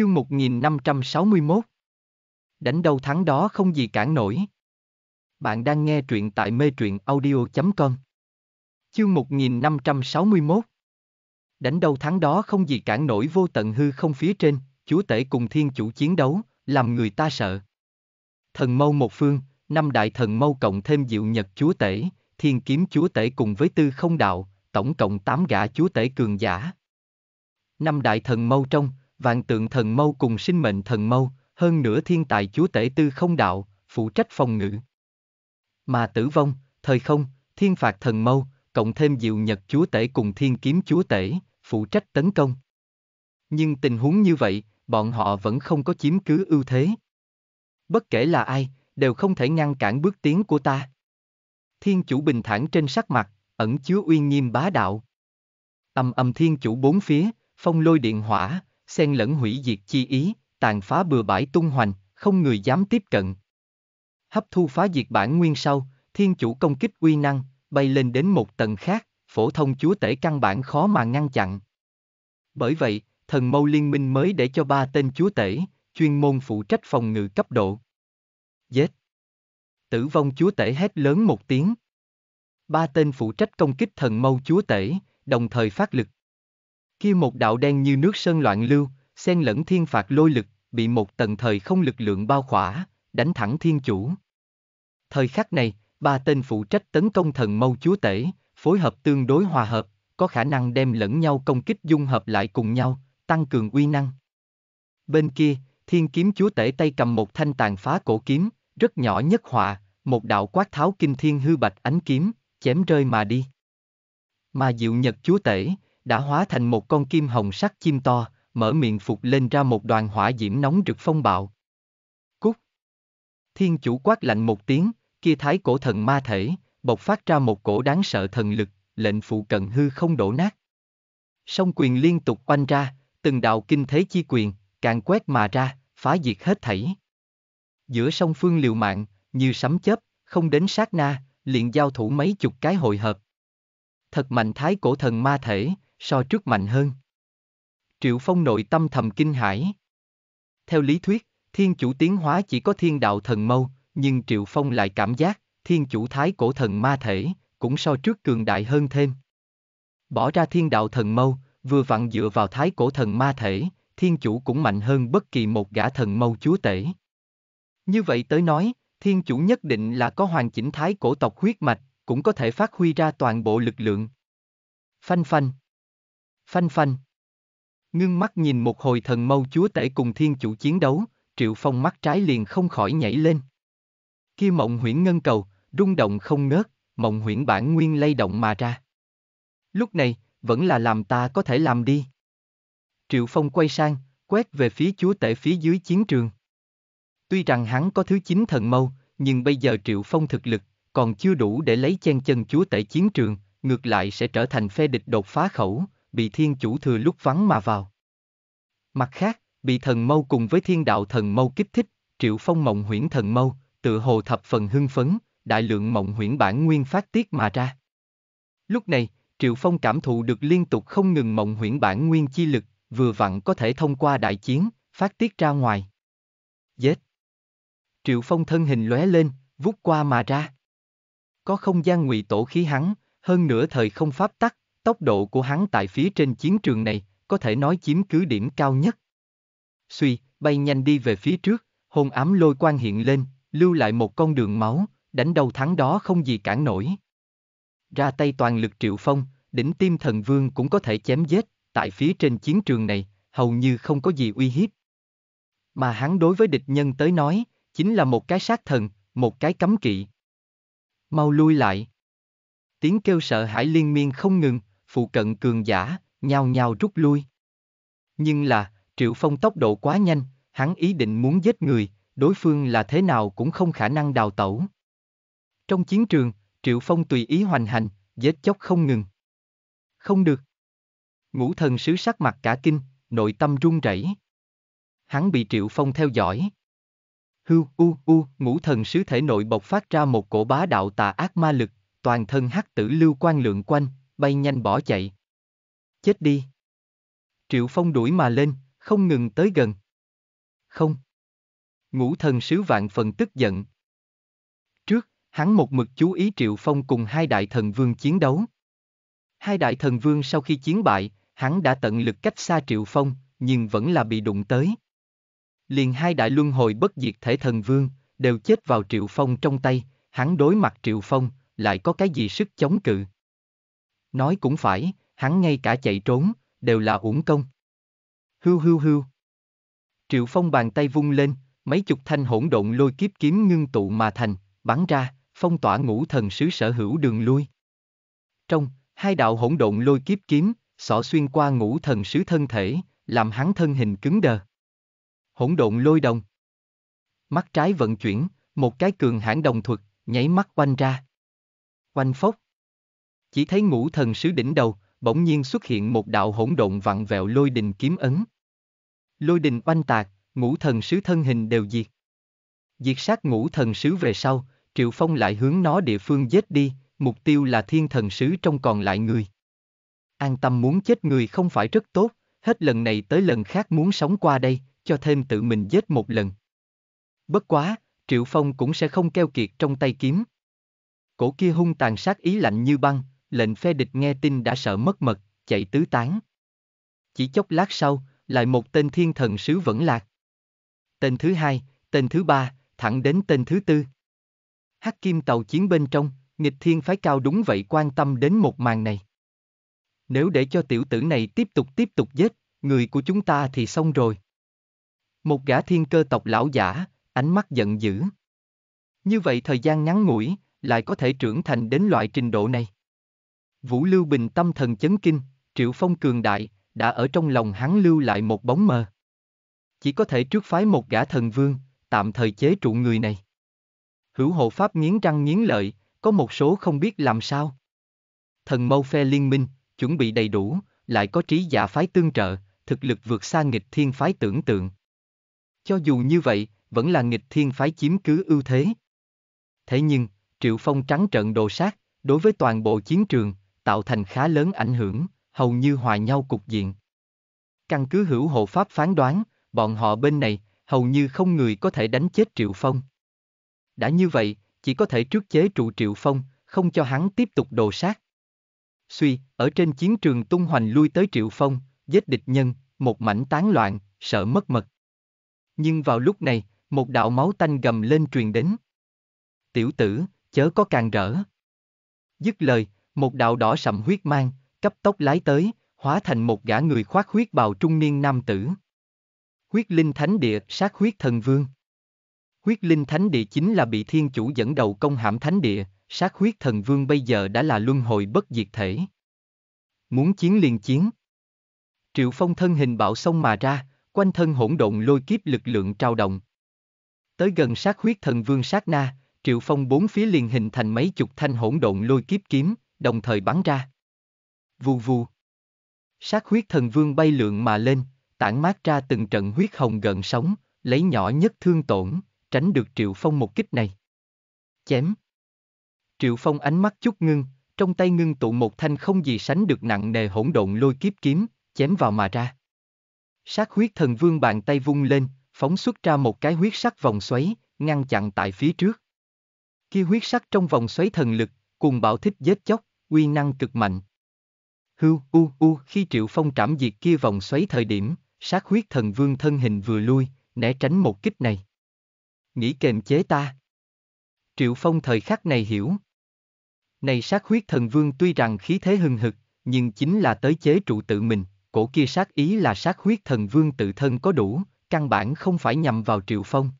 Chương 1561 Đánh đầu thắng đó không gì cản nổi. Bạn đang nghe truyện tại mê truyện audio.com Chương 1561 Đánh đầu thắng đó không gì cản nổi vô tận hư không phía trên, chúa tể cùng thiên chủ chiến đấu, làm người ta sợ. Thần mâu một phương, năm đại thần mâu cộng thêm diệu nhật chúa tể, thiên kiếm chúa tể cùng với tư không đạo, tổng cộng tám gã chúa tể cường giả. Năm đại thần mâu trong, vạn tượng thần mâu cùng sinh mệnh thần mâu, hơn nữa thiên tài chúa tể tư không đạo, phụ trách phòng ngự. Mà tử vong, thời không, thiên phạt thần mâu, cộng thêm diệu nhật chúa tể cùng thiên kiếm chúa tể, phụ trách tấn công. Nhưng tình huống như vậy, bọn họ vẫn không có chiếm cứ ưu thế. Bất kể là ai, đều không thể ngăn cản bước tiến của ta. Thiên chủ bình thản trên sắc mặt, ẩn chứa uy nghiêm bá đạo. Âm âm thiên chủ bốn phía, phong lôi điện hỏa, xen lẫn hủy diệt chi ý, tàn phá bừa bãi tung hoành, không người dám tiếp cận. Hấp thu phá diệt bản nguyên sau, thiên chủ công kích uy năng, bay lên đến một tầng khác, phổ thông chúa tể căn bản khó mà ngăn chặn. Bởi vậy, thần mâu liên minh mới để cho ba tên chúa tể, chuyên môn phụ trách phòng ngự cấp độ. Giết! Tử vong chúa tể hét lớn một tiếng. Ba tên phụ trách công kích thần mâu chúa tể, đồng thời phát lực. Kia một đạo đen như nước sơn loạn lưu, xen lẫn thiên phạt lôi lực, bị một tầng thời không lực lượng bao khỏa, đánh thẳng thiên chủ. Thời khắc này, ba tên phụ trách tấn công thần mâu chúa tể, phối hợp tương đối hòa hợp, có khả năng đem lẫn nhau công kích dung hợp lại cùng nhau, tăng cường uy năng. Bên kia, thiên kiếm chúa tể tay cầm một thanh tàn phá cổ kiếm, rất nhỏ nhất họa, một đạo quát tháo kinh thiên hư bạch ánh kiếm, chém rơi mà đi. Mà diệu nhật chúa tể, đã hóa thành một con kim hồng sắc chim to, mở miệng phục lên ra một đoàn hỏa diễm nóng rực phong bạo. Cút! Thiên chủ quát lạnh một tiếng, kia thái cổ thần ma thể, bộc phát ra một cổ đáng sợ thần lực, lệnh phụ cận hư không đổ nát. Song quyền liên tục quanh ra, từng đạo kinh thế chi quyền, càng quét mà ra, phá diệt hết thảy. Giữa sông phương liều mạng, như sấm chớp, không đến sát na, liền giao thủ mấy chục cái hội hợp. Thật mạnh thái cổ thần ma thể, so trước mạnh hơn. Triệu Phong nội tâm thầm kinh hãi. Theo lý thuyết, thiên chủ tiến hóa chỉ có thiên đạo thần mâu, nhưng Triệu Phong lại cảm giác, thiên chủ thái cổ thần ma thể, cũng so trước cường đại hơn thêm. Bỏ ra thiên đạo thần mâu, vừa vặn dựa vào thái cổ thần ma thể, thiên chủ cũng mạnh hơn bất kỳ một gã thần mâu chúa tể. Như vậy tới nói, thiên chủ nhất định là có hoàn chỉnh thái cổ tộc huyết mạch, cũng có thể phát huy ra toàn bộ lực lượng. Phanh phanh, phanh phanh. Ngưng mắt nhìn một hồi thần mâu chúa tể cùng thiên chủ chiến đấu, triệu phong mắt trái liền không khỏi nhảy lên. Kia mộng huyễn ngân cầu, rung động không ngớt, mộng huyễn bản nguyên lay động mà ra. Lúc này, vẫn là làm ta có thể làm đi. Triệu Phong quay sang, quét về phía chúa tể phía dưới chiến trường. Tuy rằng hắn có thứ chín thần mâu, nhưng bây giờ Triệu Phong thực lực còn chưa đủ để lấy chen chân chúa tể chiến trường, ngược lại sẽ trở thành phe địch đột phá khẩu, bị thiên chủ thừa lúc vắng mà vào. Mặt khác, bị thần mâu cùng với thiên đạo thần mâu kích thích, triệu phong mộng huyễn thần mâu, tự hồ thập phần hưng phấn, đại lượng mộng huyễn bản nguyên phát tiết mà ra. Lúc này, Triệu Phong cảm thụ được liên tục không ngừng mộng huyễn bản nguyên chi lực, vừa vặn có thể thông qua đại chiến, phát tiết ra ngoài. Dết! Triệu Phong thân hình lóe lên, vút qua mà ra. Có không gian ngụy tổ khí hắn, hơn nữa thời không pháp tắc, Tốc độ của hắn tại phía trên chiến trường này, có thể nói chiếm cứ điểm cao nhất. Suy, bay nhanh đi về phía trước, hồn ám lôi quan hiện lên, lưu lại một con đường máu, đánh đầu thắng đó không gì cản nổi. Ra tay toàn lực triệu phong, đỉnh tim thần vương cũng có thể chém giết, tại phía trên chiến trường này, hầu như không có gì uy hiếp. Mà hắn đối với địch nhân tới nói, chính là một cái sát thần, một cái cấm kỵ. Mau lui lại. Tiếng kêu sợ hãi liên miên không ngừng, phụ cận cường giả, nhao nhao rút lui. Nhưng là, Triệu Phong tốc độ quá nhanh, hắn ý định muốn giết người, đối phương là thế nào cũng không khả năng đào tẩu. Trong chiến trường, Triệu Phong tùy ý hoành hành, giết chóc không ngừng. Không được. Ngũ thần sứ sắc mặt cả kinh, nội tâm run rẩy. Hắn bị Triệu Phong theo dõi. Hưu u u, ngũ thần sứ thể nội bộc phát ra một cổ bá đạo tà ác ma lực, toàn thân hắc tử lưu quan lượng quanh, bay nhanh bỏ chạy. Chết đi. Triệu Phong đuổi mà lên, không ngừng tới gần. Không. Ngũ thần sứ vạn phần tức giận. Trước, hắn một mực chú ý Triệu Phong cùng hai đại thần vương chiến đấu. Hai đại thần vương sau khi chiến bại, hắn đã tận lực cách xa Triệu Phong, nhưng vẫn là bị đụng tới. Liền hai đại luân hồi bất diệt thể thần vương, đều chết vào Triệu Phong trong tay, hắn đối mặt Triệu Phong, lại có cái gì sức chống cự. Nói cũng phải, hắn ngay cả chạy trốn, đều là uổng công. Hưu hưu hưu. Triệu Phong bàn tay vung lên, mấy chục thanh hỗn độn lôi kiếp kiếm ngưng tụ mà thành, bắn ra, phong tỏa ngũ thần sứ sở hữu đường lui. Trong, hai đạo hỗn độn lôi kiếp kiếm, xỏ xuyên qua ngũ thần sứ thân thể, làm hắn thân hình cứng đờ. Hỗn độn lôi đồng. Mắt trái vận chuyển, một cái cường hãn đồng thuật, nháy mắt quanh ra. Quanh phốc. Chỉ thấy ngũ thần sứ đỉnh đầu, bỗng nhiên xuất hiện một đạo hỗn độn vặn vẹo lôi đình kiếm ấn. Lôi đình oanh tạc, ngũ thần sứ thân hình đều diệt. Diệt sát ngũ thần sứ về sau, Triệu Phong lại hướng nó địa phương giết đi, mục tiêu là thiên thần sứ trong còn lại người. An tâm muốn chết người không phải rất tốt, hết lần này tới lần khác muốn sống qua đây, cho thêm tự mình giết một lần. Bất quá, Triệu Phong cũng sẽ không keo kiệt trong tay kiếm. Cổ kia hung tàn sát ý lạnh như băng, lệnh phe địch nghe tin đã sợ mất mật, chạy tứ tán. Chỉ chốc lát sau, lại một tên thiên thần sứ vẫn lạc. Tên thứ hai, tên thứ ba, thẳng đến tên thứ tư. Hắc kim tàu chiến bên trong, nghịch thiên phái cao đúng vậy quan tâm đến một màn này. Nếu để cho tiểu tử này tiếp tục tiếp tục giết, người của chúng ta thì xong rồi. Một gã thiên cơ tộc lão giả, ánh mắt giận dữ. Như vậy thời gian ngắn ngủi, lại có thể trưởng thành đến loại trình độ này. Vũ Lưu Bình tâm thần chấn kinh, Triệu Phong cường đại, đã ở trong lòng hắn lưu lại một bóng mờ. Chỉ có thể trước phái một gã thần vương, tạm thời chế trụ người này. Hữu hộ pháp nghiến răng nghiến lợi, có một số không biết làm sao. Thần mâu phe liên minh, chuẩn bị đầy đủ, lại có trí giả phái tương trợ, thực lực vượt xa nghịch thiên phái tưởng tượng. Cho dù như vậy, vẫn là nghịch thiên phái chiếm cứ ưu thế. Thế nhưng, Triệu Phong trắng trận đồ sát, đối với toàn bộ chiến trường, tạo thành khá lớn ảnh hưởng, hầu như hòa nhau cục diện. Căn cứ hữu hộ pháp phán đoán, bọn họ bên này, hầu như không người có thể đánh chết Triệu Phong. Đã như vậy, chỉ có thể trước chế trụ Triệu Phong, không cho hắn tiếp tục đồ sát. Suy, ở trên chiến trường tung hoành lui tới Triệu Phong, giết địch nhân, một mảnh tán loạn, sợ mất mật. Nhưng vào lúc này, một đạo máu tanh gầm lên truyền đến. Tiểu tử, chớ có càng rỡ. Dứt lời, một đạo đỏ sậm huyết mang, cấp tốc lái tới, hóa thành một gã người khoác huyết bào trung niên nam tử. Huyết linh thánh địa sát huyết thần vương. Huyết linh thánh địa chính là bị thiên chủ dẫn đầu công hãm thánh địa, sát huyết thần vương bây giờ đã là luân hồi bất diệt thể. Muốn chiến liền chiến. Triệu phong thân hình bạo sông mà ra, quanh thân hỗn độn lôi kiếp lực lượng trao động. Tới gần sát huyết thần vương sát na, triệu phong bốn phía liền hình thành mấy chục thanh hỗn độn lôi kiếp kiếm, đồng thời bắn ra. Vù vù. Sát huyết thần vương bay lượn mà lên, tản mát ra từng trận huyết hồng gần sóng, lấy nhỏ nhất thương tổn, tránh được Triệu Phong một kích này. Chém. Triệu Phong ánh mắt chút ngưng, trong tay ngưng tụ một thanh không gì sánh được nặng nề hỗn độn lôi kiếp kiếm, chém vào mà ra. Sát huyết thần vương bàn tay vung lên, phóng xuất ra một cái huyết sắc vòng xoáy, ngăn chặn tại phía trước. Khi huyết sắc trong vòng xoáy thần lực, cùng bảo thích giết chóc, Quy năng cực mạnh. Hưu, u, u, khi Triệu Phong trảm diệt kia vòng xoáy thời điểm, sát huyết thần vương thân hình vừa lui, né tránh một kích này. Nghĩ kềm chế ta. Triệu Phong thời khắc này hiểu. Này sát huyết thần vương tuy rằng khí thế hừng hực, nhưng chính là tới chế trụ tự mình, cổ kia sát ý là sát huyết thần vương tự thân có đủ, căn bản không phải nhằm vào Triệu Phong.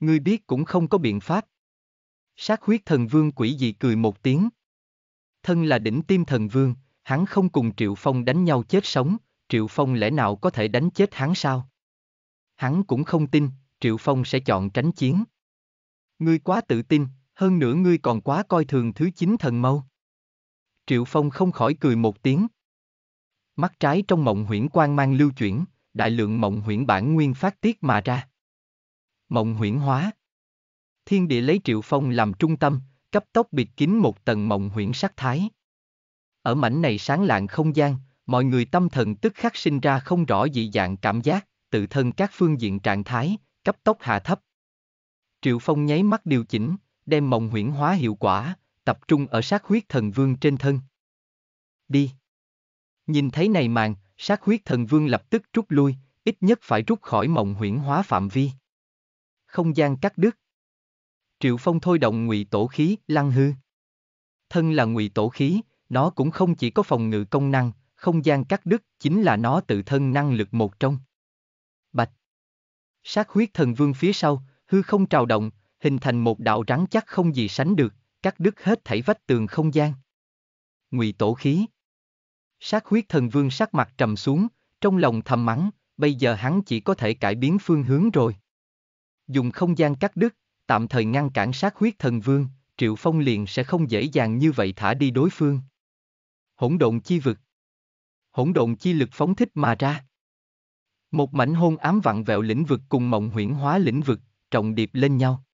Ngươi biết cũng không có biện pháp. Sát huyết thần vương quỷ dị cười một tiếng thân là đỉnh tim thần vương, hắn không cùng Triệu Phong đánh nhau chết sống, Triệu Phong lẽ nào có thể đánh chết hắn sao? Hắn cũng không tin, Triệu Phong sẽ chọn tránh chiến. Ngươi quá tự tin, hơn nữa ngươi còn quá coi thường thứ chín thần mâu. Triệu Phong không khỏi cười một tiếng. Mắt trái trong mộng huyễn quang mang lưu chuyển, đại lượng mộng huyễn bản nguyên phát tiết mà ra. Mộng huyễn hóa. Thiên địa lấy Triệu Phong làm trung tâm, cấp tốc biệt kín một tầng mộng huyễn sắc thái. Ở mảnh này sáng lạng không gian, mọi người tâm thần tức khắc sinh ra không rõ dị dạng cảm giác, tự thân các phương diện trạng thái, cấp tốc hạ thấp. Triệu Phong nháy mắt điều chỉnh, đem mộng huyễn hóa hiệu quả, tập trung ở sát huyết thần vương trên thân. Đi. Nhìn thấy này màn, sát huyết thần vương lập tức rút lui, ít nhất phải rút khỏi mộng huyễn hóa phạm vi. Không gian cắt đứt, Triệu Phong thôi động ngụy tổ khí, lăng hư. Thân là ngụy tổ khí, nó cũng không chỉ có phòng ngự công năng, không gian cắt đứt chính là nó tự thân năng lực một trong. Bạch. Sát huyết thần vương phía sau, hư không trào động, hình thành một đạo rắn chắc không gì sánh được, cắt đứt hết thảy vách tường không gian. Ngụy tổ khí. Sát huyết thần vương sắc mặt trầm xuống, trong lòng thầm mắng, bây giờ hắn chỉ có thể cải biến phương hướng rồi. Dùng không gian cắt đứt, tạm thời ngăn cản sát huyết thần vương, Triệu Phong liền sẽ không dễ dàng như vậy thả đi đối phương. Hỗn độn chi vực Hỗn độn chi lực phóng thích mà ra. Một mảnh hôn ám vặn vẹo lĩnh vực cùng mộng huyễn hóa lĩnh vực, trọng điệp lên nhau.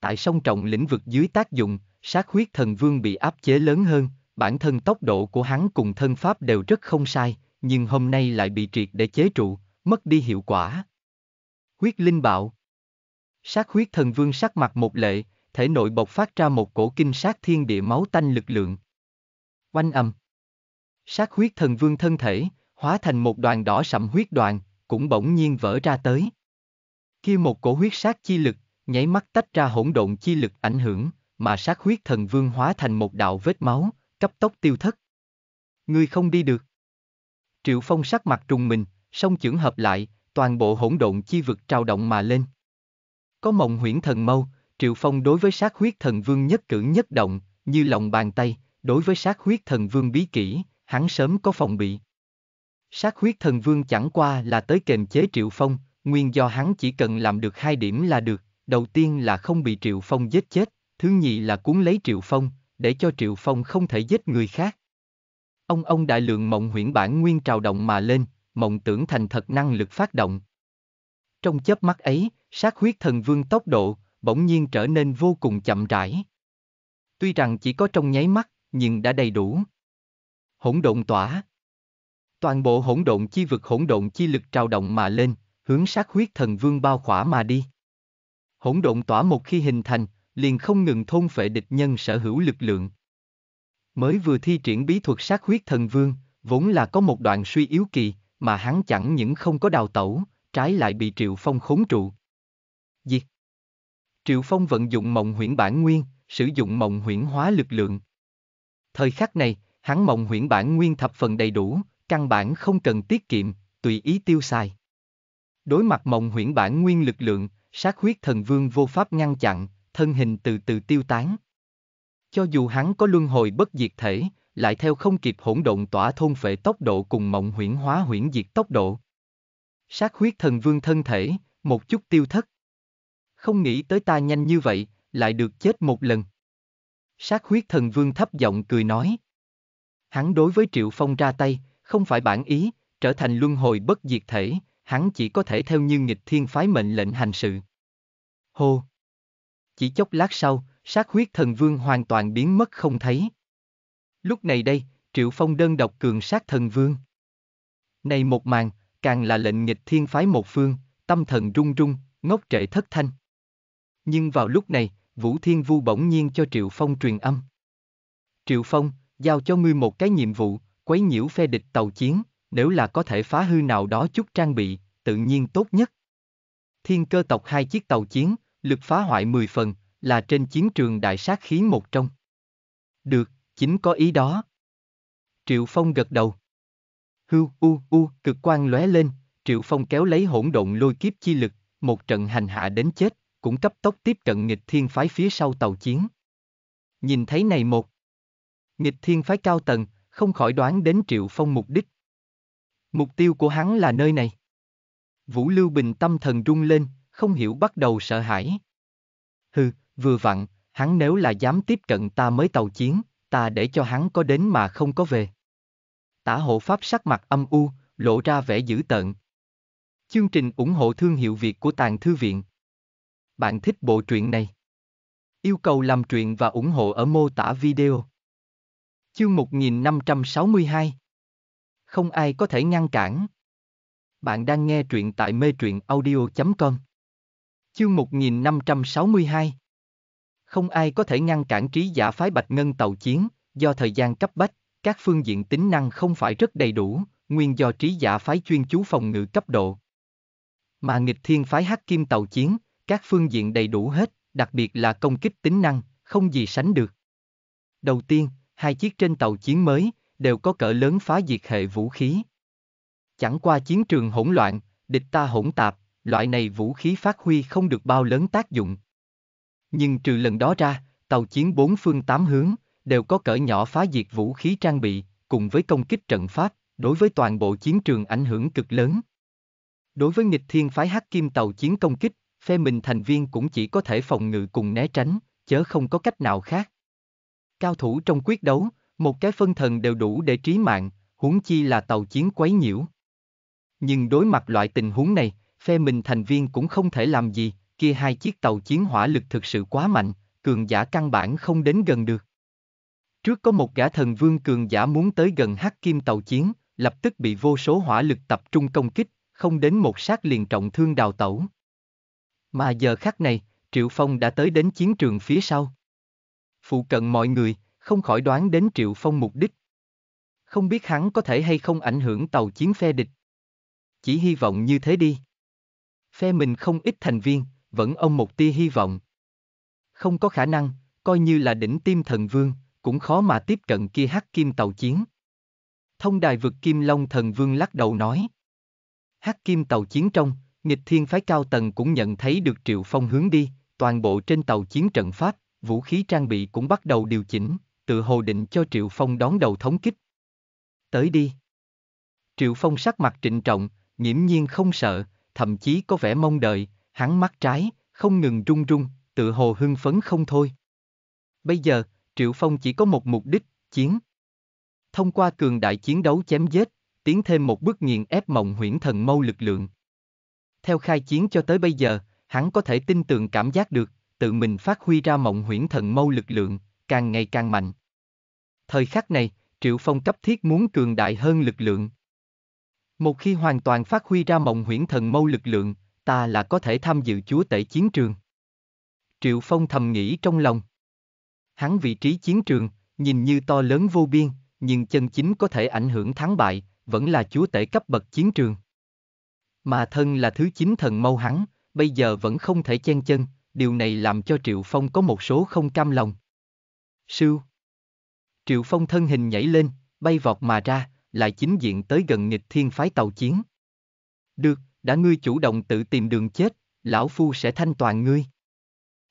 Tại sông trọng lĩnh vực dưới tác dụng, sát huyết thần vương bị áp chế lớn hơn, bản thân tốc độ của hắn cùng thân pháp đều rất không sai, nhưng hôm nay lại bị triệt để chế trụ, mất đi hiệu quả. Huyết linh bạo Sát huyết thần vương sắc mặt một lệ, thể nội bộc phát ra một cổ kinh sát thiên địa máu tanh lực lượng. Oanh ầm. Sát huyết thần vương thân thể, hóa thành một đoàn đỏ sậm huyết đoàn, cũng bỗng nhiên vỡ ra tới. Khi một cổ huyết sát chi lực, nháy mắt tách ra hỗn độn chi lực ảnh hưởng, mà sát huyết thần vương hóa thành một đạo vết máu, cấp tốc tiêu thất. Ngươi không đi được. Triệu Phong sắc mặt trùng mình, song chưởng hợp lại, toàn bộ hỗn độn chi vực trao động mà lên. Có mộng huyễn thần mâu, Triệu Phong đối với sát huyết thần vương nhất cử nhất động, như lòng bàn tay, đối với sát huyết thần vương bí kỹ, hắn sớm có phòng bị. Sát huyết thần vương chẳng qua là tới kềm chế Triệu Phong, nguyên do hắn chỉ cần làm được hai điểm là được, đầu tiên là không bị Triệu Phong giết chết, thứ nhị là cuốn lấy Triệu Phong, để cho Triệu Phong không thể giết người khác. Ông ông đại lượng mộng huyễn bản nguyên trào động mà lên, mộng tưởng thành thật năng lực phát động. Trong chớp mắt ấy, sát huyết thần vương tốc độ, bỗng nhiên trở nên vô cùng chậm rãi. Tuy rằng chỉ có trong nháy mắt, nhưng đã đầy đủ. Hỗn độn tỏa. Toàn bộ hỗn độn chi vực hỗn độn chi lực trào động mà lên, hướng sát huyết thần vương bao khỏa mà đi. Hỗn độn tỏa một khi hình thành, liền không ngừng thôn phệ địch nhân sở hữu lực lượng. Mới vừa thi triển bí thuật sát huyết thần vương, vốn là có một đoạn suy yếu kỳ, mà hắn chẳng những không có đào tẩu, trái lại bị triệu phong khốn trụ. Diệt. Triệu Phong vận dụng mộng huyễn bản nguyên, sử dụng mộng huyễn hóa lực lượng. Thời khắc này, hắn mộng huyễn bản nguyên thập phần đầy đủ, căn bản không cần tiết kiệm, tùy ý tiêu xài. Đối mặt mộng huyễn bản nguyên lực lượng, sát huyết thần vương vô pháp ngăn chặn, thân hình từ từ tiêu tán. Cho dù hắn có luân hồi bất diệt thể, lại theo không kịp hỗn độn tỏa thôn phệ tốc độ cùng mộng huyễn hóa huyễn diệt tốc độ. Sát huyết thần vương thân thể, một chút tiêu thất không nghĩ tới ta nhanh như vậy, lại được chết một lần. Sát huyết thần vương thấp giọng cười nói. Hắn đối với Triệu Phong ra tay, không phải bản ý, trở thành luân hồi bất diệt thể, hắn chỉ có thể theo như nghịch thiên phái mệnh lệnh hành sự. Hô! Chỉ chốc lát sau, sát huyết thần vương hoàn toàn biến mất không thấy. Lúc này đây, Triệu Phong đơn độc cường sát thần vương. Này một màn, càng là lệnh nghịch thiên phái một phương, tâm thần rung rung, ngốc trệ thất thanh. Nhưng vào lúc này, Vũ Thiên Vu bỗng nhiên cho Triệu Phong truyền âm. Triệu Phong, giao cho ngươi một cái nhiệm vụ, quấy nhiễu phe địch tàu chiến, nếu là có thể phá hư nào đó chút trang bị, tự nhiên tốt nhất. Thiên cơ tộc hai chiếc tàu chiến, lực phá hoại 10 phần, là trên chiến trường đại sát khí một trong. Được, chính có ý đó. Triệu Phong gật đầu. Hư u, u, cực quang lóe lên, Triệu Phong kéo lấy hỗn độn lôi kiếp chi lực, một trận hành hạ đến chết cũng cấp tốc tiếp cận nghịch thiên phái phía sau tàu chiến. Nhìn thấy này một. Nghịch thiên phái cao tầng, không khỏi đoán đến Triệu Phong mục đích. Mục tiêu của hắn là nơi này. Vũ Lưu Bình tâm thần rung lên, không hiểu bắt đầu sợ hãi. Hừ, vừa vặn, hắn nếu là dám tiếp cận ta mới tàu chiến, ta để cho hắn có đến mà không có về. Tả hộ pháp sắc mặt âm u, lộ ra vẻ dữ tợn. Chương trình ủng hộ thương hiệu Việt của Tàng Thư Viện bạn thích bộ truyện này. Yêu cầu làm truyện và ủng hộ ở mô tả video. Chương 1562 Không ai có thể ngăn cản. Bạn đang nghe truyện tại mê truyện audio.com Chương 1562 Không ai có thể ngăn cản trí giả phái Bạch Ngân tàu chiến, do thời gian cấp bách, các phương diện tính năng không phải rất đầy đủ, nguyên do trí giả phái chuyên chú phòng ngự cấp độ. Mà nghịch thiên phái hắc kim tàu chiến, các phương diện đầy đủ hết, đặc biệt là công kích tính năng, không gì sánh được. Đầu tiên, hai chiếc trên tàu chiến mới đều có cỡ lớn phá diệt hệ vũ khí. Chẳng qua chiến trường hỗn loạn, địch ta hỗn tạp, loại này vũ khí phát huy không được bao lớn tác dụng. Nhưng trừ lần đó ra, tàu chiến bốn phương tám hướng đều có cỡ nhỏ phá diệt vũ khí trang bị, cùng với công kích trận pháp, đối với toàn bộ chiến trường ảnh hưởng cực lớn. Đối với nghịch thiên phái hắc kim tàu chiến công kích, phe mình thành viên cũng chỉ có thể phòng ngự cùng né tránh, chớ không có cách nào khác. Cao thủ trong quyết đấu, một cái phân thần đều đủ để trí mạng, huống chi là tàu chiến quấy nhiễu. Nhưng đối mặt loại tình huống này, phe mình thành viên cũng không thể làm gì, kia hai chiếc tàu chiến hỏa lực thực sự quá mạnh, cường giả căn bản không đến gần được. Trước có một gã thần vương cường giả muốn tới gần hắc kim tàu chiến, lập tức bị vô số hỏa lực tập trung công kích, không đến một sát liền trọng thương đào tẩu. Mà giờ khắc này, Triệu Phong đã tới đến chiến trường phía sau. Phụ cận mọi người, không khỏi đoán đến Triệu Phong mục đích. Không biết hắn có thể hay không ảnh hưởng tàu chiến phe địch. Chỉ hy vọng như thế đi. Phe mình không ít thành viên, vẫn ông một tia hy vọng. Không có khả năng, coi như là đỉnh tim thần vương, cũng khó mà tiếp cận kia hắc kim tàu chiến. Thông đài vực kim long thần vương lắc đầu nói. Hắc kim tàu chiến trong, Nghịch thiên phái cao tầng cũng nhận thấy được Triệu Phong hướng đi, toàn bộ trên tàu chiến trận Pháp, vũ khí trang bị cũng bắt đầu điều chỉnh, tự hồ định cho Triệu Phong đón đầu thống kích. Tới đi. Triệu Phong sắc mặt trịnh trọng, nghiễm nhiên không sợ, thậm chí có vẻ mong đợi, hắn mắt trái, không ngừng run run, tự hồ hưng phấn không thôi. Bây giờ, Triệu Phong chỉ có một mục đích, chiến. Thông qua cường đại chiến đấu chém giết, tiến thêm một bước nghiền ép mộng huyễn thần mâu lực lượng theo khai chiến cho tới bây giờ, hắn có thể tin tưởng cảm giác được, tự mình phát huy ra mộng huyễn thần mâu lực lượng, càng ngày càng mạnh. Thời khắc này, Triệu Phong cấp thiết muốn cường đại hơn lực lượng. Một khi hoàn toàn phát huy ra mộng huyễn thần mâu lực lượng, ta là có thể tham dự chúa tể chiến trường. Triệu Phong thầm nghĩ trong lòng. Hắn vị trí chiến trường, nhìn như to lớn vô biên, nhưng chân chính có thể ảnh hưởng thắng bại, vẫn là chúa tể cấp bậc chiến trường. Mà thân là thứ chín thần mâu hắn, bây giờ vẫn không thể chen chân, điều này làm cho Triệu Phong có một số không cam lòng. Sưu Triệu Phong thân hình nhảy lên, bay vọt mà ra, lại chính diện tới gần nghịch thiên phái tàu chiến. Được, đã ngươi chủ động tự tìm đường chết, lão phu sẽ thanh toàn ngươi.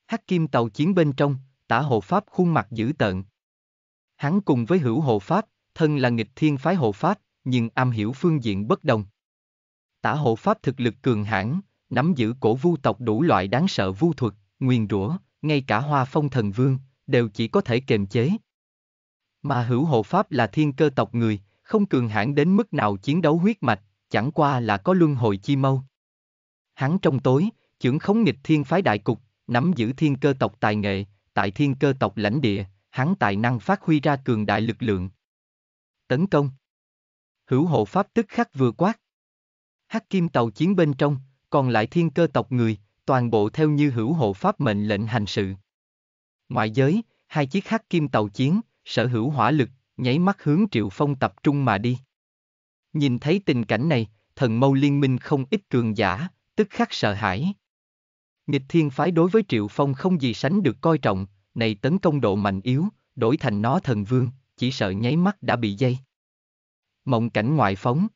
Hắc kim tàu chiến bên trong, tả hộ pháp khuôn mặt dữ tợn. Hắn cùng với hữu hộ pháp, thân là nghịch thiên phái hộ pháp, nhưng am hiểu phương diện bất đồng. Tả hộ pháp thực lực cường hãn, nắm giữ cổ vu tộc đủ loại đáng sợ vu thuật, nguyền rủa, ngay cả hoa phong thần vương, đều chỉ có thể kềm chế. Mà hữu hộ pháp là thiên cơ tộc người, không cường hãn đến mức nào chiến đấu huyết mạch, chẳng qua là có luân hồi chi mâu. Hắn trong tối, trưởng khống nghịch thiên phái đại cục, nắm giữ thiên cơ tộc tài nghệ, tại thiên cơ tộc lãnh địa, hắn tài năng phát huy ra cường đại lực lượng. Tấn công Hữu hộ pháp tức khắc vừa quát hắc kim tàu chiến bên trong, còn lại thiên cơ tộc người, toàn bộ theo như hữu hộ pháp mệnh lệnh hành sự. Ngoại giới, hai chiếc hắc kim tàu chiến, sở hữu hỏa lực, nháy mắt hướng Triệu Phong tập trung mà đi. Nhìn thấy tình cảnh này, thần mâu liên minh không ít cường giả, tức khắc sợ hãi. Nghịch thiên phái đối với Triệu Phong không gì sánh được coi trọng, này tấn công độ mạnh yếu, đổi thành nó thần vương, chỉ sợ nháy mắt đã bị dây. Mộng cảnh ngoại phóng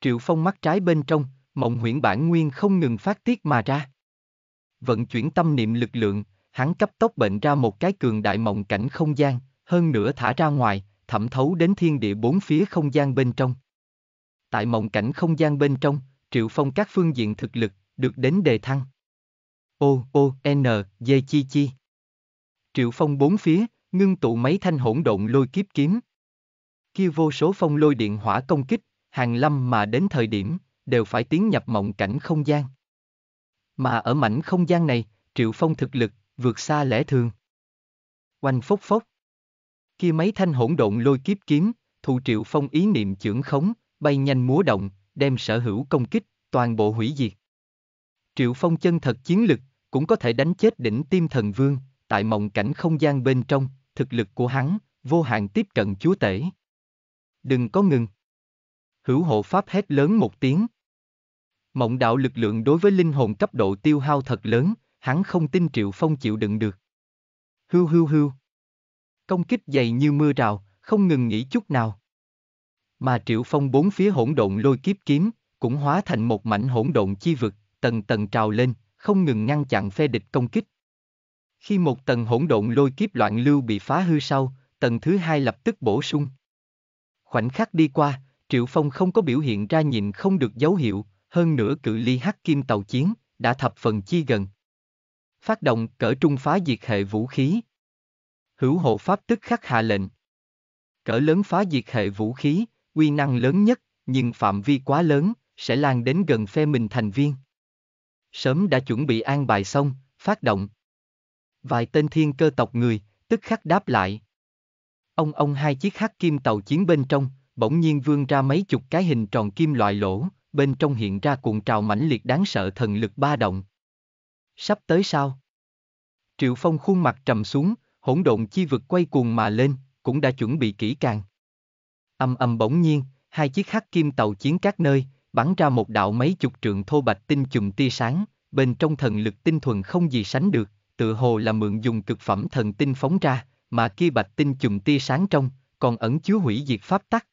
Triệu Phong mắt trái bên trong, mộng huyễn bản nguyên không ngừng phát tiết mà ra. Vận chuyển tâm niệm lực lượng, hắn cấp tốc bệnh ra một cái cường đại mộng cảnh không gian, hơn nữa thả ra ngoài, thẩm thấu đến thiên địa bốn phía không gian bên trong. Tại mộng cảnh không gian bên trong, Triệu Phong các phương diện thực lực, được đến đề thăng. O, O, N, D, Chi, Chi. Triệu Phong bốn phía, ngưng tụ mấy thanh hỗn độn lôi kiếp kiếm. Kia vô số phong lôi điện hỏa công kích, hàng lâm mà đến thời điểm, đều phải tiến nhập mộng cảnh không gian. Mà ở mảnh không gian này, Triệu Phong thực lực, vượt xa lẽ thường. Oanh phốc phốc. Kia mấy thanh hỗn độn lôi kiếp kiếm, thụ Triệu Phong ý niệm trưởng khống, bay nhanh múa động, đem sở hữu công kích, toàn bộ hủy diệt. Triệu Phong chân thật chiến lực, cũng có thể đánh chết đỉnh tim thần vương, tại mộng cảnh không gian bên trong, thực lực của hắn, vô hạn tiếp cận chúa tể. Đừng có ngừng. Hữu hộ pháp hét lớn một tiếng. Mộng đạo lực lượng đối với linh hồn cấp độ tiêu hao thật lớn, hắn không tin Triệu Phong chịu đựng được. Hưu hưu hưu. Công kích dày như mưa rào, không ngừng nghỉ chút nào. Mà Triệu Phong bốn phía hỗn độn lôi kiếp kiếm, cũng hóa thành một mảnh hỗn độn chi vực, tầng tầng trào lên, không ngừng ngăn chặn phe địch công kích. Khi một tầng hỗn độn lôi kiếp loạn lưu bị phá hư sau, tầng thứ hai lập tức bổ sung. Khoảnh khắc đi qua, Triệu Phong không có biểu hiện ra nhìn không được dấu hiệu, hơn nữa cự ly hắc kim tàu chiến, đã thập phần chi gần. Phát động cỡ trung phá diệt hệ vũ khí. Hữu hộ pháp tức khắc hạ lệnh. Cỡ lớn phá diệt hệ vũ khí, uy năng lớn nhất, nhưng phạm vi quá lớn, sẽ lan đến gần phe mình thành viên. Sớm đã chuẩn bị an bài xong, phát động. Vài tên thiên cơ tộc người, tức khắc đáp lại. Ông ông hai chiếc hắc kim tàu chiến bên trong, bỗng nhiên vươn ra mấy chục cái hình tròn kim loại lỗ, bên trong hiện ra cuộn trào mãnh liệt đáng sợ thần lực ba động. Sắp tới sao? Triệu Phong khuôn mặt trầm xuống, hỗn độn chi vực quay cuồng mà lên, cũng đã chuẩn bị kỹ càng. Âm âm bỗng nhiên, hai chiếc hắc kim tàu chiến các nơi, bắn ra một đạo mấy chục trượng thô bạch tinh chùm tia sáng, bên trong thần lực tinh thuần không gì sánh được, tự hồ là mượn dùng cực phẩm thần tinh phóng ra, mà kia bạch tinh chùm tia sáng trong, còn ẩn chứa hủy diệt pháp tắc,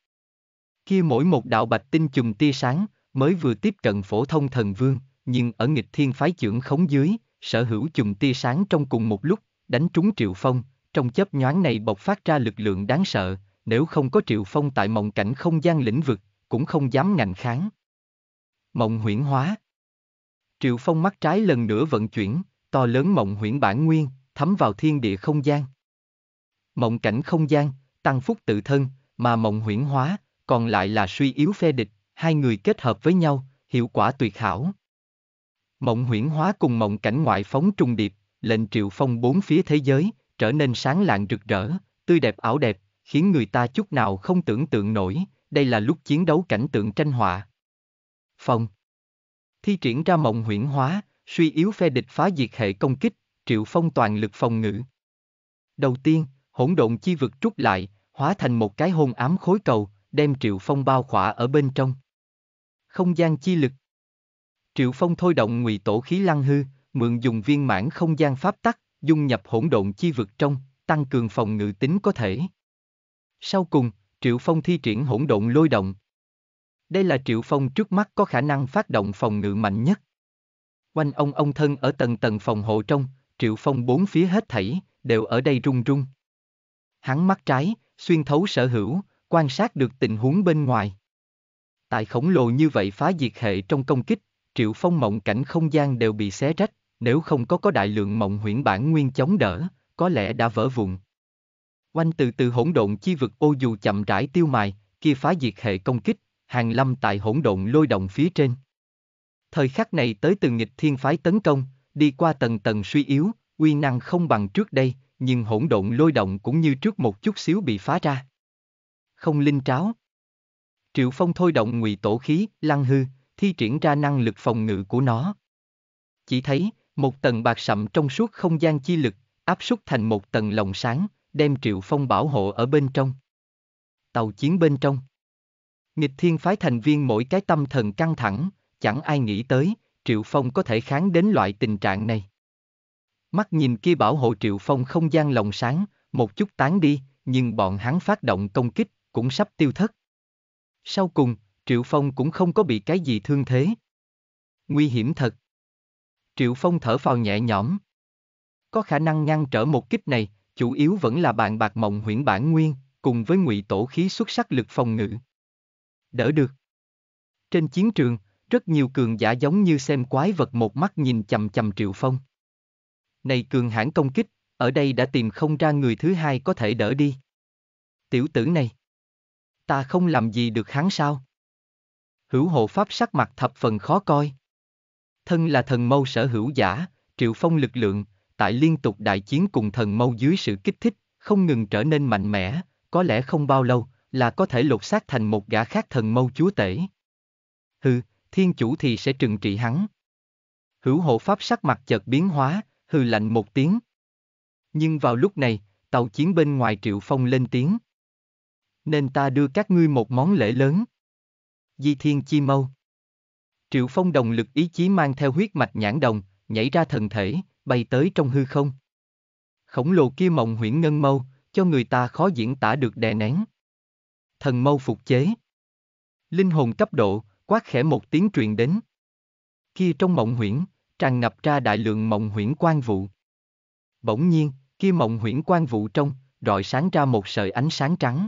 Kia mỗi một đạo bạch tinh chùm tia sáng, mới vừa tiếp cận phổ thông thần vương, nhưng ở nghịch thiên phái trưởng khống dưới, sở hữu chùm tia sáng trong cùng một lúc, đánh trúng Triệu Phong, trong chớp nhoáng này bộc phát ra lực lượng đáng sợ, nếu không có Triệu Phong tại mộng cảnh không gian lĩnh vực, cũng không dám ngành kháng. Mộng huyễn hóa Triệu Phong mắt trái lần nữa vận chuyển, to lớn mộng huyễn bản nguyên, thấm vào thiên địa không gian. Mộng cảnh không gian, tăng phúc tự thân, mà mộng huyễn hóa, còn lại là suy yếu phe địch, hai người kết hợp với nhau, hiệu quả tuyệt hảo. Mộng huyễn hóa cùng mộng cảnh ngoại phóng trùng điệp, lệnh triệu phong bốn phía thế giới, trở nên sáng lạng rực rỡ, tươi đẹp ảo đẹp, khiến người ta chút nào không tưởng tượng nổi, đây là lúc chiến đấu cảnh tượng tranh họa. Phong Thi triển ra mộng huyễn hóa, suy yếu phe địch phá diệt hệ công kích, triệu phong toàn lực phòng ngự. Đầu tiên, hỗn độn chi vực trút lại, hóa thành một cái hôn ám khối cầu, đem Triệu Phong bao khỏa ở bên trong. Không gian chi lực. Triệu Phong thôi động ngụy tổ khí lăng hư, mượn dùng viên mãn không gian pháp tắc, dung nhập hỗn độn chi vực trong, tăng cường phòng ngự tính có thể. Sau cùng, Triệu Phong thi triển hỗn độn lôi động. Đây là Triệu Phong trước mắt có khả năng phát động phòng ngự mạnh nhất. Quanh ông ông thân ở tầng tầng phòng hộ trong, Triệu Phong bốn phía hết thảy, đều ở đây rung rung. Hắn mắt trái, xuyên thấu sở hữu, quan sát được tình huống bên ngoài. Tại khổng lồ như vậy phá diệt hệ trong công kích, triệu phong mộng cảnh không gian đều bị xé rách, nếu không có có đại lượng mộng huyễn bản nguyên chống đỡ, có lẽ đã vỡ vụn. Oanh từ từ hỗn độn chi vực ô dù chậm rãi tiêu mài, kia phá diệt hệ công kích, hàng lâm tại hỗn độn lôi động phía trên. Thời khắc này tới từ nghịch thiên phái tấn công, đi qua tầng tầng suy yếu, uy năng không bằng trước đây, nhưng hỗn độn lôi động cũng như trước một chút xíu bị phá ra không linh tráo. Triệu Phong thôi động ngụy tổ khí, lăng hư, thi triển ra năng lực phòng ngự của nó. Chỉ thấy, một tầng bạc sậm trong suốt không gian chi lực, áp suất thành một tầng lồng sáng, đem Triệu Phong bảo hộ ở bên trong. Tàu chiến bên trong. Nghịch thiên phái thành viên mỗi cái tâm thần căng thẳng, chẳng ai nghĩ tới, Triệu Phong có thể kháng đến loại tình trạng này. Mắt nhìn kia bảo hộ Triệu Phong không gian lồng sáng, một chút tán đi, nhưng bọn hắn phát động công kích, cũng sắp tiêu thất. Sau cùng, Triệu Phong cũng không có bị cái gì thương thế. Nguy hiểm thật. Triệu Phong thở phào nhẹ nhõm. Có khả năng ngăn trở một kích này, chủ yếu vẫn là bạn bạc mộng huyễn bản nguyên, cùng với ngụy tổ khí xuất sắc lực phòng ngự. Đỡ được. Trên chiến trường, rất nhiều cường giả giống như xem quái vật một mắt nhìn chầm chầm Triệu Phong. Này cường hãn công kích, ở đây đã tìm không ra người thứ hai có thể đỡ đi. Tiểu tử này ta không làm gì được hắn sao? Hữu hộ pháp sắc mặt thập phần khó coi. Thân là thần mâu sở hữu giả, triệu phong lực lượng, tại liên tục đại chiến cùng thần mâu dưới sự kích thích, không ngừng trở nên mạnh mẽ, có lẽ không bao lâu, là có thể lột xác thành một gã khác thần mâu chúa tể. Hừ, thiên chủ thì sẽ trừng trị hắn. Hữu hộ pháp sắc mặt chợt biến hóa, hừ lạnh một tiếng. Nhưng vào lúc này, tàu chiến bên ngoài triệu phong lên tiếng nên ta đưa các ngươi một món lễ lớn. Di Thiên Chi Mâu Triệu Phong đồng lực ý chí mang theo huyết mạch nhãn đồng, nhảy ra thần thể, bay tới trong hư không. Khổng lồ kia mộng huyễn ngân mâu, cho người ta khó diễn tả được đè nén. Thần mâu phục chế. Linh hồn cấp độ, quát khẽ một tiếng truyền đến. Kia trong mộng huyễn, tràn ngập ra đại lượng mộng huyễn quan vụ. Bỗng nhiên, kia mộng huyễn quan vụ trong, rọi sáng ra một sợi ánh sáng trắng.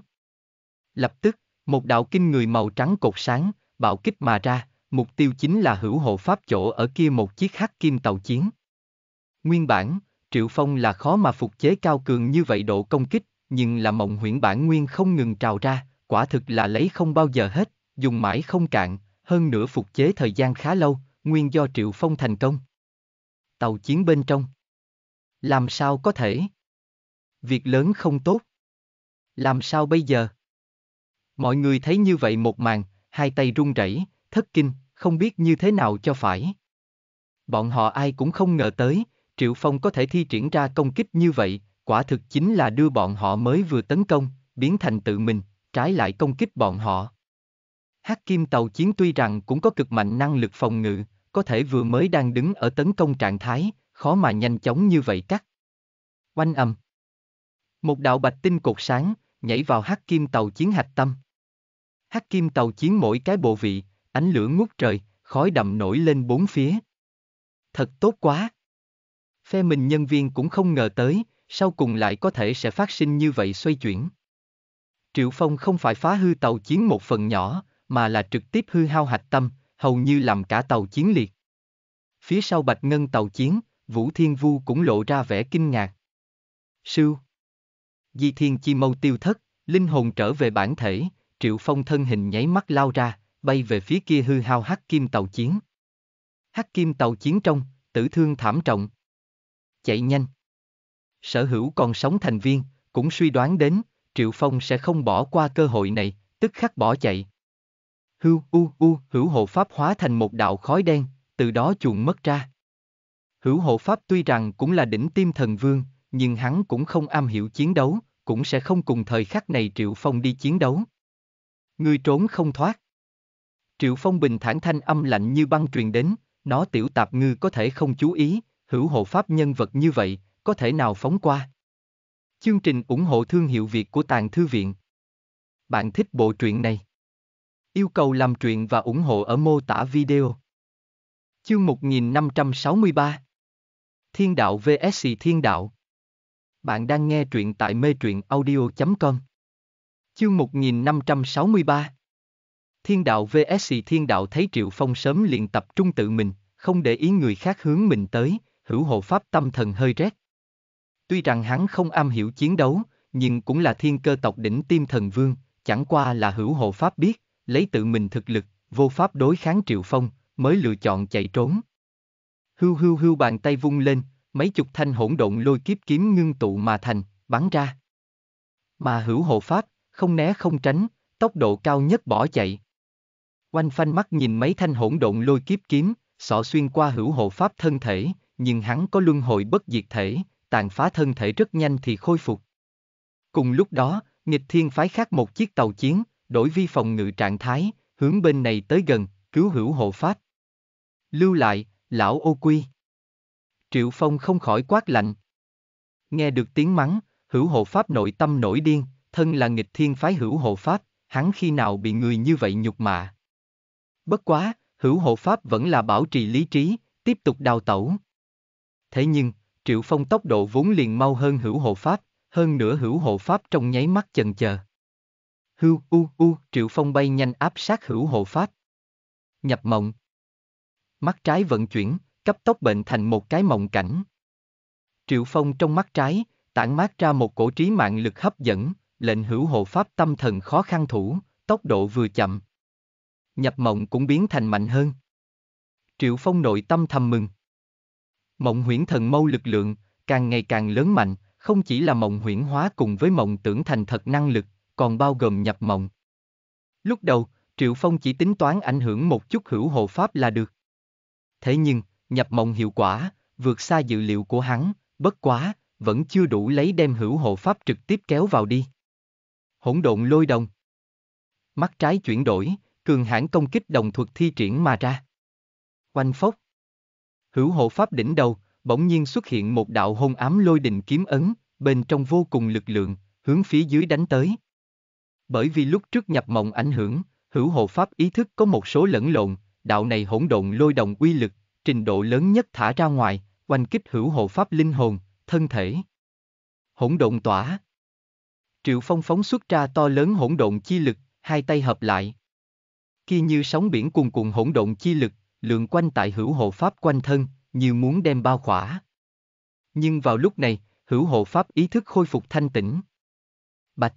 Lập tức, một đạo kinh người màu trắng cột sáng, bạo kích mà ra, mục tiêu chính là hữu hộ pháp chỗ ở kia một chiếc hắc kim tàu chiến. Nguyên bản, Triệu Phong là khó mà phục chế cao cường như vậy độ công kích, nhưng là mộng huyễn bản nguyên không ngừng trào ra, quả thực là lấy không bao giờ hết, dùng mãi không cạn, hơn nữa phục chế thời gian khá lâu, nguyên do Triệu Phong thành công. Tàu chiến bên trong. Làm sao có thể? Việc lớn không tốt. Làm sao bây giờ? Mọi người thấy như vậy một màn, hai tay run rẩy, thất kinh, không biết như thế nào cho phải. Bọn họ ai cũng không ngờ tới, Triệu Phong có thể thi triển ra công kích như vậy, quả thực chính là đưa bọn họ mới vừa tấn công, biến thành tự mình, trái lại công kích bọn họ. Hắc Kim tàu chiến tuy rằng cũng có cực mạnh năng lực phòng ngự, có thể vừa mới đang đứng ở tấn công trạng thái, khó mà nhanh chóng như vậy cắt. Oanh ầm. Một đạo bạch tinh cột sáng, nhảy vào Hắc Kim tàu chiến hạch tâm. Hắc kim tàu chiến mỗi cái bộ vị, ánh lửa ngút trời, khói đậm nổi lên bốn phía. Thật tốt quá! Phe mình nhân viên cũng không ngờ tới, sau cùng lại có thể sẽ phát sinh như vậy xoay chuyển. Triệu Phong không phải phá hư tàu chiến một phần nhỏ, mà là trực tiếp hư hao hạch tâm, hầu như làm cả tàu chiến liệt. Phía sau Bạch Ngân tàu chiến, Vũ Thiên Vu cũng lộ ra vẻ kinh ngạc. Sưu Di Thiên Chi Mâu tiêu thất, linh hồn trở về bản thể, Triệu Phong thân hình nháy mắt lao ra, bay về phía kia hư hao hắc kim tàu chiến. Hắc kim tàu chiến trong, tử thương thảm trọng. Chạy nhanh. Sở hữu còn sống thành viên, cũng suy đoán đến, Triệu Phong sẽ không bỏ qua cơ hội này, tức khắc bỏ chạy. Hưu u u hữu hộ pháp hóa thành một đạo khói đen, từ đó chuồn mất ra. Hữu hộ pháp tuy rằng cũng là đỉnh tim thần vương, nhưng hắn cũng không am hiểu chiến đấu, cũng sẽ không cùng thời khắc này Triệu Phong đi chiến đấu. Ngươi trốn không thoát. Triệu Phong bình thản thanh âm lạnh như băng truyền đến, nó tiểu tạp ngư có thể không chú ý, hữu hộ pháp nhân vật như vậy, có thể nào phóng qua. Chương trình ủng hộ thương hiệu Việt của Tàng Thư Viện. Bạn thích bộ truyện này? Yêu cầu làm truyện và ủng hộ ở mô tả video. Chương 1563 Thiên đạo vs Thiên đạo Bạn đang nghe truyện tại mê truyện audio.com Chương 1563 Thiên đạo VS Thiên đạo thấy Triệu Phong sớm liền tập trung tự mình, không để ý người khác hướng mình tới, hữu hộ pháp tâm thần hơi rét. Tuy rằng hắn không am hiểu chiến đấu, nhưng cũng là thiên cơ tộc đỉnh tiêm thần vương, chẳng qua là hữu hộ pháp biết, lấy tự mình thực lực, vô pháp đối kháng Triệu Phong, mới lựa chọn chạy trốn. Hưu hưu hưu bàn tay vung lên, mấy chục thanh hỗn độn lôi kiếp kiếm ngưng tụ mà thành, bắn ra. Mà hữu hộ pháp, không né không tránh, tốc độ cao nhất bỏ chạy. Oanh phanh mắt nhìn mấy thanh hỗn độn lôi kiếp kiếm, xỏ xuyên qua hữu hộ pháp thân thể, nhưng hắn có luân hồi bất diệt thể, tàn phá thân thể rất nhanh thì khôi phục. Cùng lúc đó, nghịch thiên phái khác một chiếc tàu chiến, đổi vi phòng ngự trạng thái, hướng bên này tới gần, cứu hữu hộ pháp. Lưu lại, lão ô quy. Triệu Phong không khỏi quát lạnh. Nghe được tiếng mắng, hữu hộ pháp nội tâm nổi điên, thân là nghịch thiên phái hữu hộ pháp, hắn khi nào bị người như vậy nhục mạ. Bất quá, hữu hộ pháp vẫn là bảo trì lý trí, tiếp tục đào tẩu. Thế nhưng, Triệu Phong tốc độ vốn liền mau hơn hữu hộ pháp, hơn nữa hữu hộ pháp trong nháy mắt chần chờ. Hưu u u, Triệu Phong bay nhanh áp sát hữu hộ pháp. Nhập mộng. Mắt trái vận chuyển, cấp tốc bệnh thành một cái mộng cảnh. Triệu Phong trong mắt trái, tản mát ra một cổ trí mạng lực hấp dẫn, lệnh hữu hộ pháp tâm thần khó khăn thủ, tốc độ vừa chậm. Nhập mộng cũng biến thành mạnh hơn. Triệu Phong nội tâm thầm mừng. Mộng huyễn thần mâu lực lượng, càng ngày càng lớn mạnh, không chỉ là mộng huyễn hóa cùng với mộng tưởng thành thật năng lực, còn bao gồm nhập mộng. Lúc đầu, Triệu Phong chỉ tính toán ảnh hưởng một chút hữu hộ pháp là được. Thế nhưng, nhập mộng hiệu quả, vượt xa dự liệu của hắn, bất quá, vẫn chưa đủ lấy đem hữu hộ pháp trực tiếp kéo vào đi hỗn độn lôi đồng. Mắt trái chuyển đổi, cường hãn công kích đồng thuật thi triển mà ra. quanh phốc. Hữu hộ pháp đỉnh đầu, bỗng nhiên xuất hiện một đạo hôn ám lôi đình kiếm ấn, bên trong vô cùng lực lượng, hướng phía dưới đánh tới. Bởi vì lúc trước nhập mộng ảnh hưởng, hữu hộ pháp ý thức có một số lẫn lộn, đạo này hỗn độn lôi đồng uy lực, trình độ lớn nhất thả ra ngoài, quanh kích hữu hộ pháp linh hồn, thân thể. Hỗn độn tỏa. Triệu Phong phóng xuất ra to lớn hỗn độn chi lực, hai tay hợp lại. Khi như sóng biển cuồn cuộn hỗn độn chi lực, lượn quanh tại hữu hộ pháp quanh thân, như muốn đem bao khỏa. Nhưng vào lúc này, hữu hộ pháp ý thức khôi phục thanh tĩnh. Bạch!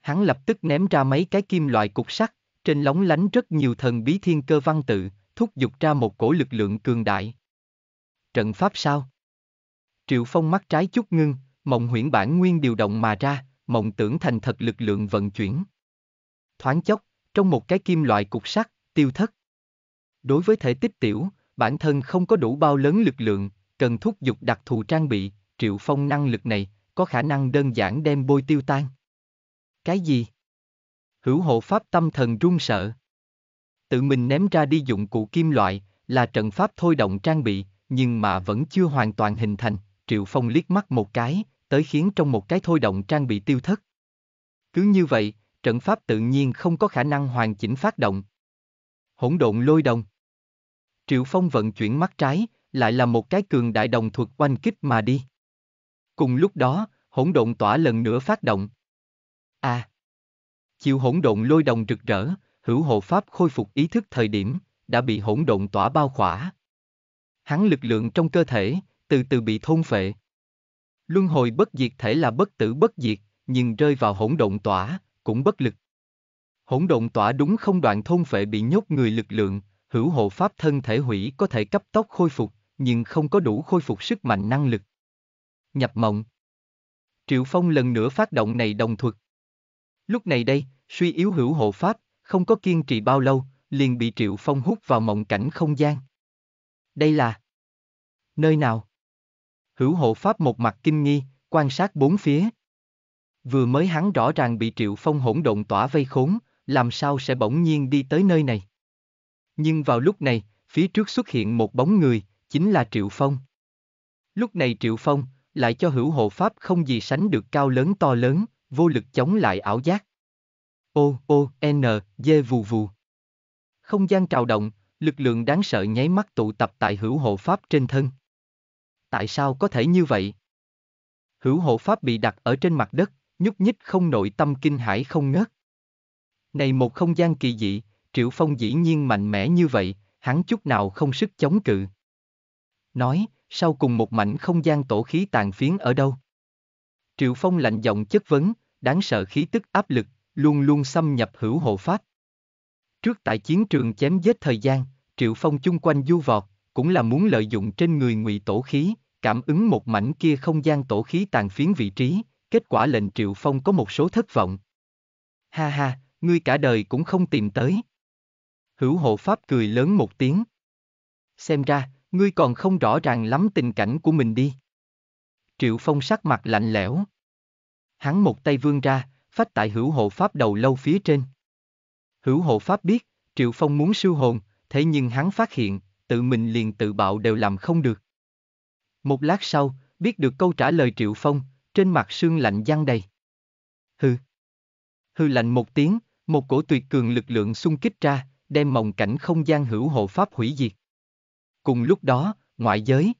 Hắn lập tức ném ra mấy cái kim loại cục sắt, trên lóng lánh rất nhiều thần bí thiên cơ văn tự, thúc giục ra một cổ lực lượng cường đại. Trận pháp sao? Triệu Phong mắt trái chút ngưng, mộng huyễn bản nguyên điều động mà ra, mộng tưởng thành thật lực lượng vận chuyển. Thoáng chốc, trong một cái kim loại cục sắt, tiêu thất. Đối với thể tích tiểu, bản thân không có đủ bao lớn lực lượng, cần thúc giục đặc thù trang bị, triệu phong năng lực này, có khả năng đơn giản đem bôi tiêu tan. Cái gì? Hữu hộ pháp tâm thần run sợ. Tự mình ném ra đi dụng cụ kim loại, là trận pháp thôi động trang bị, nhưng mà vẫn chưa hoàn toàn hình thành, triệu phong liếc mắt một cái, tới khiến trong một cái thôi động trang bị tiêu thất. Cứ như vậy, trận pháp tự nhiên không có khả năng hoàn chỉnh phát động. Hỗn độn lôi đồng. Triệu Phong vận chuyển mắt trái, lại là một cái cường đại đồng thuật oanh kích mà đi. Cùng lúc đó, hỗn độn tỏa lần nữa phát động. A. À, chiều hỗn độn lôi đồng rực rỡ, hữu hộ pháp khôi phục ý thức thời điểm, đã bị hỗn độn tỏa bao khỏa. Hắn lực lượng trong cơ thể, từ từ bị thôn phệ. Luân hồi bất diệt thể là bất tử bất diệt, nhưng rơi vào hỗn động tỏa, cũng bất lực. Hỗn động tỏa đúng không đoạn thôn phệ bị nhốt người lực lượng, hữu hộ pháp thân thể hủy có thể cấp tốc khôi phục, nhưng không có đủ khôi phục sức mạnh năng lực. Nhập mộng Triệu Phong lần nữa phát động này đồng thuật. Lúc này đây, suy yếu hữu hộ pháp, không có kiên trì bao lâu, liền bị Triệu Phong hút vào mộng cảnh không gian. Đây là Nơi nào? hữu hộ pháp một mặt kinh nghi, quan sát bốn phía. Vừa mới hắn rõ ràng bị triệu phong hỗn độn tỏa vây khốn, làm sao sẽ bỗng nhiên đi tới nơi này. Nhưng vào lúc này, phía trước xuất hiện một bóng người, chính là Triệu Phong. Lúc này Triệu Phong lại cho hữu hộ pháp không gì sánh được cao lớn to lớn, vô lực chống lại ảo giác. Ô, ô, n, dê vù vù. Không gian trào động, lực lượng đáng sợ nháy mắt tụ tập tại hữu hộ pháp trên thân tại sao có thể như vậy? Hữu hộ pháp bị đặt ở trên mặt đất, nhúc nhích không nội tâm kinh hãi không ngớt. Này một không gian kỳ dị, Triệu Phong dĩ nhiên mạnh mẽ như vậy, hắn chút nào không sức chống cự. Nói, sau cùng một mảnh không gian tổ khí tàn phiến ở đâu? Triệu Phong lạnh giọng chất vấn, đáng sợ khí tức áp lực, luôn luôn xâm nhập hữu hộ pháp. Trước tại chiến trường chém giết thời gian, Triệu Phong chung quanh du vọt, cũng là muốn lợi dụng trên người ngụy tổ khí, cảm ứng một mảnh kia không gian tổ khí tàn phiến vị trí, kết quả lệnh Triệu Phong có một số thất vọng. Ha ha, ngươi cả đời cũng không tìm tới. Hữu hộ pháp cười lớn một tiếng. Xem ra, ngươi còn không rõ ràng lắm tình cảnh của mình đi. Triệu Phong sắc mặt lạnh lẽo. Hắn một tay vươn ra, phách tại hữu hộ pháp đầu lâu phía trên. Hữu hộ pháp biết, Triệu Phong muốn siêu hồn, thế nhưng hắn phát hiện, tự mình liền tự bạo đều làm không được. Một lát sau, biết được câu trả lời Triệu Phong, trên mặt sương lạnh giăng đầy. Hừ. Hừ lạnh một tiếng, một cổ tuyệt cường lực lượng xung kích ra, đem mộng cảnh không gian hữu hộ pháp hủy diệt. Cùng lúc đó, ngoại giới.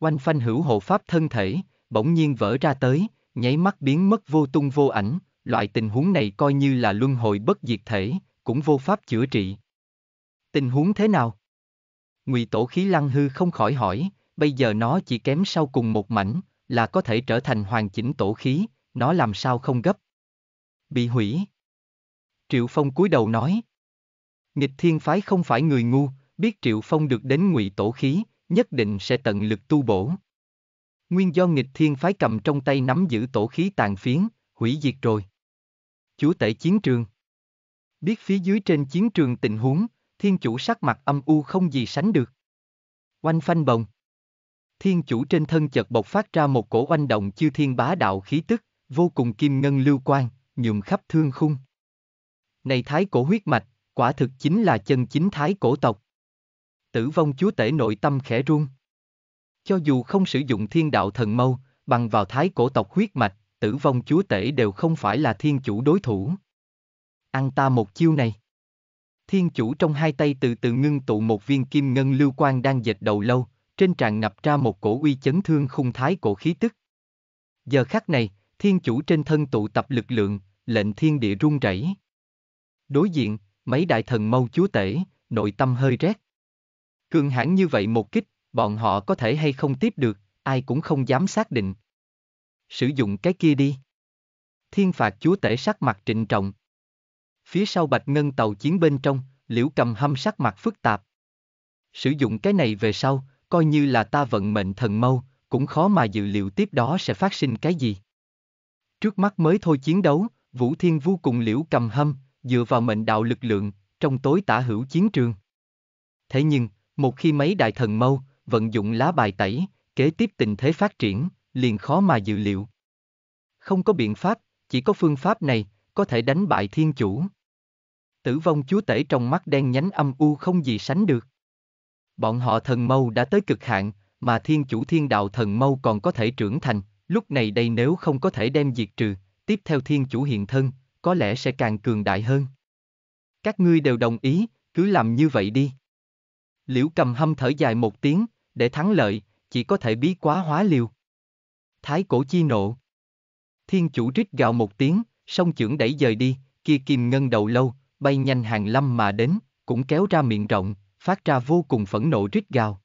Oanh phanh hữu hộ pháp thân thể, bỗng nhiên vỡ ra tới, nháy mắt biến mất vô tung vô ảnh, loại tình huống này coi như là luân hồi bất diệt thể, cũng vô pháp chữa trị. Tình huống thế nào? Ngụy Tổ Khí Lăng Hư không khỏi hỏi, bây giờ nó chỉ kém sau cùng một mảnh, là có thể trở thành hoàn chỉnh tổ khí, nó làm sao không gấp. Bị hủy. Triệu Phong cúi đầu nói. Nghịch thiên phái không phải người ngu, biết Triệu Phong được đến ngụy tổ khí, nhất định sẽ tận lực tu bổ. Nguyên do nghịch thiên phái cầm trong tay nắm giữ tổ khí tàn phiến, hủy diệt rồi. Chúa tể chiến trường. Biết phía dưới trên chiến trường tình huống, thiên chủ sắc mặt âm u không gì sánh được. Oanh phanh bồng thiên chủ trên thân chợt bộc phát ra một cổ oanh động chư thiên bá đạo khí tức, vô cùng kim ngân lưu quang nhuộm khắp thương khung. Này thái cổ huyết mạch, quả thực chính là chân chính thái cổ tộc. Tử vong chúa tể nội tâm khẽ run. Cho dù không sử dụng thiên đạo thần mâu, bằng vào thái cổ tộc huyết mạch, tử vong chúa tể đều không phải là thiên chủ đối thủ. Ăn ta một chiêu này. Thiên chủ trong hai tay từ từ ngưng tụ một viên kim ngân lưu quang đang dệt đầu lâu, trên tràn ngập ra một cổ uy chấn thương khung thái cổ khí tức. Giờ khắc này, thiên chủ trên thân tụ tập lực lượng, lệnh thiên địa rung rẩy. Đối diện, mấy đại thần mâu chúa tể, nội tâm hơi rét. Cường hãn như vậy một kích, bọn họ có thể hay không tiếp được, ai cũng không dám xác định. Sử dụng cái kia đi. Thiên phạt chúa tể sắc mặt trịnh trọng. Phía sau bạch ngân tàu chiến bên trong, liễu cầm hâm sắc mặt phức tạp. Sử dụng cái này về sau, coi như là ta vận mệnh thần mâu, cũng khó mà dự liệu tiếp đó sẽ phát sinh cái gì. Trước mắt mới thôi chiến đấu, Vũ Thiên vô cùng Liễu Cầm Hâm, dựa vào mệnh đạo lực lượng, trong tối tả hữu chiến trường. Thế nhưng, một khi mấy đại thần mâu, vận dụng lá bài tẩy, kế tiếp tình thế phát triển, liền khó mà dự liệu. Không có biện pháp, chỉ có phương pháp này, có thể đánh bại thiên chủ. Tử vong chúa tể trong mắt đen nhánh âm u không gì sánh được. Bọn họ thần mâu đã tới cực hạn, mà thiên chủ thiên đạo thần mâu còn có thể trưởng thành, lúc này đây nếu không có thể đem diệt trừ, tiếp theo thiên chủ hiện thân, có lẽ sẽ càng cường đại hơn. Các ngươi đều đồng ý, cứ làm như vậy đi. Liễu cầm hâm thở dài một tiếng, để thắng lợi, chỉ có thể bí quá hóa liều. Thái cổ chi nộ. Thiên chủ rít gào một tiếng, song trưởng đẩy dời đi, kia kim ngân đầu lâu, bay nhanh hàng lâm mà đến, cũng kéo ra miệng rộng, phát ra vô cùng phẫn nộ rít gào.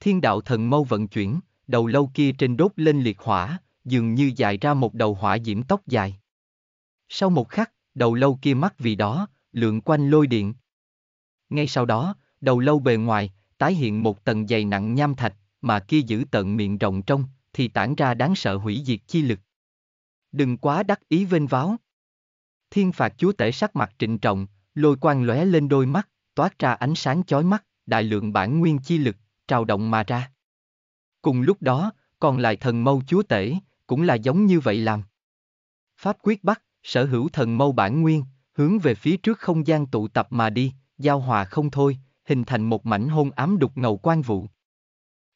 Thiên đạo thần mâu vận chuyển, đầu lâu kia trên đốt lên liệt hỏa, dường như dài ra một đầu hỏa diễm tóc dài. Sau một khắc, đầu lâu kia mắc vì đó, lượn quanh lôi điện. Ngay sau đó, đầu lâu bề ngoài, tái hiện một tầng dày nặng nham thạch, mà kia giữ tận miệng rộng trong, thì tản ra đáng sợ hủy diệt chi lực. Đừng quá đắc ý vênh váo. Thiên phạt chúa tể sắc mặt trịnh trọng, lôi quang lóe lên đôi mắt, toát ra ánh sáng chói mắt, đại lượng bản nguyên chi lực, trào động mà ra. Cùng lúc đó, còn lại thần mâu chúa tể, cũng là giống như vậy làm. Pháp quyết bắt, sở hữu thần mâu bản nguyên, hướng về phía trước không gian tụ tập mà đi, giao hòa không thôi, hình thành một mảnh hôn ám đục ngầu quan vụ.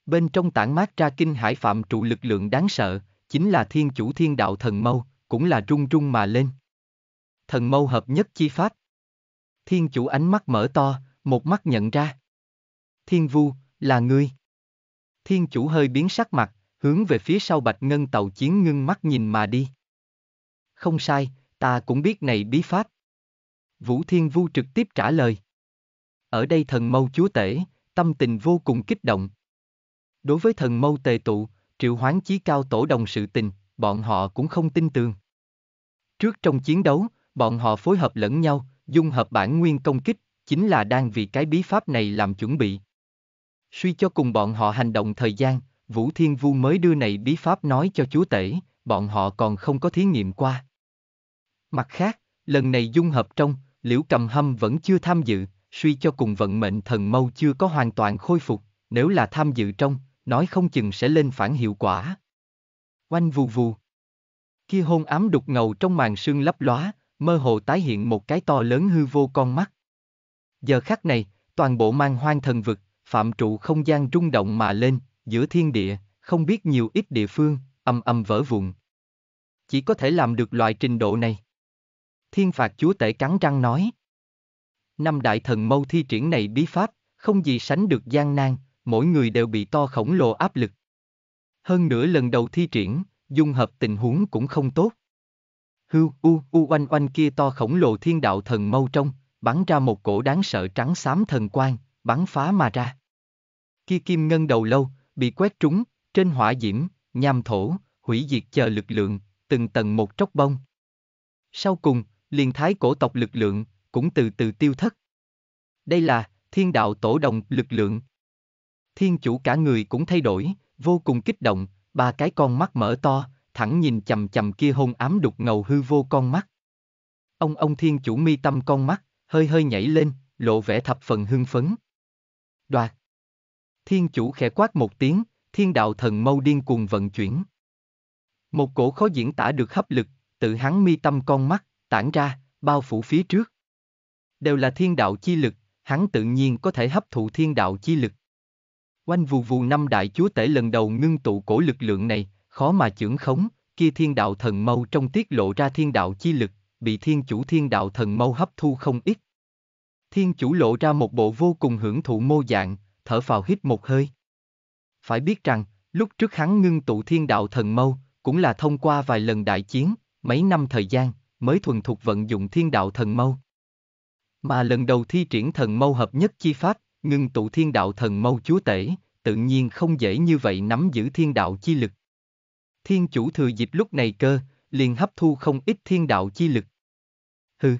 Bên trong tản mát ra kinh hải phạm trụ lực lượng đáng sợ, chính là thiên chủ thiên đạo thần mâu, cũng là rung rung mà lên. Thần mâu hợp nhất chi pháp, Thiên chủ ánh mắt mở to, một mắt nhận ra. Thiên vu, là ngươi. Thiên chủ hơi biến sắc mặt, hướng về phía sau bạch ngân tàu chiến ngưng mắt nhìn mà đi. Không sai, ta cũng biết này bí pháp. Vũ Thiên Vu trực tiếp trả lời. Ở đây thần mâu chúa tể, tâm tình vô cùng kích động. Đối với thần mâu tề tụ, triệu hoán chí cao tổ đồng sự tình, bọn họ cũng không tin tưởng. Trước trong chiến đấu, bọn họ phối hợp lẫn nhau, dung hợp bản nguyên công kích, chính là đang vì cái bí pháp này làm chuẩn bị. Suy cho cùng bọn họ hành động thời gian, Vũ Thiên Vu mới đưa này bí pháp nói cho chúa tể, bọn họ còn không có thí nghiệm qua. Mặt khác, lần này dung hợp trong, Liễu Cầm Hâm vẫn chưa tham dự, suy cho cùng vận mệnh thần mâu chưa có hoàn toàn khôi phục, nếu là tham dự trong, nói không chừng sẽ lên phản hiệu quả. Oanh vù vù. Kia hôn ám đục ngầu trong màn sương lấp lóa, mơ hồ tái hiện một cái to lớn hư vô con mắt. Giờ khắc này, toàn bộ mang hoang thần vực, phạm trụ không gian rung động mà lên, giữa thiên địa, không biết nhiều ít địa phương, âm âm vỡ vụn. Chỉ có thể làm được loại trình độ này. Thiên phạt chúa tể cắn răng nói. Năm đại thần mâu thi triển này bí pháp, không gì sánh được gian nan, mỗi người đều bị to khổng lồ áp lực. Hơn nữa lần đầu thi triển, dung hợp tình huống cũng không tốt hư u u oanh oanh kia to khổng lồ thiên đạo thần mâu trong, bắn ra một cổ đáng sợ trắng xám thần quang, bắn phá mà ra. Kia kim ngân đầu lâu, bị quét trúng, trên hỏa diễm, nham thổ, hủy diệt chờ lực lượng, từng tầng một tróc bông. Sau cùng, liền thái cổ tộc lực lượng, cũng từ từ tiêu thất. Đây là, thiên đạo tổ đồng lực lượng. Thiên chủ cả người cũng thay đổi, vô cùng kích động, ba cái con mắt mở to, thẳng nhìn chầm chầm kia hôn ám đục ngầu hư vô con mắt. Ông ông thiên chủ mi tâm con mắt, hơi hơi nhảy lên, lộ vẻ thập phần hưng phấn. Đoạt! Thiên chủ khẽ quát một tiếng, thiên đạo thần mâu điên cuồng vận chuyển. Một cổ khó diễn tả được hấp lực, tự hắn mi tâm con mắt, tản ra, bao phủ phía trước. Đều là thiên đạo chi lực, hắn tự nhiên có thể hấp thụ thiên đạo chi lực. quanh vù vù năm đại chúa tể lần đầu ngưng tụ cổ lực lượng này, khó mà chưởng khống, kia thiên đạo thần mâu trong tiết lộ ra thiên đạo chi lực, bị thiên chủ thiên đạo thần mâu hấp thu không ít. Thiên chủ lộ ra một bộ vô cùng hưởng thụ mô dạng, thở phào hít một hơi. Phải biết rằng, lúc trước hắn ngưng tụ thiên đạo thần mâu, cũng là thông qua vài lần đại chiến, mấy năm thời gian, mới thuần thục vận dụng thiên đạo thần mâu. Mà lần đầu thi triển thần mâu hợp nhất chi pháp, ngưng tụ thiên đạo thần mâu chúa tể, tự nhiên không dễ như vậy nắm giữ thiên đạo chi lực thiên chủ thừa dịp lúc này cơ, liền hấp thu không ít thiên đạo chi lực. Hừ.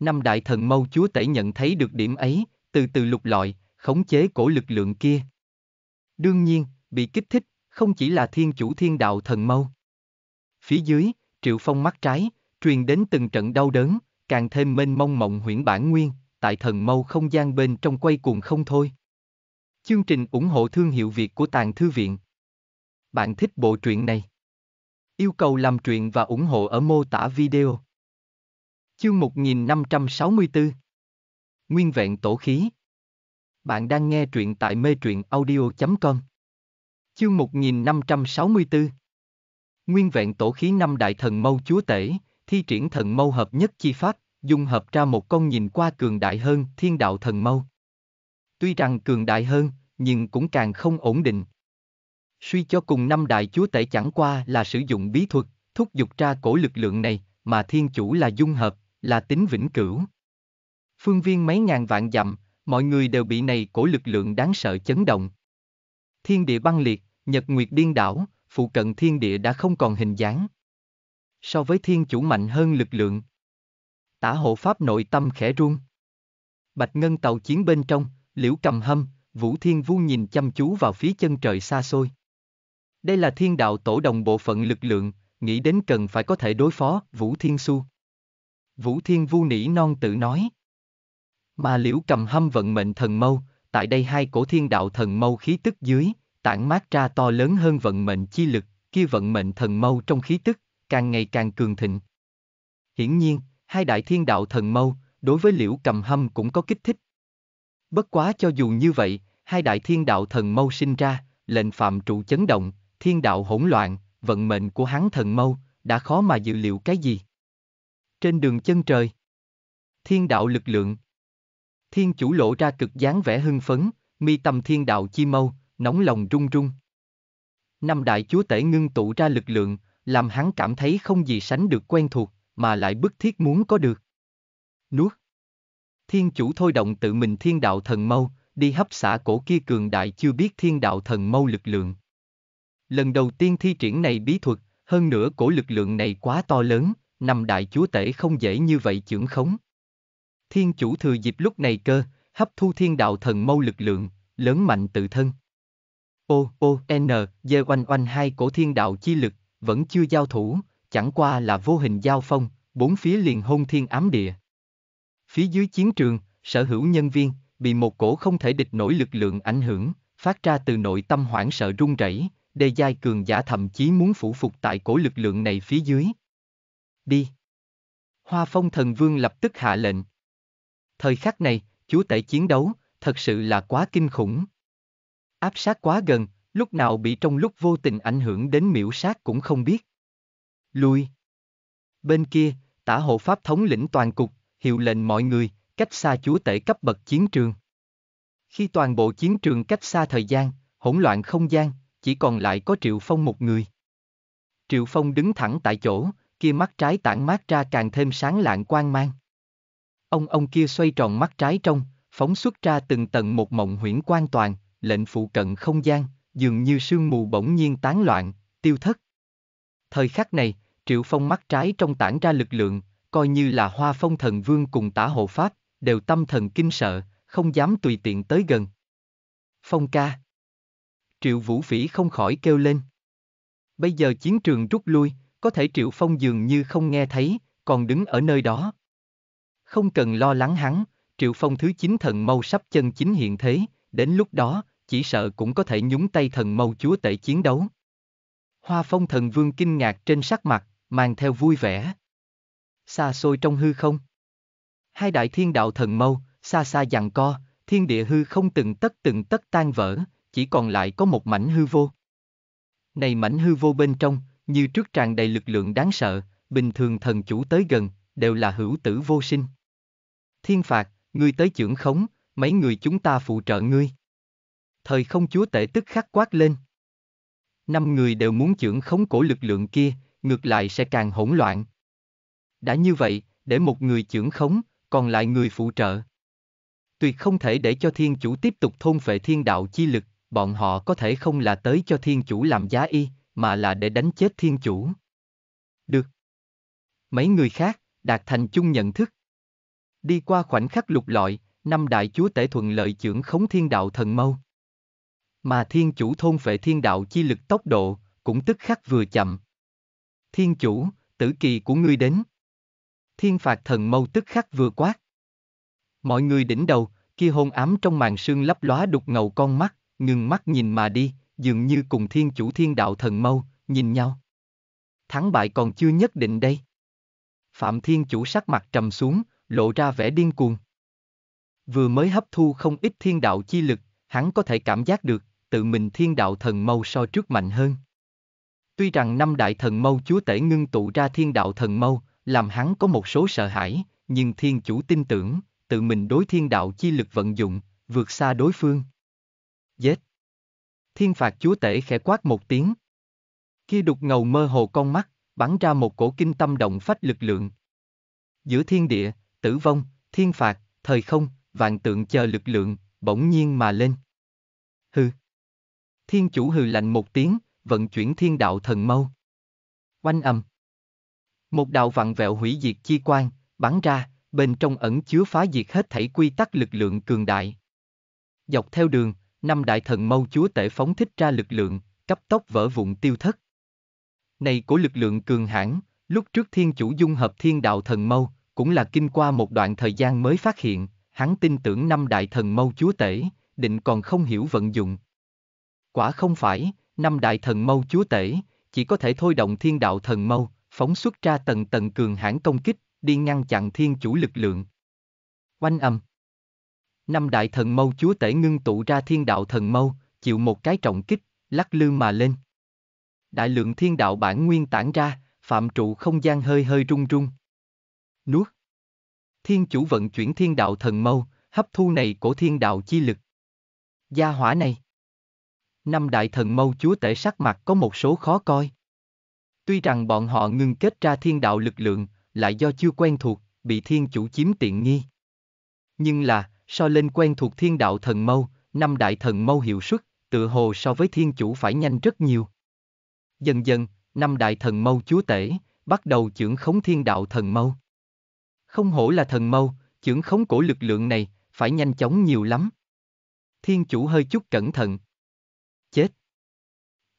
Năm đại thần mâu chúa tể nhận thấy được điểm ấy, từ từ lục lọi, khống chế cổ lực lượng kia. Đương nhiên, bị kích thích, không chỉ là thiên chủ thiên đạo thần mâu. Phía dưới, triệu phong mắt trái, truyền đến từng trận đau đớn, càng thêm mênh mông mộng huyễn bản nguyên, tại thần mâu không gian bên trong quay cuồng không thôi. Chương trình ủng hộ thương hiệu Việt của Tàng Thư Viện bạn thích bộ truyện này? Yêu cầu làm truyện và ủng hộ ở mô tả video. Chương 1564 Nguyên vẹn tổ khí Bạn đang nghe truyện tại mê truyện audio.com Chương 1564 Nguyên vẹn tổ khí năm đại thần mâu chúa tể, thi triển thần mâu hợp nhất chi pháp, dung hợp ra một con nhìn qua cường đại hơn thiên đạo thần mâu. Tuy rằng cường đại hơn, nhưng cũng càng không ổn định. Suy cho cùng năm đại chúa tể chẳng qua là sử dụng bí thuật, thúc giục ra cổ lực lượng này, mà thiên chủ là dung hợp, là tính vĩnh cửu. Phương viên mấy ngàn vạn dặm, mọi người đều bị này cổ lực lượng đáng sợ chấn động. Thiên địa băng liệt, nhật nguyệt điên đảo, phụ cận thiên địa đã không còn hình dáng. So với thiên chủ mạnh hơn lực lượng. Tả hộ pháp nội tâm khẽ run. Bạch ngân tàu chiến bên trong, liễu cầm hâm, vũ thiên vu nhìn chăm chú vào phía chân trời xa xôi. Đây là thiên đạo tổ đồng bộ phận lực lượng, nghĩ đến cần phải có thể đối phó, Vũ Thiên Xu. Vũ Thiên Vu nỉ non tự nói. Mà liễu cầm hâm vận mệnh thần mâu, tại đây hai cổ thiên đạo thần mâu khí tức dưới, tản mát ra to lớn hơn vận mệnh chi lực, kia vận mệnh thần mâu trong khí tức, càng ngày càng cường thịnh. Hiển nhiên, hai đại thiên đạo thần mâu, đối với liễu cầm hâm cũng có kích thích. Bất quá cho dù như vậy, hai đại thiên đạo thần mâu sinh ra, lệnh phạm trụ chấn động, thiên đạo hỗn loạn, vận mệnh của hắn thần mâu, đã khó mà dự liệu cái gì. Trên đường chân trời, thiên đạo lực lượng, thiên chủ lộ ra cực dáng vẻ hưng phấn, mi tâm thiên đạo chi mâu, nóng lòng rung rung. Năm đại chúa tể ngưng tụ ra lực lượng, làm hắn cảm thấy không gì sánh được quen thuộc, mà lại bức thiết muốn có được. Nuốt. Thiên chủ thôi động tự mình thiên đạo thần mâu, đi hấp xả cổ kia cường đại chưa biết thiên đạo thần mâu lực lượng. Lần đầu tiên thi triển này bí thuật, hơn nữa cổ lực lượng này quá to lớn, nằm đại chúa tể không dễ như vậy chưởng khống. Thiên chủ thừa dịp lúc này cơ, hấp thu thiên đạo thần mâu lực lượng, lớn mạnh tự thân. O, O, N, D oanh oanh hai cổ thiên đạo chi lực, vẫn chưa giao thủ, chẳng qua là vô hình giao phong, bốn phía liền hôn thiên ám địa. Phía dưới chiến trường, sở hữu nhân viên, bị một cổ không thể địch nổi lực lượng ảnh hưởng, phát ra từ nội tâm hoảng sợ run rẩy, đề giai cường giả thậm chí muốn phủ phục tại cổ lực lượng này phía dưới. Đi! Hoa phong thần vương lập tức hạ lệnh. Thời khắc này, chúa tể chiến đấu, thật sự là quá kinh khủng. Áp sát quá gần, lúc nào bị trong lúc vô tình ảnh hưởng đến miễu sát cũng không biết. Lui! Bên kia, tả hộ pháp thống lĩnh toàn cục, hiệu lệnh mọi người, cách xa chúa tể cấp bậc chiến trường. Khi toàn bộ chiến trường cách xa thời gian, hỗn loạn không gian, chỉ còn lại có Triệu Phong một người. Triệu Phong đứng thẳng tại chỗ, kia mắt trái tản mát ra càng thêm sáng lạng quang mang. Ông ông kia xoay tròn mắt trái trong, phóng xuất ra từng tầng một mộng huyễn quan toàn, lệnh phụ cận không gian, dường như sương mù bỗng nhiên tán loạn, tiêu thất. Thời khắc này, Triệu Phong mắt trái trong tản ra lực lượng, coi như là hoa phong thần vương cùng tả hộ pháp, đều tâm thần kinh sợ, không dám tùy tiện tới gần. Phong ca Triệu Vũ Phỉ không khỏi kêu lên. Bây giờ chiến trường rút lui, có thể Triệu Phong dường như không nghe thấy, còn đứng ở nơi đó. Không cần lo lắng hắn, Triệu Phong thứ chín thần mâu sắp chân chính hiện thế, đến lúc đó, chỉ sợ cũng có thể nhúng tay thần mâu chúa tể chiến đấu. Hoa Phong thần vương kinh ngạc trên sắc mặt, mang theo vui vẻ. Xa xôi trong hư không. Hai đại thiên đạo thần mâu, xa xa dặn co, thiên địa hư không từng tất từng tất tan vỡ, chỉ còn lại có một mảnh hư vô. Này mảnh hư vô bên trong, như trước tràn đầy lực lượng đáng sợ, bình thường thần chủ tới gần, đều là hữu tử vô sinh. Thiên phạt, ngươi tới trưởng khống, mấy người chúng ta phụ trợ ngươi. Thời không chúa tể tức khắc quát lên. Năm người đều muốn trưởng khống cổ lực lượng kia, ngược lại sẽ càng hỗn loạn. Đã như vậy, để một người trưởng khống, còn lại người phụ trợ. Tuyệt không thể để cho thiên chủ tiếp tục thôn phệ thiên đạo chi lực, bọn họ có thể không là tới cho thiên chủ làm giá y, mà là để đánh chết thiên chủ. Được. Mấy người khác, đạt thành chung nhận thức. Đi qua khoảnh khắc lục lọi, năm đại chúa tể thuận lợi trưởng khống thiên đạo thần mâu. Mà thiên chủ thôn phệ thiên đạo chi lực tốc độ, cũng tức khắc vừa chậm. Thiên chủ, tử kỳ của ngươi đến. Thiên phạt thần mâu tức khắc vừa quát. Mọi người đỉnh đầu, kia hôn ám trong màn sương lấp lóa đục ngầu con mắt, ngừng mắt nhìn mà đi, dường như cùng thiên chủ thiên đạo thần mâu, nhìn nhau. Thắng bại còn chưa nhất định đây. Phạm thiên chủ sắc mặt trầm xuống, lộ ra vẻ điên cuồng. Vừa mới hấp thu không ít thiên đạo chi lực, hắn có thể cảm giác được, tự mình thiên đạo thần mâu so trước mạnh hơn. Tuy rằng năm đại thần mâu chúa tể ngưng tụ ra thiên đạo thần mâu, làm hắn có một số sợ hãi, nhưng thiên chủ tin tưởng, tự mình đối thiên đạo chi lực vận dụng, vượt xa đối phương giết. Thiên phạt chúa tể khẽ quát một tiếng. Kia đục ngầu mơ hồ con mắt, bắn ra một cổ kinh tâm động phách lực lượng. Giữa thiên địa, tử vong, thiên phạt, thời không, vạn tượng chờ lực lượng, bỗng nhiên mà lên. Hừ. Thiên chủ hừ lạnh một tiếng, vận chuyển thiên đạo thần mâu. Oanh ầm. Một đạo vặn vẹo hủy diệt chi quan, bắn ra, bên trong ẩn chứa phá diệt hết thảy quy tắc lực lượng cường đại. Dọc theo đường, năm đại thần mâu chúa tể phóng thích ra lực lượng, cấp tốc vỡ vụn tiêu thất. Này của lực lượng cường hãn, lúc trước thiên chủ dung hợp thiên đạo thần mâu, cũng là kinh qua một đoạn thời gian mới phát hiện, hắn tin tưởng năm đại thần mâu chúa tể, định còn không hiểu vận dụng. Quả không phải, năm đại thần mâu chúa tể, chỉ có thể thôi động thiên đạo thần mâu, phóng xuất ra tầng tầng cường hãn công kích, đi ngăn chặn thiên chủ lực lượng. Oanh âm Năm đại thần mâu chúa tể ngưng tụ ra thiên đạo thần mâu, chịu một cái trọng kích, lắc lư mà lên. Đại lượng thiên đạo bản nguyên tản ra, phạm trụ không gian hơi hơi rung rung. Nuốt. Thiên chủ vận chuyển thiên đạo thần mâu, hấp thu này của thiên đạo chi lực. Gia hỏa này. Năm đại thần mâu chúa tể sắc mặt có một số khó coi. Tuy rằng bọn họ ngưng kết ra thiên đạo lực lượng, lại do chưa quen thuộc, bị thiên chủ chiếm tiện nghi. Nhưng là, so lên quen thuộc thiên đạo thần mâu, năm đại thần mâu hiệu suất, tựa hồ so với thiên chủ phải nhanh rất nhiều. Dần dần, năm đại thần mâu chúa tể, bắt đầu trưởng khống thiên đạo thần mâu. Không hổ là thần mâu, trưởng khống cổ lực lượng này, phải nhanh chóng nhiều lắm. Thiên chủ hơi chút cẩn thận. Chết.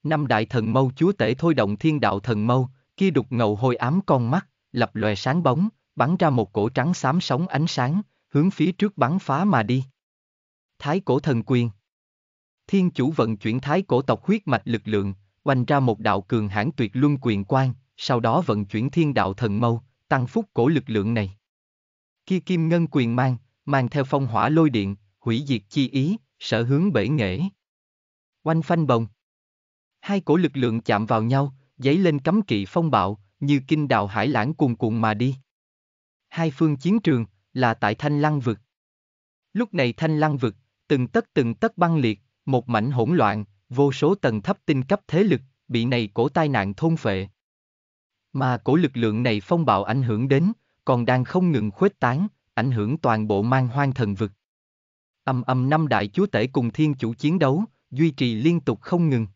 Năm đại thần mâu chúa tể thôi động thiên đạo thần mâu, kia đục ngầu hôi ám con mắt, lập lòe sáng bóng, bắn ra một cổ trắng xám sóng ánh sáng, hướng phía trước bắn phá mà đi. Thái cổ thần quyền Thiên chủ vận chuyển thái cổ tộc huyết mạch lực lượng, oanh ra một đạo cường hãn tuyệt luân quyền quan, sau đó vận chuyển thiên đạo thần mâu, tăng phúc cổ lực lượng này. Kia kim ngân quyền mang, mang theo phong hỏa lôi điện, hủy diệt chi ý, sở hướng bể nghệ. Oanh phanh bồng. Hai cổ lực lượng chạm vào nhau, dấy lên cấm kỵ phong bạo, như kinh đạo hải lãng cuồn cuộn mà đi. Hai phương chiến trường là tại Thanh Lăng Vực. Lúc này Thanh Lăng Vực, từng tất từng tất băng liệt, một mảnh hỗn loạn, vô số tầng thấp tinh cấp thế lực, bị này cổ tai nạn thôn phệ. Mà cổ lực lượng này phong bạo ảnh hưởng đến, còn đang không ngừng khuếch tán, ảnh hưởng toàn bộ mang hoang thần vực. Âm âm năm đại chúa tể cùng thiên chủ chiến đấu, duy trì liên tục không ngừng.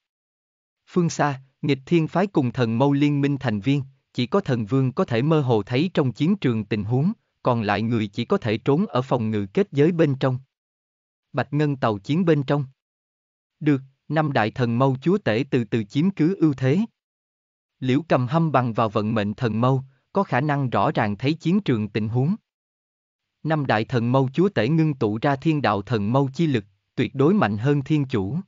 Phương xa, nghịch thiên phái cùng thần mâu liên minh thành viên, chỉ có thần vương có thể mơ hồ thấy trong chiến trường tình huống, còn lại người chỉ có thể trốn ở phòng ngự kết giới bên trong. Bạch Ngân tàu chiến bên trong. Được, năm đại thần mâu chúa tể từ từ chiếm cứ ưu thế. Liễu cầm hâm bằng vào vận mệnh thần mâu, có khả năng rõ ràng thấy chiến trường tình huống. Năm đại thần mâu chúa tể ngưng tụ ra thiên đạo thần mâu chi lực, tuyệt đối mạnh hơn thiên chủ.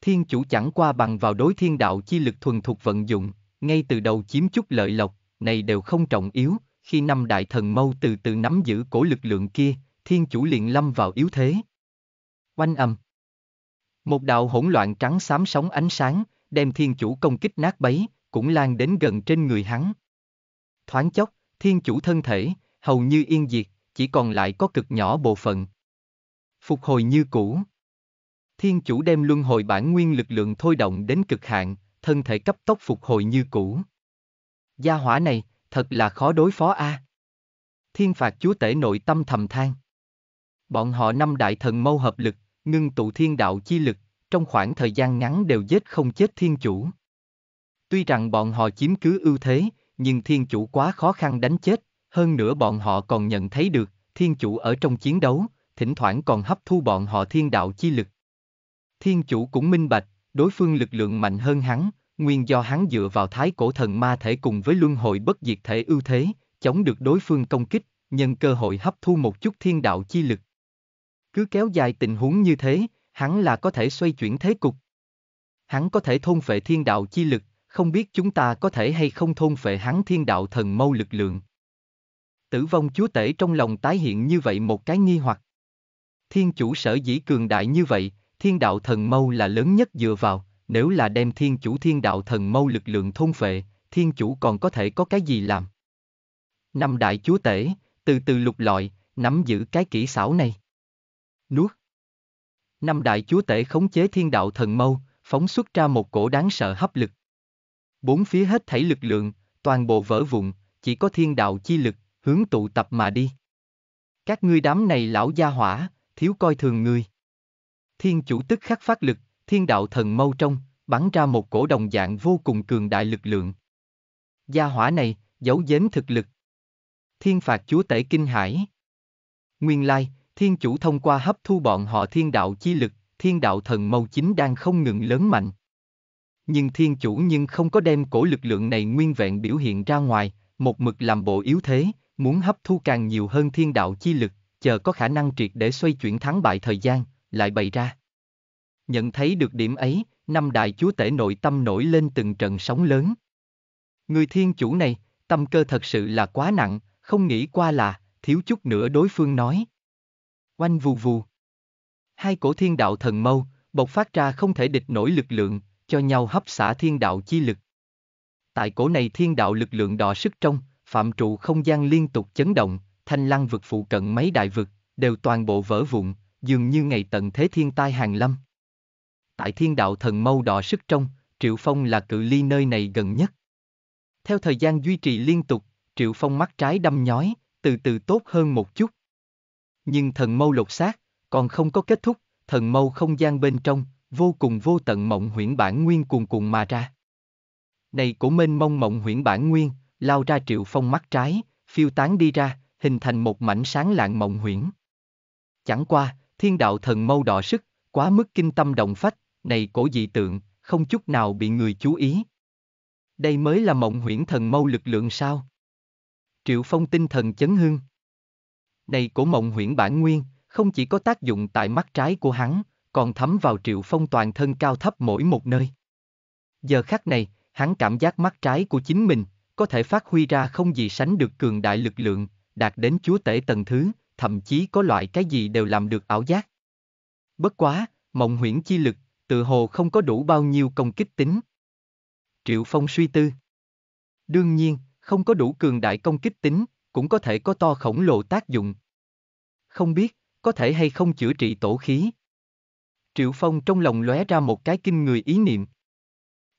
Thiên chủ chẳng qua bằng vào đối thiên đạo chi lực thuần thục vận dụng, ngay từ đầu chiếm chút lợi lộc, này đều không trọng yếu, khi năm đại thần mâu từ từ nắm giữ cổ lực lượng kia, thiên chủ liền lâm vào yếu thế. Oanh âm, Một đạo hỗn loạn trắng xám sóng ánh sáng, đem thiên chủ công kích nát bấy, cũng lan đến gần trên người hắn. Thoáng chốc, thiên chủ thân thể, hầu như yên diệt, chỉ còn lại có cực nhỏ bộ phận. Phục hồi như cũ. Thiên chủ đem luân hồi bản nguyên lực lượng thôi động đến cực hạn, thân thể cấp tốc phục hồi như cũ. Gia hỏa này, thật là khó đối phó a. À? Thiên phạt chúa tể nội tâm thầm than. Bọn họ năm đại thần mâu hợp lực, ngưng tụ thiên đạo chi lực, trong khoảng thời gian ngắn đều giết không chết thiên chủ. Tuy rằng bọn họ chiếm cứ ưu thế, nhưng thiên chủ quá khó khăn đánh chết, hơn nữa bọn họ còn nhận thấy được, thiên chủ ở trong chiến đấu, thỉnh thoảng còn hấp thu bọn họ thiên đạo chi lực. Thiên chủ cũng minh bạch, đối phương lực lượng mạnh hơn hắn, nguyên do hắn dựa vào thái cổ thần ma thể cùng với luân hồi bất diệt thể ưu thế, chống được đối phương công kích, nhân cơ hội hấp thu một chút thiên đạo chi lực. Cứ kéo dài tình huống như thế, hắn là có thể xoay chuyển thế cục. Hắn có thể thôn phệ thiên đạo chi lực, không biết chúng ta có thể hay không thôn phệ hắn thiên đạo thần mâu lực lượng. Tử vong chúa tể trong lòng tái hiện như vậy một cái nghi hoặc. Thiên chủ sở dĩ cường đại như vậy, thiên đạo thần mâu là lớn nhất dựa vào, nếu là đem thiên chủ thiên đạo thần mâu lực lượng thôn phệ, thiên chủ còn có thể có cái gì làm? Năm đại chúa tể, từ từ lục lọi, nắm giữ cái kỹ xảo này. Nuốt. Năm đại chúa tể khống chế thiên đạo thần mâu, phóng xuất ra một cổ đáng sợ hấp lực. Bốn phía hết thảy lực lượng, toàn bộ vỡ vụn, chỉ có thiên đạo chi lực, hướng tụ tập mà đi. Các ngươi đám này lão gia hỏa, thiếu coi thường ngươi. Thiên chủ tức khắc phát lực, thiên đạo thần mâu trong, bắn ra một cổ đồng dạng vô cùng cường đại lực lượng. Gia hỏa này, giấu giếm thực lực. Thiên phạt chúa tể kinh hải. Nguyên lai, thiên chủ thông qua hấp thu bọn họ thiên đạo chi lực, thiên đạo thần mâu chính đang không ngừng lớn mạnh. Nhưng thiên chủ nhưng không có đem cổ lực lượng này nguyên vẹn biểu hiện ra ngoài, một mực làm bộ yếu thế, muốn hấp thu càng nhiều hơn thiên đạo chi lực, chờ có khả năng triệt để xoay chuyển thắng bại thời gian, lại bày ra. Nhận thấy được điểm ấy, năm đại chúa tể nội tâm nổi lên từng trận sóng lớn. Người thiên chủ này, tâm cơ thật sự là quá nặng, không nghĩ qua là, thiếu chút nữa đối phương nói. Oanh vù vù. Hai cổ thiên đạo thần mâu, bộc phát ra không thể địch nổi lực lượng, cho nhau hấp xả thiên đạo chi lực. Tại cổ này thiên đạo lực lượng đỏ sức trong, phạm trụ không gian liên tục chấn động, thanh lăng vực phụ cận mấy đại vực, đều toàn bộ vỡ vụn, dường như ngày tận thế thiên tai hàng lâm tại thiên đạo thần mâu đỏ sức trong, Triệu Phong là cự ly nơi này gần nhất. Theo thời gian duy trì liên tục, Triệu Phong mắt trái đâm nhói, từ từ tốt hơn một chút. Nhưng thần mâu lột xác, còn không có kết thúc, thần mâu không gian bên trong, vô cùng vô tận mộng huyễn bản nguyên cuồn cuộn mà ra. Này của mênh mông mộng huyễn bản nguyên, lao ra Triệu Phong mắt trái, phiêu tán đi ra, hình thành một mảnh sáng lạng mộng huyễn. Chẳng qua, thiên đạo thần mâu đỏ sức, quá mức kinh tâm động phách, này cổ dị tượng, không chút nào bị người chú ý. Đây mới là mộng huyễn thần mâu lực lượng sao? Triệu Phong tinh thần chấn hương. Này cổ mộng huyễn bản nguyên, không chỉ có tác dụng tại mắt trái của hắn, còn thấm vào Triệu Phong toàn thân cao thấp mỗi một nơi. Giờ khắc này, hắn cảm giác mắt trái của chính mình, có thể phát huy ra không gì sánh được cường đại lực lượng, đạt đến chúa tể tầng thứ, thậm chí có loại cái gì đều làm được ảo giác. Bất quá, mộng huyễn chi lực tự hồ không có đủ bao nhiêu công kích tính. Triệu Phong suy tư. Đương nhiên, không có đủ cường đại công kích tính, cũng có thể có to khổng lồ tác dụng. Không biết, có thể hay không chữa trị tổ khí. Triệu Phong trong lòng lóe ra một cái kinh người ý niệm.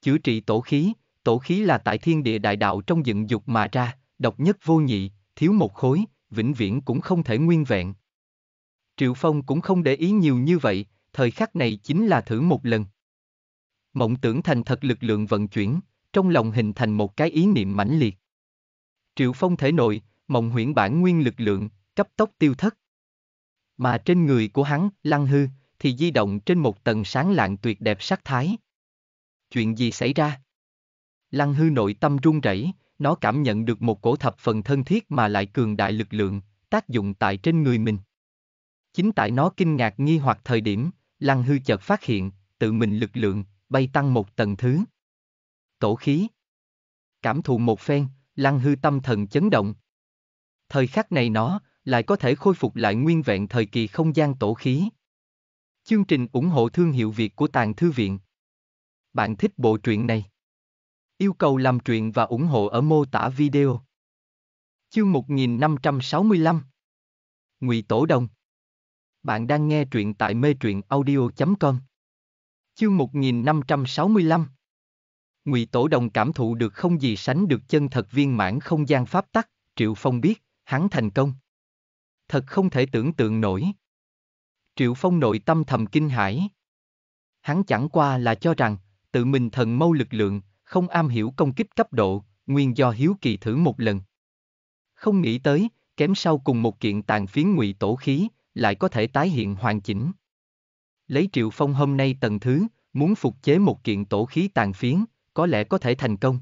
Chữa trị tổ khí, tổ khí là tại thiên địa đại đạo trong dựng dục mà ra, độc nhất vô nhị, thiếu một khối, vĩnh viễn cũng không thể nguyên vẹn. Triệu Phong cũng không để ý nhiều như vậy, thời khắc này chính là thử một lần. Mộng tưởng thành thật lực lượng vận chuyển, trong lòng hình thành một cái ý niệm mãnh liệt. Triệu Phong thể nội, mộng huyễn bản nguyên lực lượng, cấp tốc tiêu thất. Mà trên người của hắn, lăng hư, thì di động trên một tầng sáng lạng tuyệt đẹp sắc thái. Chuyện gì xảy ra? Lăng hư nội tâm run rẩy, nó cảm nhận được một cổ thập phần thân thiết mà lại cường đại lực lượng, tác dụng tại trên người mình. Chính tại nó kinh ngạc nghi hoặc thời điểm, Lăng hư chợt phát hiện, tự mình lực lượng, bay tăng một tầng thứ. Tổ khí. Cảm thụ một phen, lăng hư tâm thần chấn động. Thời khắc này nó, lại có thể khôi phục lại nguyên vẹn thời kỳ không gian tổ khí. Chương trình ủng hộ thương hiệu Việt của Tàng Thư Viện. Bạn thích bộ truyện này? Yêu cầu làm truyện và ủng hộ ở mô tả video. Chương 1565 Ngụy Tổ Đồng bạn đang nghe truyện tại mê truyện audio.com. Chương 1565 Ngụy Tổ Đồng cảm thụ được không gì sánh được chân thật viên mãn không gian pháp tắc, Triệu Phong biết, hắn thành công. Thật không thể tưởng tượng nổi. Triệu Phong nội tâm thầm kinh hãi. Hắn chẳng qua là cho rằng, tự mình thần mâu lực lượng, không am hiểu công kích cấp độ, nguyên do hiếu kỳ thử một lần. Không nghĩ tới, kém sau cùng một kiện tàn phiến ngụy tổ khí, lại có thể tái hiện hoàn chỉnh. Lấy Triệu Phong hôm nay tầng thứ, muốn phục chế một kiện tổ khí tàn phiến, có lẽ có thể thành công.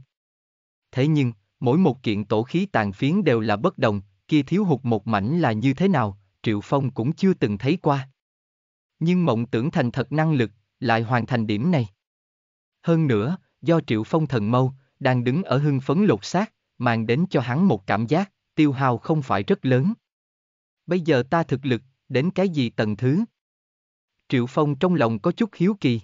Thế nhưng, mỗi một kiện tổ khí tàn phiến đều là bất đồng, kia thiếu hụt một mảnh là như thế nào, Triệu Phong cũng chưa từng thấy qua. Nhưng mộng tưởng thành thật năng lực, lại hoàn thành điểm này. Hơn nữa, do Triệu Phong thần mâu, đang đứng ở hưng phấn lột xác, mang đến cho hắn một cảm giác, tiêu hao không phải rất lớn. Bây giờ ta thực lực, đến cái gì tầng thứ. Triệu Phong trong lòng có chút hiếu kỳ.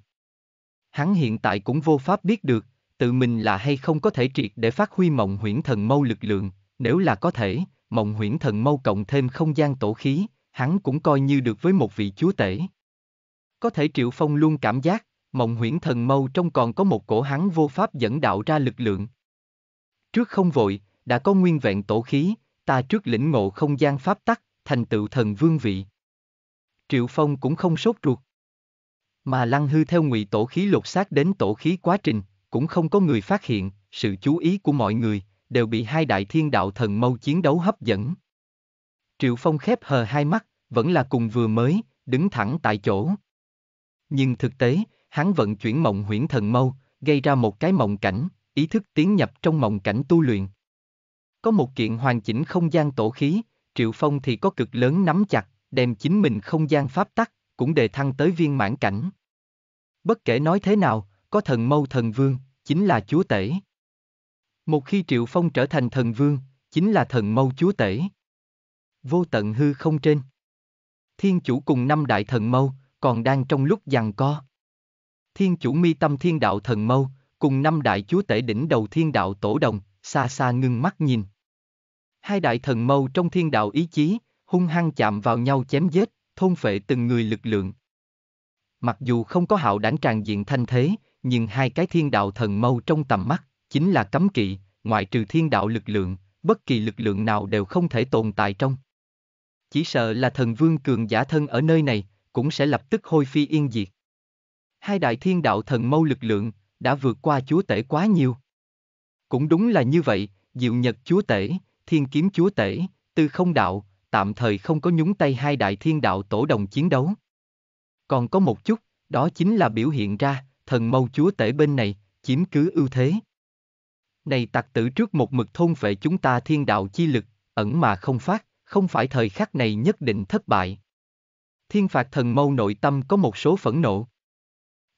Hắn hiện tại cũng vô pháp biết được, tự mình là hay không có thể triệt để phát huy mộng huyễn thần mâu lực lượng, nếu là có thể, mộng huyễn thần mâu cộng thêm không gian tổ khí, hắn cũng coi như được với một vị chúa tể. Có thể Triệu Phong luôn cảm giác, mộng huyễn thần mâu trong còn có một cổ hắn vô pháp dẫn đạo ra lực lượng. Trước không vội, đã có nguyên vẹn tổ khí, ta trước lĩnh ngộ không gian pháp tắc, thành tựu thần vương vị. Triệu Phong cũng không sốt ruột. Mà Lăng Hư theo ngụy tổ khí lột xác đến tổ khí quá trình, cũng không có người phát hiện, sự chú ý của mọi người, đều bị hai đại thiên đạo thần mâu chiến đấu hấp dẫn. Triệu Phong khép hờ hai mắt, vẫn là cùng vừa mới, đứng thẳng tại chỗ. Nhưng thực tế, hắn vận chuyển mộng huyễn thần mâu, gây ra một cái mộng cảnh, ý thức tiến nhập trong mộng cảnh tu luyện. Có một kiện hoàn chỉnh không gian tổ khí, Triệu Phong thì có cực lớn nắm chặt, đem chính mình không gian pháp tắc, cũng đề thăng tới viên mãn cảnh. Bất kể nói thế nào, có thần mâu thần vương, chính là chúa tể. Một khi Triệu Phong trở thành thần vương, chính là thần mâu chúa tể. Vô tận hư không trên. Thiên chủ cùng năm đại thần mâu, còn đang trong lúc giằng co. Thiên chủ mi tâm thiên đạo thần mâu, cùng năm đại chúa tể đỉnh đầu thiên đạo tổ đồng, xa xa ngưng mắt nhìn. Hai đại thần mâu trong thiên đạo ý chí, hung hăng chạm vào nhau chém giết, thôn phệ từng người lực lượng. Mặc dù không có hạo đảng tràn diện thanh thế, nhưng hai cái thiên đạo thần mâu trong tầm mắt, chính là cấm kỵ, ngoại trừ thiên đạo lực lượng, bất kỳ lực lượng nào đều không thể tồn tại trong. Chỉ sợ là thần vương cường giả thân ở nơi này, cũng sẽ lập tức hôi phi yên diệt. Hai đại thiên đạo thần mâu lực lượng, đã vượt qua chúa tể quá nhiều. Cũng đúng là như vậy, diệu nhật chúa tể, thiên kiếm chúa tể, tư không đạo, tạm thời không có nhúng tay hai đại thiên đạo tổ đồng chiến đấu. Còn có một chút, đó chính là biểu hiện ra, thần mâu chúa tể bên này, chiếm cứ ưu thế. Này tặc tử trước một mực thôn vệ chúng ta thiên đạo chi lực, ẩn mà không phát, không phải thời khắc này nhất định thất bại. Thiên phạt thần mâu nội tâm có một số phẫn nộ.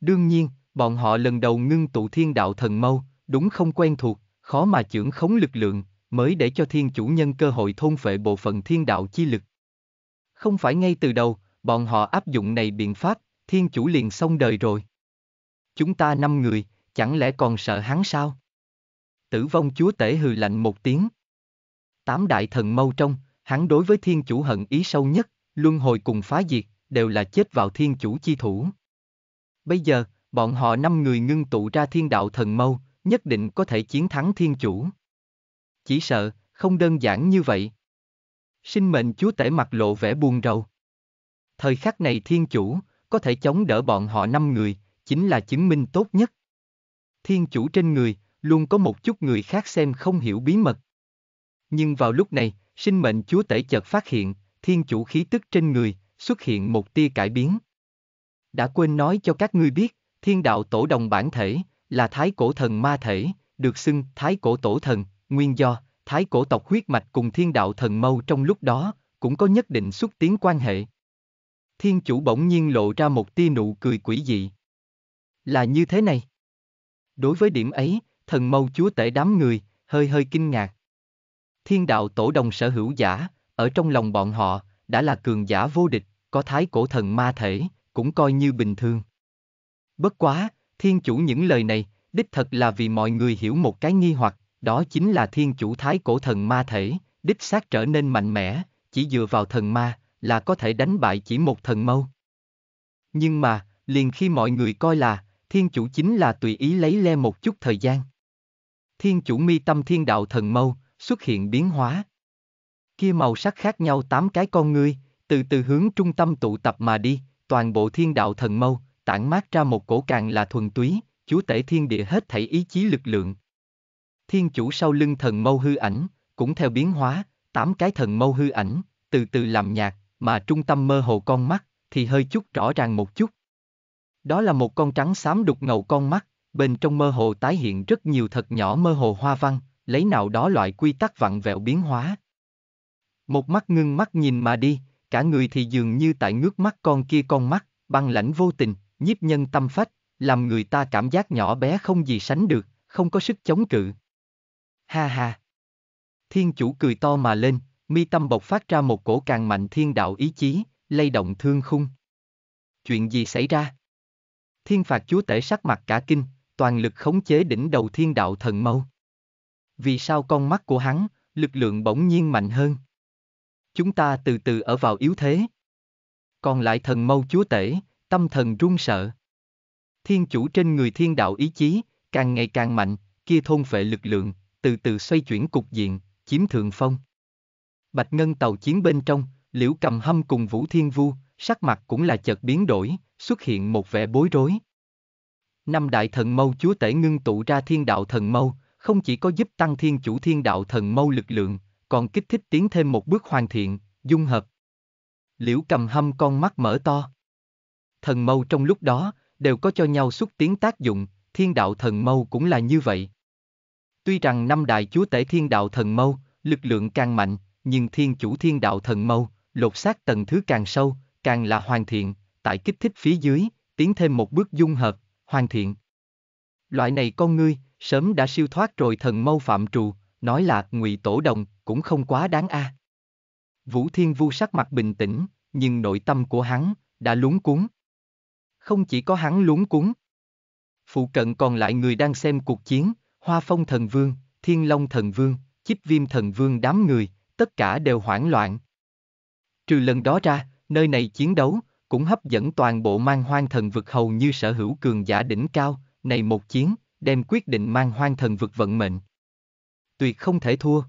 Đương nhiên, bọn họ lần đầu ngưng tụ thiên đạo thần mâu, đúng không quen thuộc, khó mà trưởng khống lực lượng, mới để cho thiên chủ nhân cơ hội thôn phệ bộ phận thiên đạo chi lực. Không phải ngay từ đầu, bọn họ áp dụng này biện pháp, thiên chủ liền xong đời rồi. Chúng ta năm người, chẳng lẽ còn sợ hắn sao? Tử vong chúa tể hừ lạnh một tiếng. Tám đại thần mâu trong, hắn đối với thiên chủ hận ý sâu nhất, luân hồi cùng phá diệt, đều là chết vào thiên chủ chi thủ. Bây giờ, bọn họ năm người ngưng tụ ra thiên đạo thần mâu, nhất định có thể chiến thắng thiên chủ chỉ sợ, không đơn giản như vậy. Sinh mệnh chúa tể mặt lộ vẻ buồn rầu. Thời khắc này thiên chủ, có thể chống đỡ bọn họ năm người, chính là chứng minh tốt nhất. Thiên chủ trên người, luôn có một chút người khác xem không hiểu bí mật. Nhưng vào lúc này, sinh mệnh chúa tể chợt phát hiện, thiên chủ khí tức trên người, xuất hiện một tia cải biến. Đã quên nói cho các ngươi biết, thiên đạo tổ đồng bản thể, là thái cổ thần ma thể, được xưng thái cổ tổ thần, nguyên do, thái cổ tộc huyết mạch cùng thiên đạo thần mâu trong lúc đó, cũng có nhất định xúc tiến quan hệ. Thiên chủ bỗng nhiên lộ ra một tia nụ cười quỷ dị. Là như thế này. Đối với điểm ấy, thần mâu chúa tể đám người, hơi hơi kinh ngạc. Thiên đạo tổ đồng sở hữu giả, ở trong lòng bọn họ, đã là cường giả vô địch, có thái cổ thần ma thể, cũng coi như bình thường. Bất quá, thiên chủ những lời này, đích thật là vì mọi người hiểu một cái nghi hoặc, đó chính là thiên chủ thái cổ thần ma thể, đích xác trở nên mạnh mẽ, chỉ dựa vào thần ma là có thể đánh bại chỉ một thần mâu. Nhưng mà, liền khi mọi người coi là, thiên chủ chính là tùy ý lấy le một chút thời gian. Thiên chủ mi tâm thiên đạo thần mâu, xuất hiện biến hóa. Kia màu sắc khác nhau tám cái con ngươi, từ từ hướng trung tâm tụ tập mà đi, toàn bộ thiên đạo thần mâu, tản mát ra một cổ càng là thuần túy, chúa tể thiên địa hết thảy ý chí lực lượng, thiên chủ sau lưng thần mâu hư ảnh, cũng theo biến hóa, tám cái thần mâu hư ảnh, từ từ làm nhạc mà trung tâm mơ hồ con mắt, thì hơi chút rõ ràng một chút. Đó là một con trắng xám đục ngầu con mắt, bên trong mơ hồ tái hiện rất nhiều thật nhỏ mơ hồ hoa văn, lấy nào đó loại quy tắc vặn vẹo biến hóa. Một mắt ngưng mắt nhìn mà đi, cả người thì dường như tại ngước mắt con kia con mắt, băng lãnh vô tình, nhiếp nhân tâm phách, làm người ta cảm giác nhỏ bé không gì sánh được, không có sức chống cự ha ha. Thiên chủ cười to mà lên, mi tâm bộc phát ra một cổ càng mạnh thiên đạo ý chí, lay động thương khung. Chuyện gì xảy ra? Thiên phạt chúa tể sắc mặt cả kinh, toàn lực khống chế đỉnh đầu thiên đạo thần mâu. Vì sao con mắt của hắn, lực lượng bỗng nhiên mạnh hơn? Chúng ta từ từ ở vào yếu thế. Còn lại thần mâu chúa tể, tâm thần run sợ. Thiên chủ trên người thiên đạo ý chí, càng ngày càng mạnh, kia thôn phệ lực lượng, từ từ xoay chuyển cục diện, chiếm thượng phong. Bạch Ngân tàu chiến bên trong, Liễu Cầm Hâm cùng Vũ Thiên Vu, sắc mặt cũng là chợt biến đổi, xuất hiện một vẻ bối rối. Năm đại thần mâu chúa tể ngưng tụ ra thiên đạo thần mâu, không chỉ có giúp tăng thiên chủ thiên đạo thần mâu lực lượng, còn kích thích tiến thêm một bước hoàn thiện, dung hợp. Liễu Cầm Hâm con mắt mở to. Thần mâu trong lúc đó, đều có cho nhau xúc tiến tác dụng, thiên đạo thần mâu cũng là như vậy. Tuy rằng năm đại chúa tể thiên đạo thần mâu, lực lượng càng mạnh, nhưng thiên chủ thiên đạo thần mâu, lột xác tầng thứ càng sâu, càng là hoàn thiện, tại kích thích phía dưới, tiến thêm một bước dung hợp, hoàn thiện. Loại này con ngươi, sớm đã siêu thoát rồi thần mâu phạm trù, nói là ngụy tổ đồng, cũng không quá đáng a. À. Vũ Thiên Vu sắc mặt bình tĩnh, nhưng nội tâm của hắn, đã lúng cuốn. Không chỉ có hắn lúng cuốn. Phụ cận còn lại người đang xem cuộc chiến, Hoa Phong Thần Vương, Thiên Long Thần Vương, Chiếp Viêm Thần Vương đám người, tất cả đều hoảng loạn. Trừ lần đó ra, nơi này chiến đấu, cũng hấp dẫn toàn bộ mang hoang thần vực hầu như sở hữu cường giả đỉnh cao, này một chiến, đem quyết định mang hoang thần vực vận mệnh. Tuyệt không thể thua.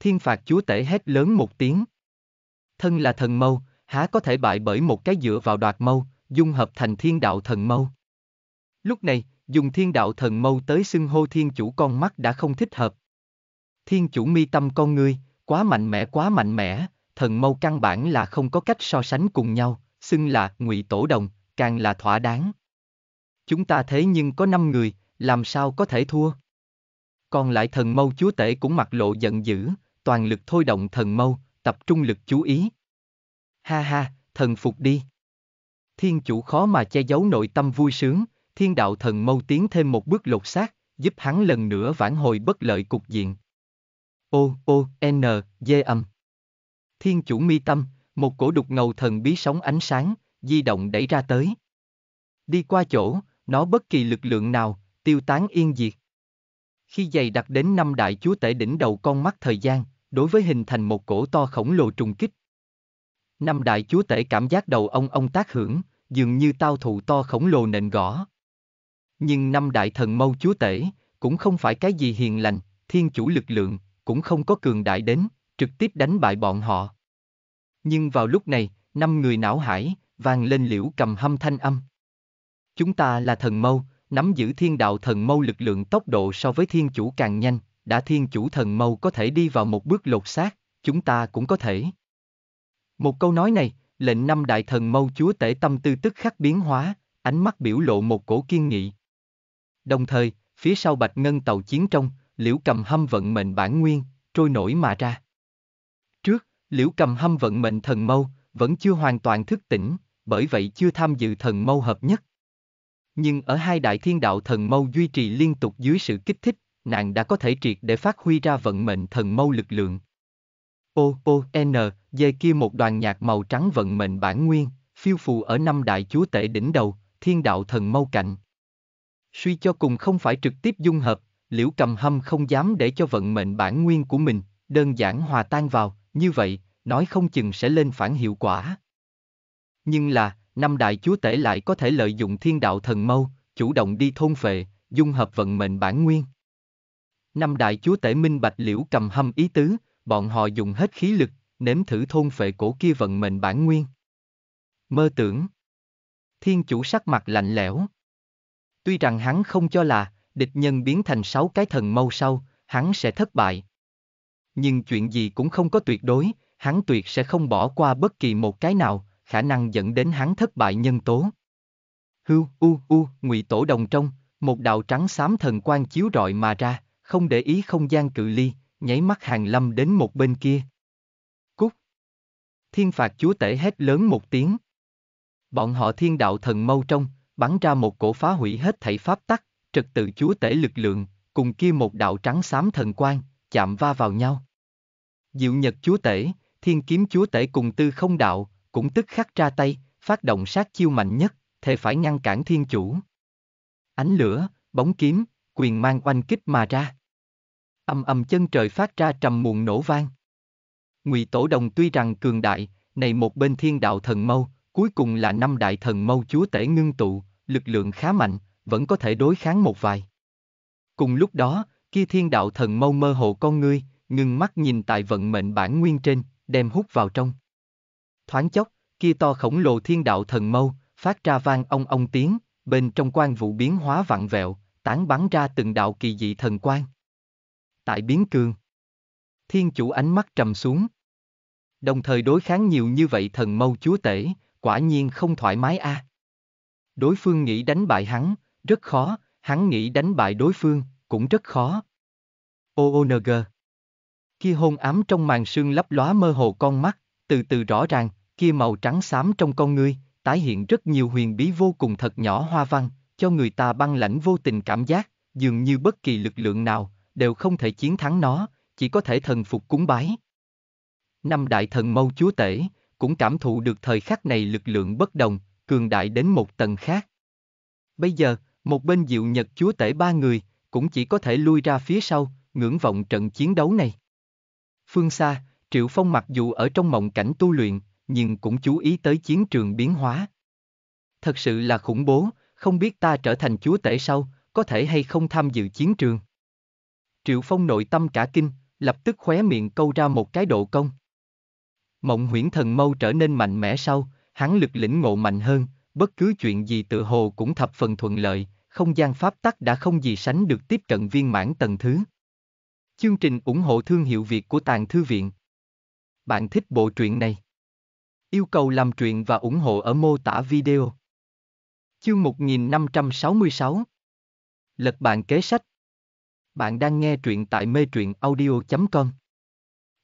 Thiên phạt chúa tể hét lớn một tiếng. Thân là thần mâu, há có thể bại bởi một cái dựa vào đoạt mâu, dung hợp thành thiên đạo thần mâu. Lúc này, dùng thiên đạo thần mâu tới xưng hô thiên chủ con mắt đã không thích hợp. Thiên chủ mi tâm con ngươi, quá mạnh mẽ quá mạnh mẽ, thần mâu căn bản là không có cách so sánh cùng nhau, xưng là ngụy tổ đồng, càng là thỏa đáng. Chúng ta thế nhưng có năm người, làm sao có thể thua? Còn lại thần mâu chúa tể cũng mặc lộ giận dữ, toàn lực thôi động thần mâu, tập trung lực chú ý. Ha ha, thần phục đi. Thiên chủ khó mà che giấu nội tâm vui sướng, thiên đạo thần mâu tiến thêm một bước lột xác, giúp hắn lần nữa vãn hồi bất lợi cục diện. O, O, N, D âm. Thiên chủ mi tâm, một cổ đục ngầu thần bí sóng ánh sáng, di động đẩy ra tới. Đi qua chỗ, nó bất kỳ lực lượng nào, tiêu tán yên diệt. Khi dày đặt đến năm đại chúa tể đỉnh đầu con mắt thời gian, đối với hình thành một cổ to khổng lồ trùng kích. Năm đại chúa tể cảm giác đầu ông ông tác hưởng, dường như tao thụ to khổng lồ nền gõ. Nhưng năm đại thần mâu chúa tể, cũng không phải cái gì hiền lành, thiên chủ lực lượng, cũng không có cường đại đến, trực tiếp đánh bại bọn họ. Nhưng vào lúc này, năm người não hải, vang lên liễu cầm hâm thanh âm. Chúng ta là thần mâu, nắm giữ thiên đạo thần mâu lực lượng tốc độ so với thiên chủ càng nhanh, đã thiên chủ thần mâu có thể đi vào một bước lột xác, chúng ta cũng có thể. Một câu nói này, lệnh năm đại thần mâu chúa tể tâm tư tức khắc biến hóa, ánh mắt biểu lộ một cổ kiên nghị, Đồng thời, phía sau bạch ngân tàu chiến trong, liễu cầm hâm vận mệnh bản nguyên, trôi nổi mà ra. Trước, liễu cầm hâm vận mệnh thần mâu, vẫn chưa hoàn toàn thức tỉnh, bởi vậy chưa tham dự thần mâu hợp nhất. Nhưng ở hai đại thiên đạo thần mâu duy trì liên tục dưới sự kích thích, nàng đã có thể triệt để phát huy ra vận mệnh thần mâu lực lượng. O, O, N, dây kia một đoàn nhạc màu trắng vận mệnh bản nguyên, phiêu phù ở năm đại chúa tể đỉnh đầu, thiên đạo thần mâu cạnh suy cho cùng không phải trực tiếp dung hợp, liễu cầm hâm không dám để cho vận mệnh bản nguyên của mình, đơn giản hòa tan vào, như vậy, nói không chừng sẽ lên phản hiệu quả. Nhưng là, năm đại chúa tể lại có thể lợi dụng thiên đạo thần mâu, chủ động đi thôn phệ, dung hợp vận mệnh bản nguyên. Năm đại chúa tể minh bạch liễu cầm hâm ý tứ, bọn họ dùng hết khí lực, nếm thử thôn phệ cổ kia vận mệnh bản nguyên. Mơ tưởng Thiên chủ sắc mặt lạnh lẽo. Tuy rằng hắn không cho là, địch nhân biến thành sáu cái thần mâu sau, hắn sẽ thất bại. Nhưng chuyện gì cũng không có tuyệt đối, hắn tuyệt sẽ không bỏ qua bất kỳ một cái nào, khả năng dẫn đến hắn thất bại nhân tố. Hưu, u, u, ngụy tổ đồng trong, một đạo trắng xám thần quang chiếu rọi mà ra, không để ý không gian cự ly, nháy mắt hàng lâm đến một bên kia. Cúc. Thiên phạt chúa tể hét lớn một tiếng. Bọn họ thiên đạo thần mâu trong, bắn ra một cổ phá hủy hết thảy pháp tắc, trật tự chúa tể lực lượng, cùng kia một đạo trắng xám thần quan chạm va vào nhau. Diệu Nhật chúa tể, Thiên kiếm chúa tể cùng tư không đạo, cũng tức khắc ra tay, phát động sát chiêu mạnh nhất, thề phải ngăn cản thiên chủ. Ánh lửa, bóng kiếm, quyền mang oanh kích mà ra. Âm âm chân trời phát ra trầm muộn nổ vang. Ngụy Tổ Đồng tuy rằng cường đại, này một bên thiên đạo thần mâu, cuối cùng là năm đại thần mâu chúa tể ngưng tụ, lực lượng khá mạnh, vẫn có thể đối kháng một vài. Cùng lúc đó, kia thiên đạo thần mâu mơ hồ con ngươi, ngừng mắt nhìn tại vận mệnh bản nguyên trên, đem hút vào trong. Thoáng chốc, kia to khổng lồ thiên đạo thần mâu, phát ra vang ong ong tiếng, bên trong quan vụ biến hóa vặn vẹo, tán bắn ra từng đạo kỳ dị thần quan. Tại biến cường, thiên chủ ánh mắt trầm xuống. Đồng thời đối kháng nhiều như vậy thần mâu chúa tể, quả nhiên không thoải mái a. À. Đối phương nghĩ đánh bại hắn, rất khó, hắn nghĩ đánh bại đối phương, cũng rất khó. OONG Kia hôn ám trong màn sương lấp lóa mơ hồ con mắt, từ từ rõ ràng, kia màu trắng xám trong con ngươi, tái hiện rất nhiều huyền bí vô cùng thật nhỏ hoa văn, cho người ta băng lãnh vô tình cảm giác, dường như bất kỳ lực lượng nào, đều không thể chiến thắng nó, chỉ có thể thần phục cúng bái. Năm đại thần mâu chúa tể, cũng cảm thụ được thời khắc này lực lượng bất đồng, cường đại đến một tầng khác. Bây giờ, một bên diệu nhật chúa tể ba người, cũng chỉ có thể lui ra phía sau, ngưỡng vọng trận chiến đấu này. Phương xa, Triệu Phong mặc dù ở trong mộng cảnh tu luyện, nhưng cũng chú ý tới chiến trường biến hóa. Thật sự là khủng bố, không biết ta trở thành chúa tể sau, có thể hay không tham dự chiến trường. Triệu Phong nội tâm cả kinh, lập tức khóe miệng câu ra một cái độ công. Mộng huyễn thần mâu trở nên mạnh mẽ sau, hắn lực lĩnh ngộ mạnh hơn, bất cứ chuyện gì tự hồ cũng thập phần thuận lợi, không gian pháp tắc đã không gì sánh được tiếp cận viên mãn tầng thứ. Chương trình ủng hộ thương hiệu Việt của Tàng Thư Viện Bạn thích bộ truyện này? Yêu cầu làm truyện và ủng hộ ở mô tả video. Chương 1566 Lật bạn kế sách Bạn đang nghe truyện tại mê truyện audio.com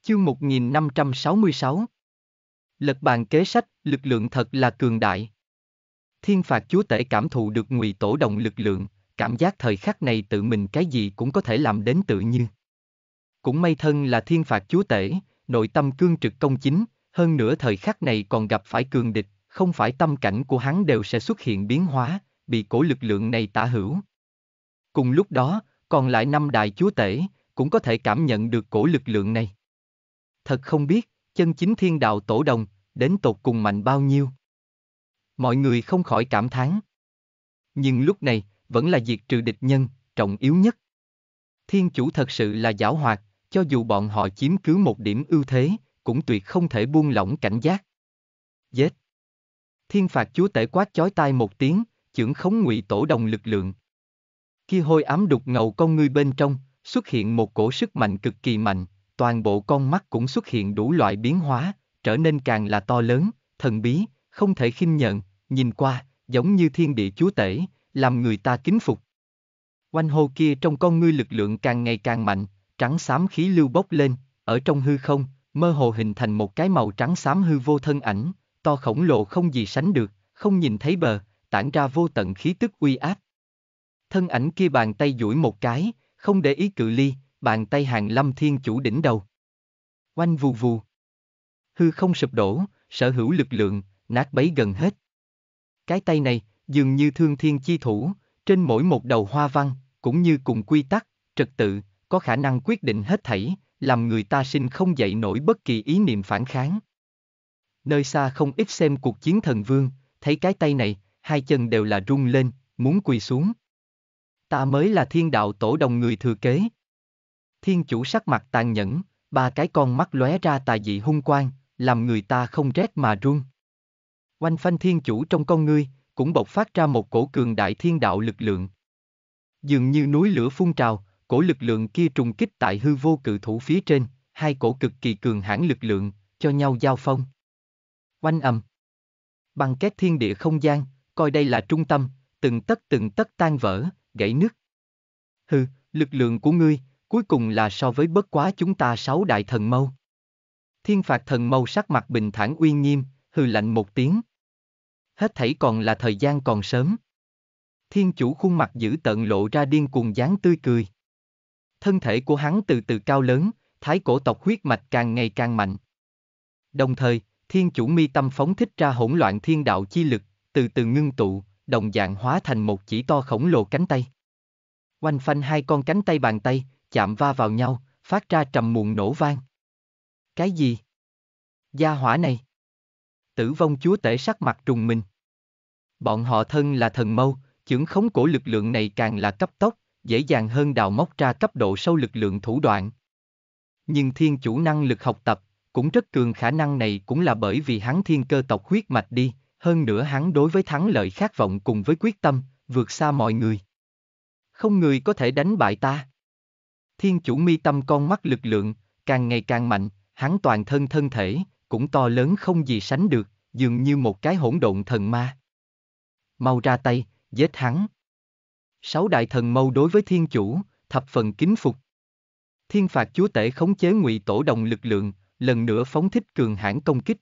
Chương 1566 Lật bàn kế sách, lực lượng thật là cường đại. Thiên phạt chúa tể cảm thụ được ngụy tổ động lực lượng, cảm giác thời khắc này tự mình cái gì cũng có thể làm đến tự như. Cũng may thân là thiên phạt chúa tể, nội tâm cương trực công chính, hơn nữa thời khắc này còn gặp phải cường địch, không phải tâm cảnh của hắn đều sẽ xuất hiện biến hóa, bị cổ lực lượng này tả hữu. Cùng lúc đó, còn lại năm đại chúa tể, cũng có thể cảm nhận được cổ lực lượng này. Thật không biết, chân chính thiên đạo tổ đồng, đến tột cùng mạnh bao nhiêu. Mọi người không khỏi cảm thán. Nhưng lúc này, vẫn là diệt trừ địch nhân, trọng yếu nhất. Thiên chủ thật sự là giáo hoạt, cho dù bọn họ chiếm cứ một điểm ưu thế, cũng tuyệt không thể buông lỏng cảnh giác. Giết! Thiên phạt chúa tể quát chói tai một tiếng, chưởng khống ngụy tổ đồng lực lượng. Khi hôi ám đục ngầu con ngươi bên trong, xuất hiện một cổ sức mạnh cực kỳ mạnh, toàn bộ con mắt cũng xuất hiện đủ loại biến hóa, trở nên càng là to lớn, thần bí, không thể khinh nhận, nhìn qua, giống như thiên địa chúa tể, làm người ta kính phục. Quanh hồ kia trong con ngươi lực lượng càng ngày càng mạnh, trắng xám khí lưu bốc lên, ở trong hư không, mơ hồ hình thành một cái màu trắng xám hư vô thân ảnh, to khổng lồ không gì sánh được, không nhìn thấy bờ, tản ra vô tận khí tức uy áp. Thân ảnh kia bàn tay duỗi một cái, không để ý cự ly, bàn tay hàng lâm thiên chủ đỉnh đầu. Oanh vù vù. Hư không sụp đổ, sở hữu lực lượng, nát bấy gần hết. Cái tay này, dường như thương thiên chi thủ, trên mỗi một đầu hoa văn, cũng như cùng quy tắc, trật tự, có khả năng quyết định hết thảy, làm người ta sinh không dậy nổi bất kỳ ý niệm phản kháng. Nơi xa không ít xem cuộc chiến thần vương, thấy cái tay này, hai chân đều là rung lên, muốn quỳ xuống. Ta mới là thiên đạo tổ đồng người thừa kế, Thiên chủ sắc mặt tàn nhẫn, ba cái con mắt lóe ra tà dị hung quang, làm người ta không rét mà run. Oanh phanh thiên chủ trong con ngươi, cũng bộc phát ra một cổ cường đại thiên đạo lực lượng. Dường như núi lửa phun trào, cổ lực lượng kia trùng kích tại hư vô cự thủ phía trên, hai cổ cực kỳ cường hãn lực lượng, cho nhau giao phong. Oanh ầm. Bằng két thiên địa không gian, coi đây là trung tâm, từng tất từng tất tan vỡ, gãy nứt. Hừ, lực lượng của ngươi, cuối cùng là so với bất quá chúng ta sáu đại thần mâu. Thiên phạt thần mâu sắc mặt bình thản uy nghiêm, hừ lạnh một tiếng. Hết thảy còn là thời gian còn sớm. Thiên chủ khuôn mặt giữ tận lộ ra điên cuồng dáng tươi cười. Thân thể của hắn từ từ cao lớn, thái cổ tộc huyết mạch càng ngày càng mạnh. Đồng thời, thiên chủ mi tâm phóng thích ra hỗn loạn thiên đạo chi lực, từ từ ngưng tụ, đồng dạng hóa thành một chỉ to khổng lồ cánh tay. Quanh phanh hai con cánh tay bàn tay, chạm va vào nhau, phát ra trầm muộn nổ vang. Cái gì? Gia hỏa này. Tử vong chúa tể sắc mặt trùng mình. Bọn họ thân là thần mâu, chưởng khống cổ lực lượng này càng là cấp tốc, dễ dàng hơn đào móc ra cấp độ sâu lực lượng thủ đoạn. Nhưng thiên chủ năng lực học tập, cũng rất cường khả năng này cũng là bởi vì hắn thiên cơ tộc huyết mạch đi, hơn nữa hắn đối với thắng lợi khát vọng cùng với quyết tâm, vượt xa mọi người. Không người có thể đánh bại ta. Thiên chủ mi tâm con mắt lực lượng, càng ngày càng mạnh, hắn toàn thân thân thể, cũng to lớn không gì sánh được, dường như một cái hỗn độn thần ma. Mau ra tay, giết hắn. Sáu đại thần mâu đối với thiên chủ, thập phần kính phục. Thiên phạt chúa tể khống chế ngụy tổ đồng lực lượng, lần nữa phóng thích cường hãn công kích.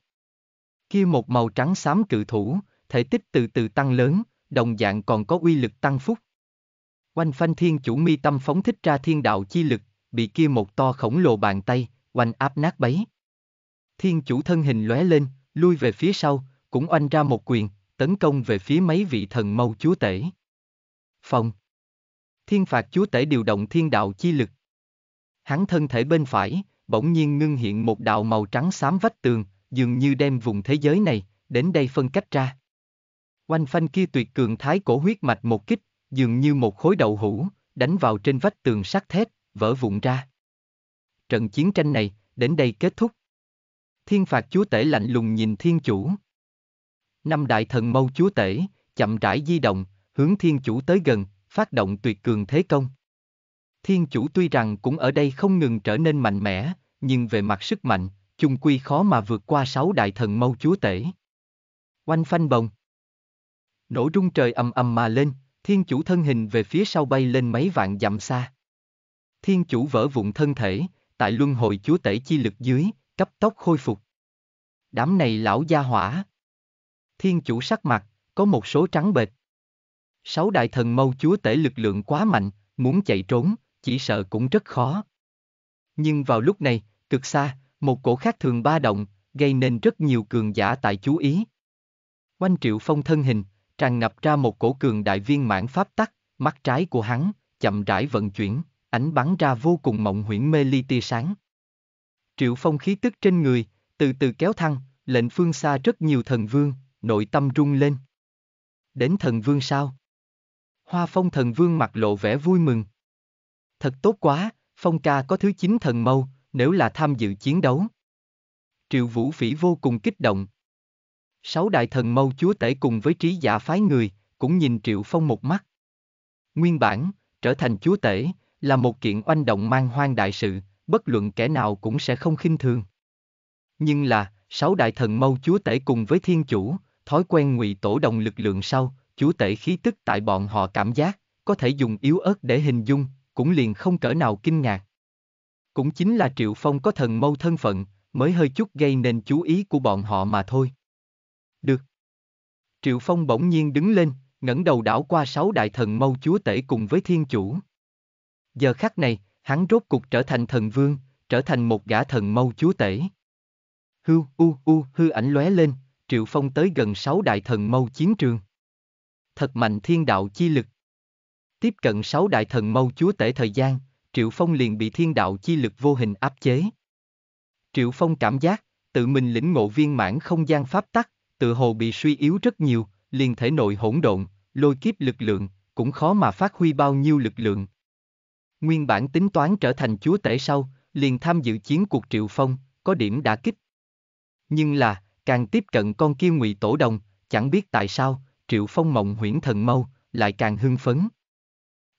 Kia một màu trắng xám cự thủ, thể tích từ từ tăng lớn, đồng dạng còn có uy lực tăng phúc, Oanh phanh thiên chủ mi tâm phóng thích ra thiên đạo chi lực, bị kia một to khổng lồ bàn tay, oanh áp nát bấy. Thiên chủ thân hình lóe lên, lui về phía sau, cũng oanh ra một quyền, tấn công về phía mấy vị thần mâu chúa tể. Phòng Thiên phạt chúa tể điều động thiên đạo chi lực. Hắn thân thể bên phải, bỗng nhiên ngưng hiện một đạo màu trắng xám vách tường, dường như đem vùng thế giới này, đến đây phân cách ra. Oanh phanh kia tuyệt cường thái cổ huyết mạch một kích, dường như một khối đậu hũ, đánh vào trên vách tường sắt thép, vỡ vụn ra. Trận chiến tranh này, đến đây kết thúc. Thiên phạt chúa tể lạnh lùng nhìn thiên chủ. Năm đại thần mâu chúa tể, chậm rãi di động, hướng thiên chủ tới gần, phát động tuyệt cường thế công. Thiên chủ tuy rằng cũng ở đây không ngừng trở nên mạnh mẽ, nhưng về mặt sức mạnh, chung quy khó mà vượt qua sáu đại thần mâu chúa tể. Oanh phanh bồng. Nổ rung trời ầm ầm mà lên, Thiên chủ thân hình về phía sau bay lên mấy vạn dặm xa. Thiên chủ vỡ vụn thân thể, tại luân hồi chúa tể chi lực dưới, cấp tốc khôi phục. Đám này lão gia hỏa. Thiên chủ sắc mặt, có một số trắng bệch. Sáu đại thần mâu chúa tể lực lượng quá mạnh, muốn chạy trốn, chỉ sợ cũng rất khó. Nhưng vào lúc này, cực xa, một cổ khác thường ba động, gây nên rất nhiều cường giả tại chú ý. Oanh triệu phong thân hình, tràn ngập ra một cổ cường đại viên mãn pháp tắc, mắt trái của hắn, chậm rãi vận chuyển, ánh bắn ra vô cùng mộng huyễn mê ly tia sáng. Triệu phong khí tức trên người, từ từ kéo thăng, lệnh phương xa rất nhiều thần vương, nội tâm rung lên. Đến thần vương sao? Hoa phong thần vương mặt lộ vẻ vui mừng. Thật tốt quá, phong ca có thứ chín thần mâu, nếu là tham dự chiến đấu. Triệu vũ phỉ vô cùng kích động, Sáu đại thần mâu chúa tể cùng với trí giả phái người, cũng nhìn Triệu Phong một mắt. Nguyên bản, trở thành chúa tể, là một kiện oanh động mang hoang đại sự, bất luận kẻ nào cũng sẽ không khinh thường. Nhưng là, sáu đại thần mâu chúa tể cùng với thiên chủ, thói quen ngụy tổ đồng lực lượng sau, chúa tể khí tức tại bọn họ cảm giác, có thể dùng yếu ớt để hình dung, cũng liền không cỡ nào kinh ngạc. Cũng chính là Triệu Phong có thần mâu thân phận, mới hơi chút gây nên chú ý của bọn họ mà thôi được. Triệu Phong bỗng nhiên đứng lên, ngẩng đầu đảo qua sáu đại thần mâu chúa tể cùng với thiên chủ. Giờ khắc này, hắn rốt cục trở thành thần vương, trở thành một gã thần mâu chúa tể. hư, u, u, hư ảnh lóe lên, Triệu Phong tới gần sáu đại thần mâu chiến trường. Thật mạnh thiên đạo chi lực. Tiếp cận sáu đại thần mâu chúa tể thời gian, Triệu Phong liền bị thiên đạo chi lực vô hình áp chế. Triệu Phong cảm giác, tự mình lĩnh ngộ viên mãn không gian pháp tắc, tự hồ bị suy yếu rất nhiều, liền thể nội hỗn độn, lôi kiếp lực lượng, cũng khó mà phát huy bao nhiêu lực lượng. Nguyên bản tính toán trở thành chúa tể sau, liền tham dự chiến cuộc triệu phong, có điểm đã kích. Nhưng là, càng tiếp cận con kia ngụy tổ đồng, chẳng biết tại sao, triệu phong mộng huyễn thần mâu, lại càng hưng phấn.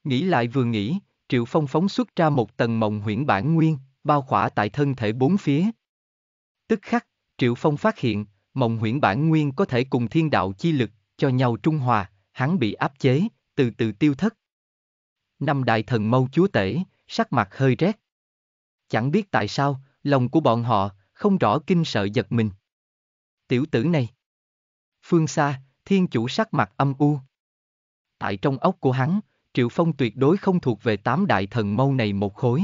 Nghĩ lại vừa nghĩ, triệu phong phóng xuất ra một tầng mộng huyễn bản nguyên, bao khỏa tại thân thể bốn phía. Tức khắc, triệu phong phát hiện, mộng huyễn bản nguyên có thể cùng thiên đạo chi lực, cho nhau trung hòa, hắn bị áp chế, từ từ tiêu thất. Năm đại thần mâu chúa tể, sắc mặt hơi rét. Chẳng biết tại sao, lòng của bọn họ, không rõ kinh sợ giật mình. Tiểu tử này. Phương xa, thiên chủ sắc mặt âm u. Tại trong ốc của hắn, Triệu Phong tuyệt đối không thuộc về tám đại thần mâu này một khối.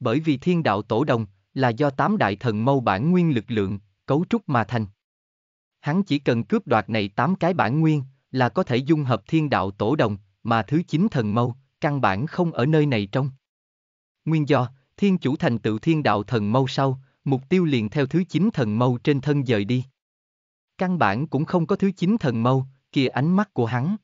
Bởi vì thiên đạo tổ đồng, là do tám đại thần mâu bản nguyên lực lượng, cấu trúc mà thành. Hắn chỉ cần cướp đoạt này 8 cái bản nguyên, là có thể dung hợp thiên đạo tổ đồng, mà thứ 9 thần mâu, căn bản không ở nơi này trong. Nguyên do, thiên chủ thành tựu thiên đạo thần mâu sau, mục tiêu liền theo thứ 9 thần mâu trên thân dời đi. Căn bản cũng không có thứ 9 thần mâu, kia ánh mắt của hắn.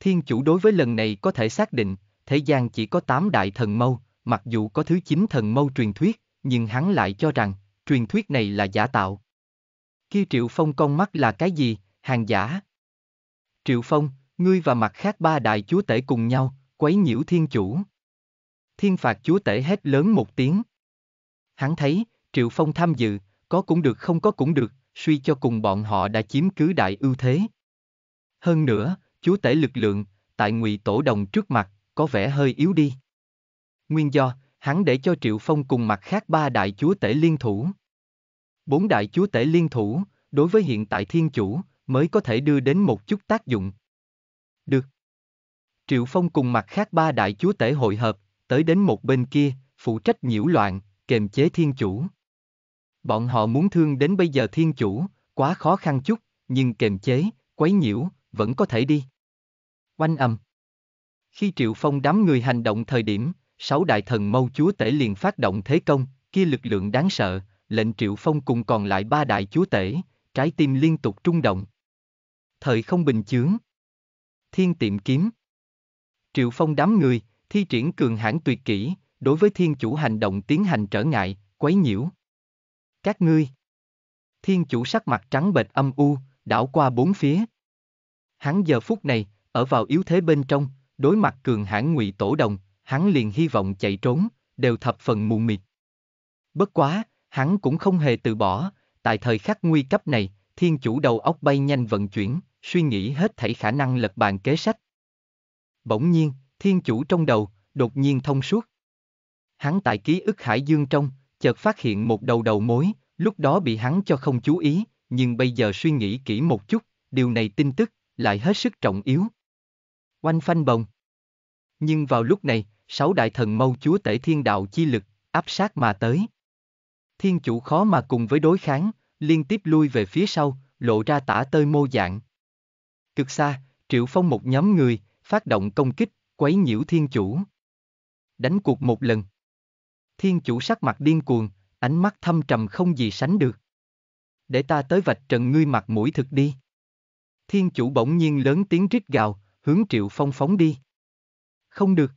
Thiên chủ đối với lần này có thể xác định, thế gian chỉ có 8 đại thần mâu, mặc dù có thứ 9 thần mâu truyền thuyết, nhưng hắn lại cho rằng, truyền thuyết này là giả tạo. Kia Triệu Phong con mắt là cái gì, hàng giả? Triệu Phong, ngươi và mặt khác ba đại chúa tể cùng nhau, quấy nhiễu thiên chủ. Thiên phạt chúa tể hét lớn một tiếng. Hắn thấy, Triệu Phong tham dự, có cũng được không có cũng được, suy cho cùng bọn họ đã chiếm cứ đại ưu thế. Hơn nữa, chúa tể lực lượng, tại ngụy tổ đồng trước mặt, có vẻ hơi yếu đi. Nguyên do, hắn để cho Triệu Phong cùng mặt khác ba đại chúa tể liên thủ. Bốn đại chúa tể liên thủ, đối với hiện tại thiên chủ, mới có thể đưa đến một chút tác dụng. Được. Triệu Phong cùng mặt khác ba đại chúa tể hội hợp, tới đến một bên kia, phụ trách nhiễu loạn, kềm chế thiên chủ. Bọn họ muốn thương đến bây giờ thiên chủ, quá khó khăn chút, nhưng kềm chế, quấy nhiễu, vẫn có thể đi. Oanh ầm. Khi Triệu Phong đám người hành động thời điểm, sáu đại thần mâu chúa tể liền phát động thế công, kia lực lượng đáng sợ, lệnh Triệu Phong cùng còn lại ba đại chúa tể, trái tim liên tục trung động. Thời không bình chướng. Thiên tiệm kiếm. Triệu Phong đám người, thi triển cường hãn tuyệt kỹ, đối với thiên chủ hành động tiến hành trở ngại, quấy nhiễu. Các ngươi. Thiên chủ sắc mặt trắng bệch âm u, đảo qua bốn phía. Hắn giờ phút này, ở vào yếu thế bên trong, đối mặt cường hãn ngụy tổ đồng, hắn liền hy vọng chạy trốn, đều thập phần mù mịt. Bất quá, hắn cũng không hề từ bỏ, tại thời khắc nguy cấp này, thiên chủ đầu óc bay nhanh vận chuyển, suy nghĩ hết thảy khả năng lật bàn kế sách. Bỗng nhiên, thiên chủ trong đầu, đột nhiên thông suốt. Hắn tại ký ức hải dương trong, chợt phát hiện một đầu đầu mối, lúc đó bị hắn cho không chú ý, nhưng bây giờ suy nghĩ kỹ một chút, điều này tin tức, lại hết sức trọng yếu. Oanh phanh bồng. Nhưng vào lúc này, sáu đại thần mâu chúa tể thiên đạo chi lực, áp sát mà tới. Thiên chủ khó mà cùng với đối kháng, liên tiếp lui về phía sau, lộ ra tả tơi mô dạng. Cực xa, triệu phong một nhóm người, phát động công kích, quấy nhiễu thiên chủ. Đánh cuộc một lần. Thiên chủ sắc mặt điên cuồng, ánh mắt thâm trầm không gì sánh được. Để ta tới vạch trần ngươi mặt mũi thực đi. Thiên chủ bỗng nhiên lớn tiếng rít gào, hướng triệu phong phóng đi. Không được.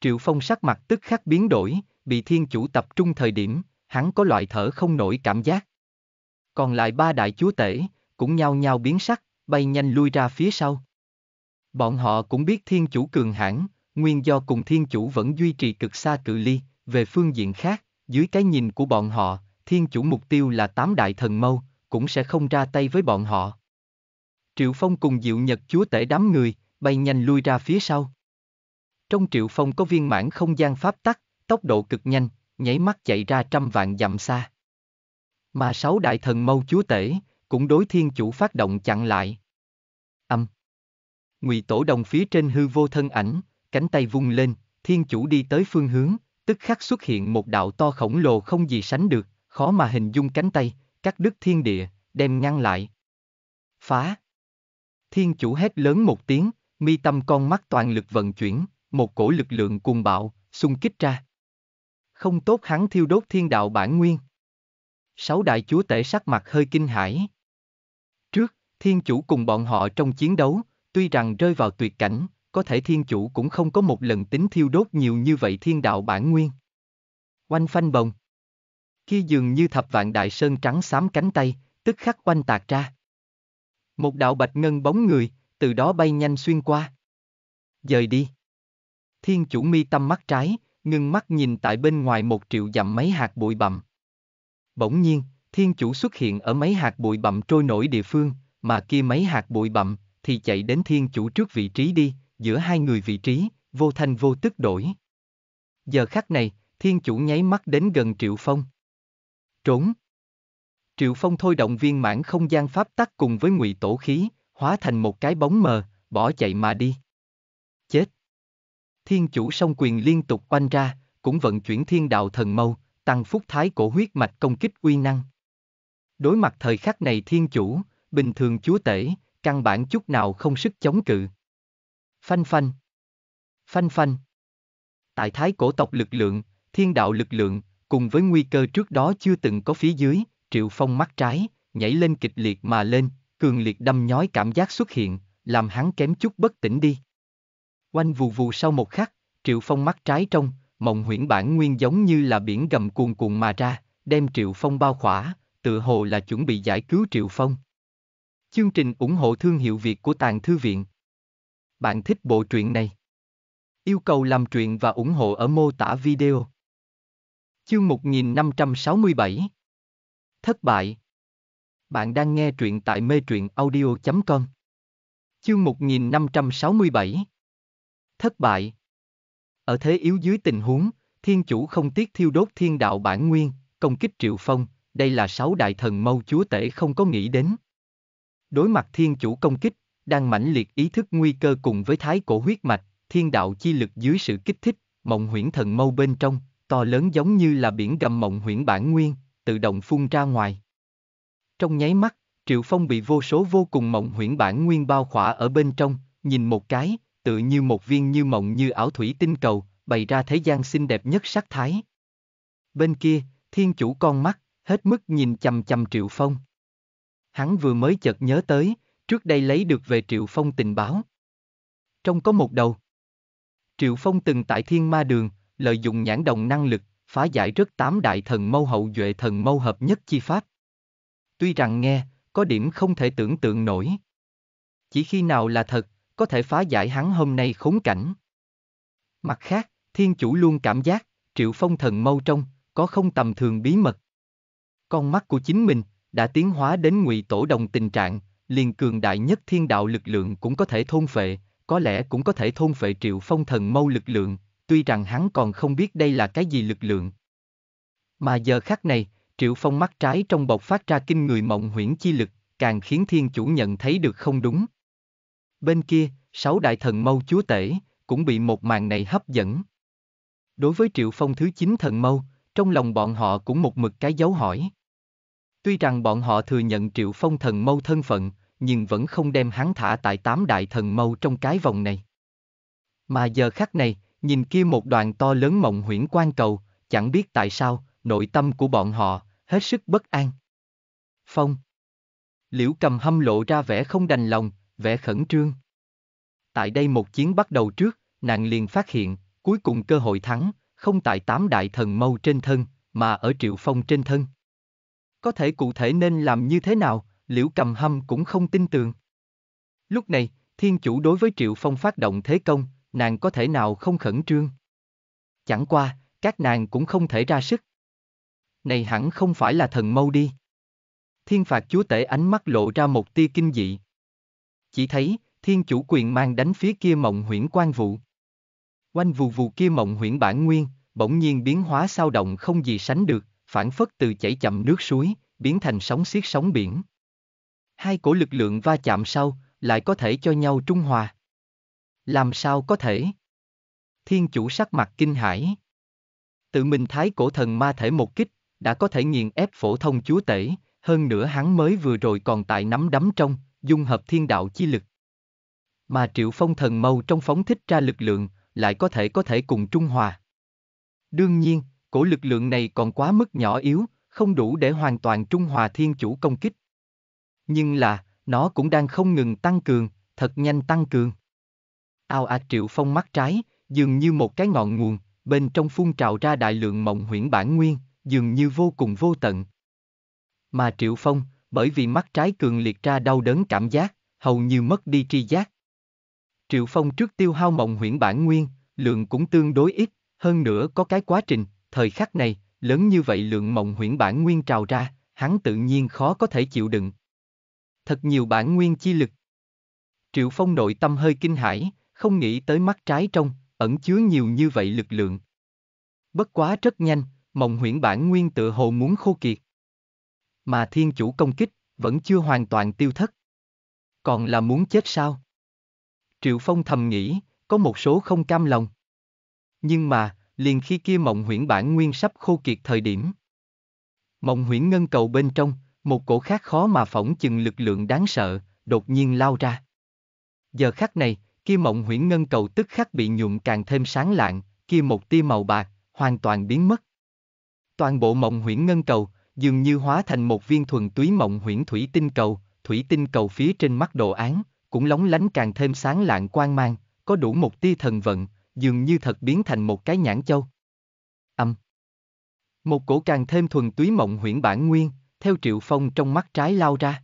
Triệu Phong sắc mặt tức khắc biến đổi, bị thiên chủ tập trung thời điểm, hắn có loại thở không nổi cảm giác. Còn lại ba đại chúa tể, cũng nhao nhao biến sắc, bay nhanh lui ra phía sau. Bọn họ cũng biết thiên chủ cường hãn, nguyên do cùng thiên chủ vẫn duy trì cực xa cự ly, về phương diện khác, dưới cái nhìn của bọn họ, thiên chủ mục tiêu là tám đại thần mâu, cũng sẽ không ra tay với bọn họ. Triệu Phong cùng Diệu Nhật chúa tể đám người, bay nhanh lui ra phía sau. Trong triệu phong có viên mãn không gian pháp tắc, tốc độ cực nhanh, nháy mắt chạy ra trăm vạn dặm xa. Mà sáu đại thần mâu chúa tể, cũng đối thiên chủ phát động chặn lại. Âm. Ngụy tổ đồng phía trên hư vô thân ảnh, cánh tay vung lên, thiên chủ đi tới phương hướng, tức khắc xuất hiện một đạo to khổng lồ không gì sánh được, khó mà hình dung cánh tay, cắt đứt thiên địa, đem ngăn lại. Phá. Thiên chủ hét lớn một tiếng, mi tâm con mắt toàn lực vận chuyển, một cổ lực lượng cuồng bạo, xung kích ra. Không tốt hắn thiêu đốt thiên đạo bản nguyên. Sáu đại chúa tể sắc mặt hơi kinh hãi. Trước, thiên chủ cùng bọn họ trong chiến đấu, tuy rằng rơi vào tuyệt cảnh, có thể thiên chủ cũng không có một lần tính thiêu đốt nhiều như vậy thiên đạo bản nguyên. Oanh phanh bồng. Khi dường như thập vạn đại sơn trắng xám cánh tay, tức khắc oanh tạc ra. Một đạo bạch ngân bóng người, từ đó bay nhanh xuyên qua. Dời đi thiên chủ mi tâm mắt trái, ngưng mắt nhìn tại bên ngoài một triệu dặm mấy hạt bụi bặm. Bỗng nhiên, thiên chủ xuất hiện ở mấy hạt bụi bặm trôi nổi địa phương, mà kia mấy hạt bụi bặm, thì chạy đến thiên chủ trước vị trí đi, giữa hai người vị trí, vô thanh vô tức đổi. Giờ khắc này, thiên chủ nháy mắt đến gần Triệu Phong. Trốn. Triệu Phong thôi động viên mãn không gian pháp tắc cùng với ngụy tổ khí, hóa thành một cái bóng mờ, bỏ chạy mà đi. Thiên chủ song quyền liên tục oanh ra, cũng vận chuyển thiên đạo thần mâu, tăng phúc thái cổ huyết mạch công kích uy năng. Đối mặt thời khắc này thiên chủ, bình thường chúa tể, căn bản chút nào không sức chống cự. Phanh phanh. Phanh phanh. Tại thái cổ tộc lực lượng, thiên đạo lực lượng, cùng với nguy cơ trước đó chưa từng có phía dưới, triệu phong mắt trái, nhảy lên kịch liệt mà lên, cường liệt đâm nhói cảm giác xuất hiện, làm hắn kém chút bất tỉnh đi. Oanh vù vù sau một khắc, Triệu Phong mắt trái trong, mộng huyễn bản nguyên giống như là biển gầm cuồn cuộn mà ra, đem Triệu Phong bao khỏa, tự hồ là chuẩn bị giải cứu Triệu Phong. Chương trình ủng hộ thương hiệu Việt của Tàng Thư Viện. Bạn thích bộ truyện này? Yêu cầu làm truyện và ủng hộ ở mô tả video. Chương 1567 Thất bại Bạn đang nghe truyện tại mê truyện audio.com Chương 1567 thất bại. Ở thế yếu dưới tình huống, thiên chủ không tiếc thiêu đốt thiên đạo bản nguyên, công kích triệu phong, đây là sáu đại thần mâu chúa tể không có nghĩ đến. Đối mặt thiên chủ công kích, đang mãnh liệt ý thức nguy cơ cùng với thái cổ huyết mạch, thiên đạo chi lực dưới sự kích thích, mộng huyễn thần mâu bên trong, to lớn giống như là biển gầm mộng huyễn bản nguyên, tự động phun ra ngoài. Trong nháy mắt, Triệu Phong bị vô số vô cùng mộng huyễn bản nguyên bao khỏa ở bên trong, nhìn một cái, tự như một viên như mộng như ảo thủy tinh cầu, bày ra thế gian xinh đẹp nhất sắc thái. Bên kia, thiên chủ con mắt, hết mức nhìn chầm chầm Triệu Phong. Hắn vừa mới chợt nhớ tới, trước đây lấy được về Triệu Phong tình báo. Trong có một đầu. Triệu Phong từng tại thiên ma đường, lợi dụng nhãn đồng năng lực, phá giải rất tám đại thần mâu hậu duệ thần mâu hợp nhất chi pháp. Tuy rằng nghe, có điểm không thể tưởng tượng nổi. Chỉ khi nào là thật, có thể phá giải hắn hôm nay khốn cảnh. Mặt khác, thiên chủ luôn cảm giác, triệu phong thần mâu trong, có không tầm thường bí mật. Con mắt của chính mình, đã tiến hóa đến ngụy tổ đồng tình trạng, liền cường đại nhất thiên đạo lực lượng cũng có thể thôn phệ, có lẽ cũng có thể thôn phệ triệu phong thần mâu lực lượng, tuy rằng hắn còn không biết đây là cái gì lực lượng. Mà giờ khắc này, triệu phong mắt trái trong bọc phát ra kinh người mộng huyễn chi lực, càng khiến thiên chủ nhận thấy được không đúng. Bên kia, sáu đại thần mâu chúa tể, cũng bị một màn này hấp dẫn. Đối với Triệu Phong thứ chín thần mâu, trong lòng bọn họ cũng một mực cái dấu hỏi. Tuy rằng bọn họ thừa nhận Triệu Phong thần mâu thân phận, nhưng vẫn không đem hắn thả tại tám đại thần mâu trong cái vòng này. Mà giờ khắc này, nhìn kia một đoàn to lớn mộng huyễn quan cầu, chẳng biết tại sao, nội tâm của bọn họ, hết sức bất an. Phong Liễu cầm hâm lộ ra vẻ không đành lòng, vẻ khẩn trương. Tại đây một chiến bắt đầu trước, nàng liền phát hiện, cuối cùng cơ hội thắng, không tại tám đại thần mâu trên thân, mà ở triệu phong trên thân. Có thể cụ thể nên làm như thế nào, liễu cầm hâm cũng không tin tưởng. Lúc này, thiên chủ đối với triệu phong phát động thế công, nàng có thể nào không khẩn trương. Chẳng qua, các nàng cũng không thể ra sức. Này hẳn không phải là thần mâu đi. Thiên phạt chúa tể ánh mắt lộ ra một tia kinh dị chỉ thấy, thiên chủ quyền mang đánh phía kia mộng huyễn quan vụ. Quanh vù vù kia mộng huyễn bản nguyên, bỗng nhiên biến hóa sao động không gì sánh được, phản phất từ chảy chậm nước suối, biến thành sóng xiết sóng biển. Hai cổ lực lượng va chạm sau, lại có thể cho nhau trung hòa. Làm sao có thể? Thiên chủ sắc mặt kinh hãi. Tự mình thái cổ thần ma thể một kích, đã có thể nghiền ép phổ thông chúa tể, hơn nữa hắn mới vừa rồi còn tại nắm đấm trong, dung hợp thiên đạo chi lực. Mà triệu phong thần mâu trong phóng thích ra lực lượng, lại có thể có thể cùng trung hòa. Đương nhiên, cổ lực lượng này còn quá mức nhỏ yếu, không đủ để hoàn toàn trung hòa thiên chủ công kích. Nhưng là, nó cũng đang không ngừng tăng cường, thật nhanh tăng cường. Ao ạt triệu phong mắt trái, dường như một cái ngọn nguồn, bên trong phun trào ra đại lượng mộng huyễn bản nguyên, dường như vô cùng vô tận. Mà triệu phong, bởi vì mắt trái cường liệt ra đau đớn cảm giác, hầu như mất đi tri giác. Triệu Phong trước tiêu hao mộng huyễn bản nguyên, lượng cũng tương đối ít, hơn nữa có cái quá trình, thời khắc này, lớn như vậy lượng mộng huyễn bản nguyên trào ra, hắn tự nhiên khó có thể chịu đựng. Thật nhiều bản nguyên chi lực. Triệu Phong nội tâm hơi kinh hãi, không nghĩ tới mắt trái trong, ẩn chứa nhiều như vậy lực lượng. Bất quá rất nhanh, mộng huyễn bản nguyên tự hồ muốn khô kiệt mà thiên chủ công kích, vẫn chưa hoàn toàn tiêu thất. Còn là muốn chết sao? Triệu Phong thầm nghĩ, có một số không cam lòng. Nhưng mà, liền khi kia mộng huyễn bản nguyên sắp khô kiệt thời điểm. Mộng huyễn ngân cầu bên trong, một cổ khác khó mà phỏng chừng lực lượng đáng sợ, đột nhiên lao ra. Giờ khắc này, kia mộng huyễn ngân cầu tức khắc bị nhuộm càng thêm sáng lạng, kia một tia màu bạc, hoàn toàn biến mất. Toàn bộ mộng huyễn ngân cầu, dường như hóa thành một viên thuần túy mộng huyễn thủy tinh cầu, thủy tinh cầu phía trên mắt đồ án, cũng lóng lánh càng thêm sáng lạng quang mang, có đủ một tia thần vận, dường như thật biến thành một cái nhãn châu. Âm. Một cổ càng thêm thuần túy mộng huyễn bản nguyên, theo Triệu Phong trong mắt trái lao ra.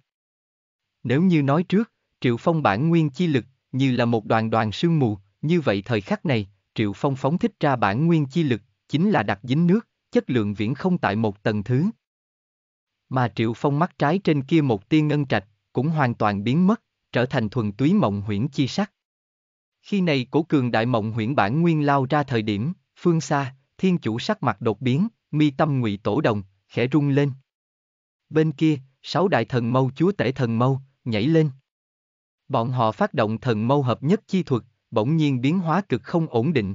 Nếu như nói trước, Triệu Phong bản nguyên chi lực, như là một đoàn đoàn sương mù, như vậy thời khắc này, Triệu Phong phóng thích ra bản nguyên chi lực, chính là đặc dính nước, chất lượng viễn không tại một tầng thứ. Mà Triệu Phong mắt trái trên kia một tiên ngân trạch, cũng hoàn toàn biến mất, trở thành thuần túy mộng huyễn chi sắc. Khi này cổ cường đại mộng huyễn bản nguyên lao ra thời điểm, phương xa, thiên chủ sắc mặt đột biến, mi tâm ngụy tổ đồng, khẽ rung lên. Bên kia, sáu đại thần mâu chúa tể thần mâu, nhảy lên. Bọn họ phát động thần mâu hợp nhất chi thuật, bỗng nhiên biến hóa cực không ổn định.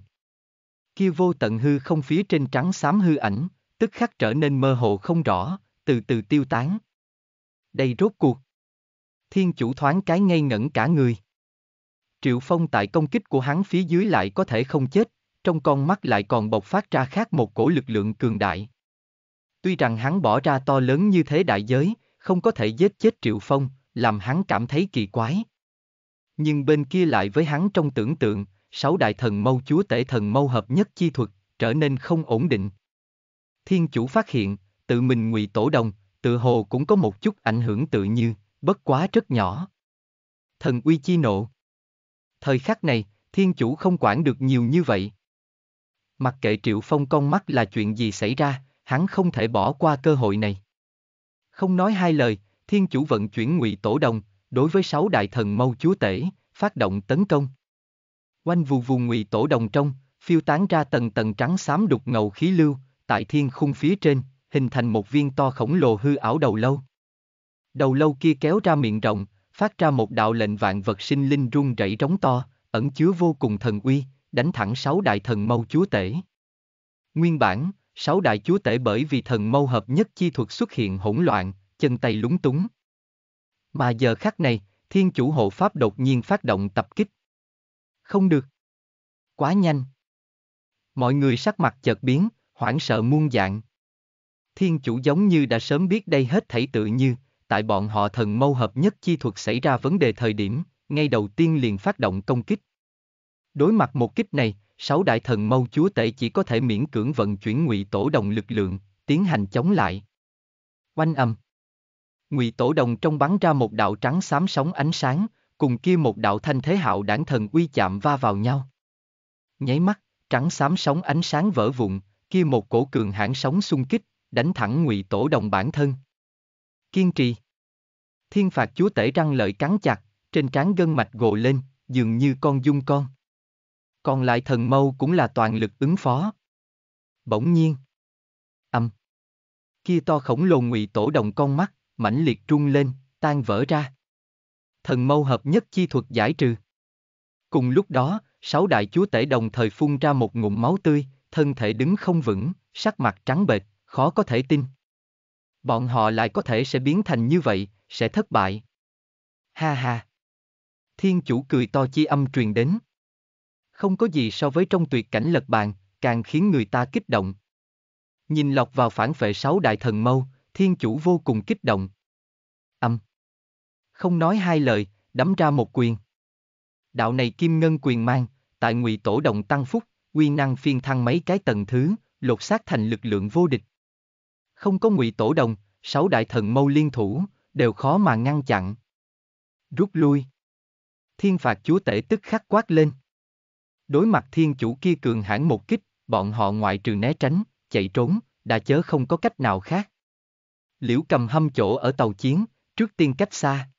Kia vô tận hư không phía trên trắng xám hư ảnh, tức khắc trở nên mơ hồ không rõ, từ từ tiêu tán. Đây rốt cuộc. Thiên chủ thoáng cái ngây ngẩn cả người. Triệu Phong tại công kích của hắn phía dưới lại có thể không chết, trong con mắt lại còn bộc phát ra khác một cổ lực lượng cường đại. Tuy rằng hắn bỏ ra to lớn như thế đại giới, không có thể giết chết Triệu Phong, làm hắn cảm thấy kỳ quái. Nhưng bên kia lại với hắn trong tưởng tượng, sáu đại thần mâu chúa tể thần mâu hợp nhất chi thuật, trở nên không ổn định. Thiên chủ phát hiện, tự mình ngụy tổ đồng, tự hồ cũng có một chút ảnh hưởng tự như, bất quá rất nhỏ. Thần uy chi nộ. Thời khắc này, thiên chủ không quản được nhiều như vậy. Mặc kệ Triệu Phong con mắt là chuyện gì xảy ra, hắn không thể bỏ qua cơ hội này. Không nói hai lời, thiên chủ vận chuyển ngụy tổ đồng, đối với sáu đại thần mâu chúa tể, phát động tấn công. Quanh vù vù ngụy tổ đồng trong, phiêu tán ra tầng tầng trắng xám đục ngầu khí lưu, tại thiên khung phía trên, hình thành một viên to khổng lồ hư ảo đầu lâu. Đầu lâu kia kéo ra miệng rộng, phát ra một đạo lệnh vạn vật sinh linh rung rẩy trống to, ẩn chứa vô cùng thần uy, đánh thẳng sáu đại thần mâu chúa tể. Nguyên bản, sáu đại chúa tể bởi vì thần mâu hợp nhất chi thuật xuất hiện hỗn loạn, chân tay lúng túng. Mà giờ khắc này, thiên chủ hộ pháp đột nhiên phát động tập kích. Không được. Quá nhanh. Mọi người sắc mặt chợt biến, hoảng sợ muôn dạng. Thiên chủ giống như đã sớm biết đây hết thảy tự như, tại bọn họ thần mâu hợp nhất chi thuật xảy ra vấn đề thời điểm, ngay đầu tiên liền phát động công kích. Đối mặt một kích này, sáu đại thần mâu chúa tể chỉ có thể miễn cưỡng vận chuyển ngụy tổ đồng lực lượng, tiến hành chống lại. Oanh âm Ngụy tổ đồng trong bắn ra một đạo trắng xám sóng ánh sáng, cùng kia một đạo thanh thế hạo đảng thần uy chạm va vào nhau. Nháy mắt, trắng xám sóng ánh sáng vỡ vụn, kia một cổ cường hãn sóng xung kích, đánh thẳng ngụy tổ đồng bản thân. Kiên trì. Thiên phạt chúa tể răng lợi cắn chặt, trên trán gân mạch gồ lên, dường như con dung con. Còn lại thần mâu cũng là toàn lực ứng phó. Bỗng nhiên. Âm. Kia to khổng lồ ngụy tổ đồng con mắt, mãnh liệt trung lên, tan vỡ ra. Thần mâu hợp nhất chi thuật giải trừ. Cùng lúc đó, sáu đại chúa tể đồng thời phun ra một ngụm máu tươi, thân thể đứng không vững, sắc mặt trắng bệch khó có thể tin. Bọn họ lại có thể sẽ biến thành như vậy, sẽ thất bại. Ha ha. Thiên chủ cười to chi âm truyền đến. Không có gì so với trong tuyệt cảnh lật bàn, càng khiến người ta kích động. Nhìn lọc vào phản phệ sáu đại thần mâu, thiên chủ vô cùng kích động. Âm. Không nói hai lời, đấm ra một quyền. Đạo này kim ngân quyền mang, tại ngụy tổ động tăng phúc, quy năng phiên thăng mấy cái tầng thứ, lột xác thành lực lượng vô địch không có ngụy tổ đồng, sáu đại thần mâu liên thủ, đều khó mà ngăn chặn. Rút lui. Thiên phạt chúa tể tức khắc quát lên. Đối mặt thiên chủ kia cường hãn một kích, bọn họ ngoại trừ né tránh, chạy trốn, đã chớ không có cách nào khác. Liễu cầm hâm chỗ ở tàu chiến, trước tiên cách xa.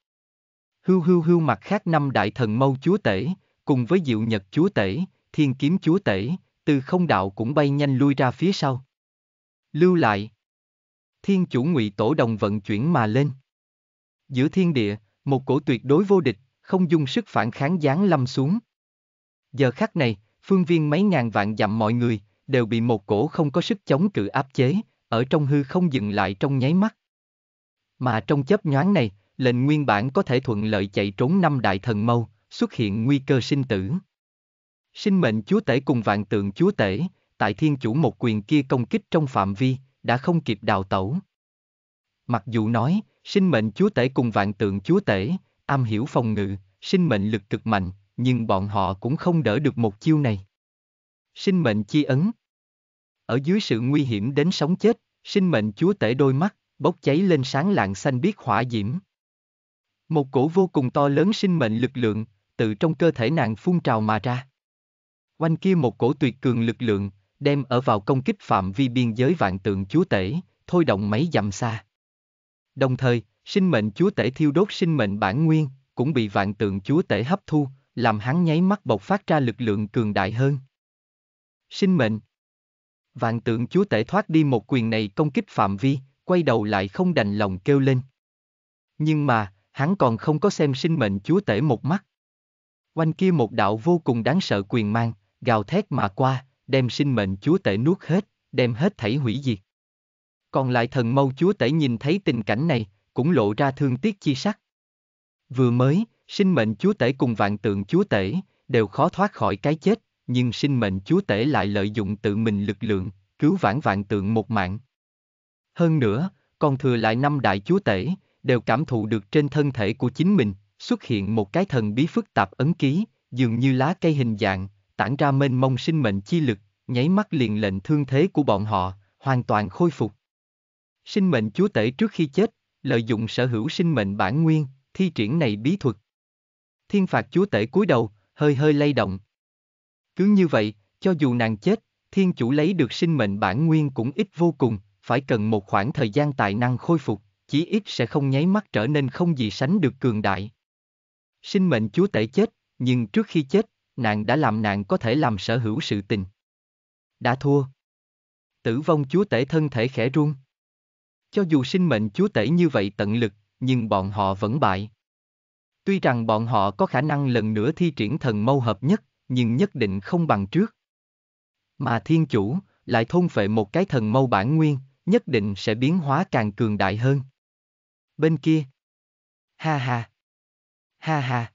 Hưu hưu hưu mặt khác năm đại thần mâu chúa tể, cùng với diệu nhật chúa tể, thiên kiếm chúa tể, từ không đạo cũng bay nhanh lui ra phía sau. Lưu lại thiên chủ ngụy tổ đồng vận chuyển mà lên. Giữa thiên địa, một cổ tuyệt đối vô địch, không dung sức phản kháng giáng lâm xuống. Giờ khắc này, phương viên mấy ngàn vạn dặm mọi người, đều bị một cổ không có sức chống cự áp chế, ở trong hư không dừng lại trong nháy mắt. Mà trong chớp nhoáng này, lệnh nguyên bản có thể thuận lợi chạy trốn năm đại thần mâu, xuất hiện nguy cơ sinh tử. Sinh mệnh chúa tể cùng vạn tượng chúa tể, tại thiên chủ một quyền kia công kích trong phạm vi, đã không kịp đào tẩu. Mặc dù nói, sinh mệnh chúa tể cùng vạn tượng chúa tể, am hiểu phòng ngự, sinh mệnh lực cực mạnh, nhưng bọn họ cũng không đỡ được một chiêu này. Sinh mệnh chi ấn Ở dưới sự nguy hiểm đến sống chết, sinh mệnh chúa tể đôi mắt, bốc cháy lên sáng lạng xanh biếc hỏa diễm. Một cổ vô cùng to lớn sinh mệnh lực lượng, tự trong cơ thể nàng phun trào mà ra. Quanh kia một cổ tuyệt cường lực lượng, đem ở vào công kích phạm vi biên giới vạn tượng chúa tể, thôi động mấy dặm xa. Đồng thời, sinh mệnh chúa tể thiêu đốt sinh mệnh bản nguyên, cũng bị vạn tượng chúa tể hấp thu, làm hắn nháy mắt bộc phát ra lực lượng cường đại hơn. Sinh mệnh Vạn tượng chúa tể thoát đi một quyền này công kích phạm vi, quay đầu lại không đành lòng kêu lên. Nhưng mà, hắn còn không có xem sinh mệnh chúa tể một mắt. Quanh kia một đạo vô cùng đáng sợ quyền mang, gào thét mà qua, đem sinh mệnh chúa tể nuốt hết, đem hết thảy hủy diệt. Còn lại thần mâu chúa tể nhìn thấy tình cảnh này, cũng lộ ra thương tiếc chi sắc. Vừa mới, sinh mệnh chúa tể cùng vạn tượng chúa tể, đều khó thoát khỏi cái chết, nhưng sinh mệnh chúa tể lại lợi dụng tự mình lực lượng, cứu vãn vạn tượng một mạng. Hơn nữa, còn thừa lại năm đại chúa tể, đều cảm thụ được trên thân thể của chính mình, xuất hiện một cái thần bí phức tạp ấn ký, dường như lá cây hình dạng, tản ra mênh mông sinh mệnh chi lực, nháy mắt liền lệnh thương thế của bọn họ, hoàn toàn khôi phục. Sinh mệnh chúa tể trước khi chết, lợi dụng sở hữu sinh mệnh bản nguyên, thi triển này bí thuật. Thiên phạt chúa tể cúi đầu, hơi hơi lay động. Cứ như vậy, cho dù nàng chết, thiên chủ lấy được sinh mệnh bản nguyên cũng ít vô cùng, phải cần một khoảng thời gian tài năng khôi phục, chỉ ít sẽ không nháy mắt trở nên không gì sánh được cường đại. Sinh mệnh chúa tể chết, nhưng trước khi chết, nàng đã làm nàng có thể làm sở hữu sự tình. Đã thua. Tử vong chúa tể thân thể khẽ run. Cho dù sinh mệnh chúa tể như vậy tận lực, nhưng bọn họ vẫn bại. Tuy rằng bọn họ có khả năng lần nữa thi triển thần mâu hợp nhất, nhưng nhất định không bằng trước. Mà thiên chủ, lại thôn phệ một cái thần mâu bản nguyên, nhất định sẽ biến hóa càng cường đại hơn. Bên kia. Ha ha. Ha ha.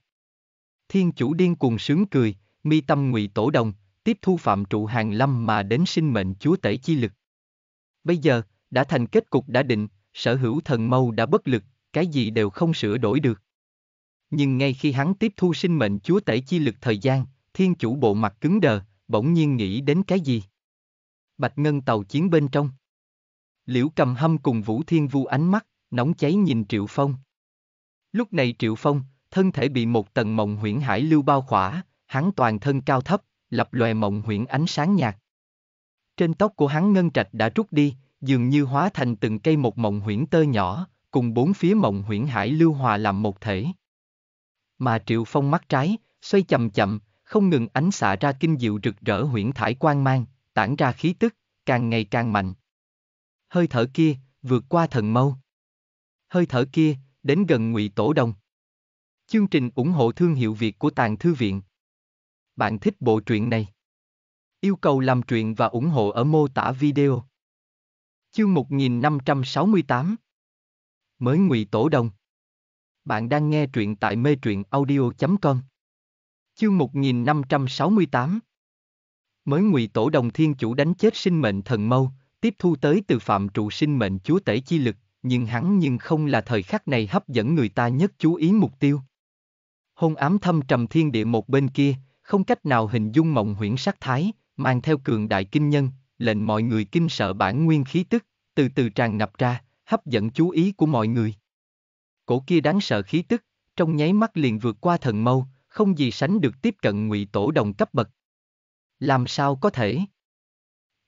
Thiên chủ điên cuồng sướng cười, mi tâm ngụy tổ đồng, tiếp thu phạm trụ hàng lâm mà đến sinh mệnh chúa tể chi lực. Bây giờ, đã thành kết cục đã định, sở hữu thần mâu đã bất lực, cái gì đều không sửa đổi được. Nhưng ngay khi hắn tiếp thu sinh mệnh chúa tể chi lực thời gian, thiên chủ bộ mặt cứng đờ, bỗng nhiên nghĩ đến cái gì. Bạch Ngân tàu chiến bên trong. Liễu cầm hâm cùng Vũ Thiên Vu ánh mắt, nóng cháy nhìn Triệu Phong. Lúc này Triệu Phong, thân thể bị một tầng mộng huyễn hải lưu bao khỏa, hắn toàn thân cao thấp, lập lòe mộng huyễn ánh sáng nhạt. Trên tóc của hắn ngân trạch đã rút đi, dường như hóa thành từng cây một mộng huyễn tơ nhỏ, cùng bốn phía mộng huyễn hải lưu hòa làm một thể. Mà Triệu Phong mắt trái, xoay chậm chậm, không ngừng ánh xạ ra kinh diệu rực rỡ huyễn thải quang mang, tản ra khí tức, càng ngày càng mạnh. Hơi thở kia, vượt qua thần mâu. Hơi thở kia, đến gần ngụy Tổ Đồng. Chương trình ủng hộ thương hiệu Việt của Tàng Thư Viện. Bạn thích bộ truyện này? Yêu cầu làm truyện và ủng hộ ở mô tả video. Chương 1568 Mới ngụy Tổ Đồng Bạn đang nghe truyện tại mê truyện audio.com Chương 1568 Mới ngụy Tổ Đồng Thiên Chủ đánh chết sinh mệnh thần mâu, tiếp thu tới từ phạm trụ sinh mệnh chúa tể chi lực nhưng hắn nhưng không là thời khắc này hấp dẫn người ta nhất chú ý mục tiêu hôn ám thâm trầm thiên địa một bên kia, không cách nào hình dung mộng huyễn sắc thái, mang theo cường đại kinh nhân, lệnh mọi người kinh sợ bản nguyên khí tức, từ từ tràn ngập ra, hấp dẫn chú ý của mọi người. Cổ kia đáng sợ khí tức, trong nháy mắt liền vượt qua thần mâu, không gì sánh được tiếp cận ngụy tổ đồng cấp bậc. Làm sao có thể?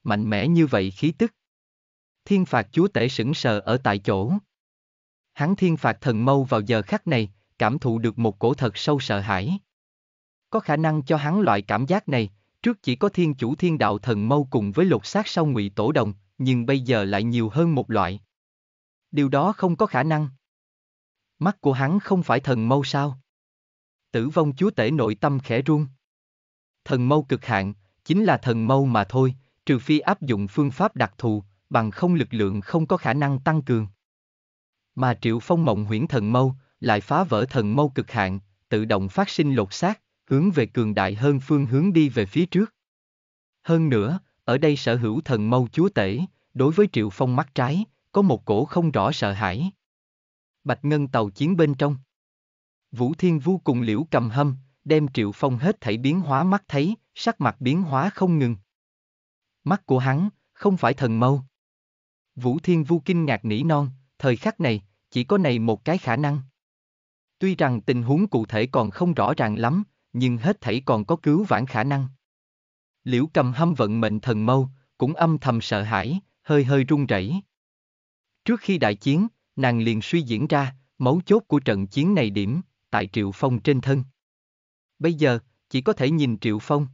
Mạnh mẽ như vậy khí tức. Thiên phạt chúa tể sững sờ ở tại chỗ. Hắn thiên phạt thần mâu vào giờ khắc này, cảm thụ được một cổ thật sâu sợ hãi. Có khả năng cho hắn loại cảm giác này, trước chỉ có thiên chủ thiên đạo thần mâu cùng với lột xác sau ngụy tổ đồng, nhưng bây giờ lại nhiều hơn một loại. Điều đó không có khả năng. Mắt của hắn không phải thần mâu sao? Tử vong chúa tể nội tâm khẽ run. Thần mâu cực hạn, chính là thần mâu mà thôi, trừ phi áp dụng phương pháp đặc thù, bằng không lực lượng không có khả năng tăng cường. Mà Triệu Phong mộng huyễn thần mâu, lại phá vỡ thần mâu cực hạn, tự động phát sinh lột xác, hướng về cường đại hơn phương hướng đi về phía trước. Hơn nữa, ở đây sở hữu thần mâu chúa tể, đối với Triệu Phong mắt trái, có một cổ không rõ sợ hãi. Bạch Ngân tàu chiến bên trong. Vũ Thiên Vu cùng Liễu cầm hâm, đem Triệu Phong hết thảy biến hóa mắt thấy, sắc mặt biến hóa không ngừng. Mắt của hắn, không phải thần mâu. Vũ Thiên Vu kinh ngạc nỉ non, thời khắc này, chỉ có này một cái khả năng. Tuy rằng tình huống cụ thể còn không rõ ràng lắm, nhưng hết thảy còn có cứu vãn khả năng. Liễu cầm hâm vận mệnh thần mâu, cũng âm thầm sợ hãi, hơi hơi run rẩy. Trước khi đại chiến, nàng liền suy diễn ra, mấu chốt của trận chiến này điểm, tại Triệu Phong trên thân. Bây giờ, chỉ có thể nhìn Triệu Phong.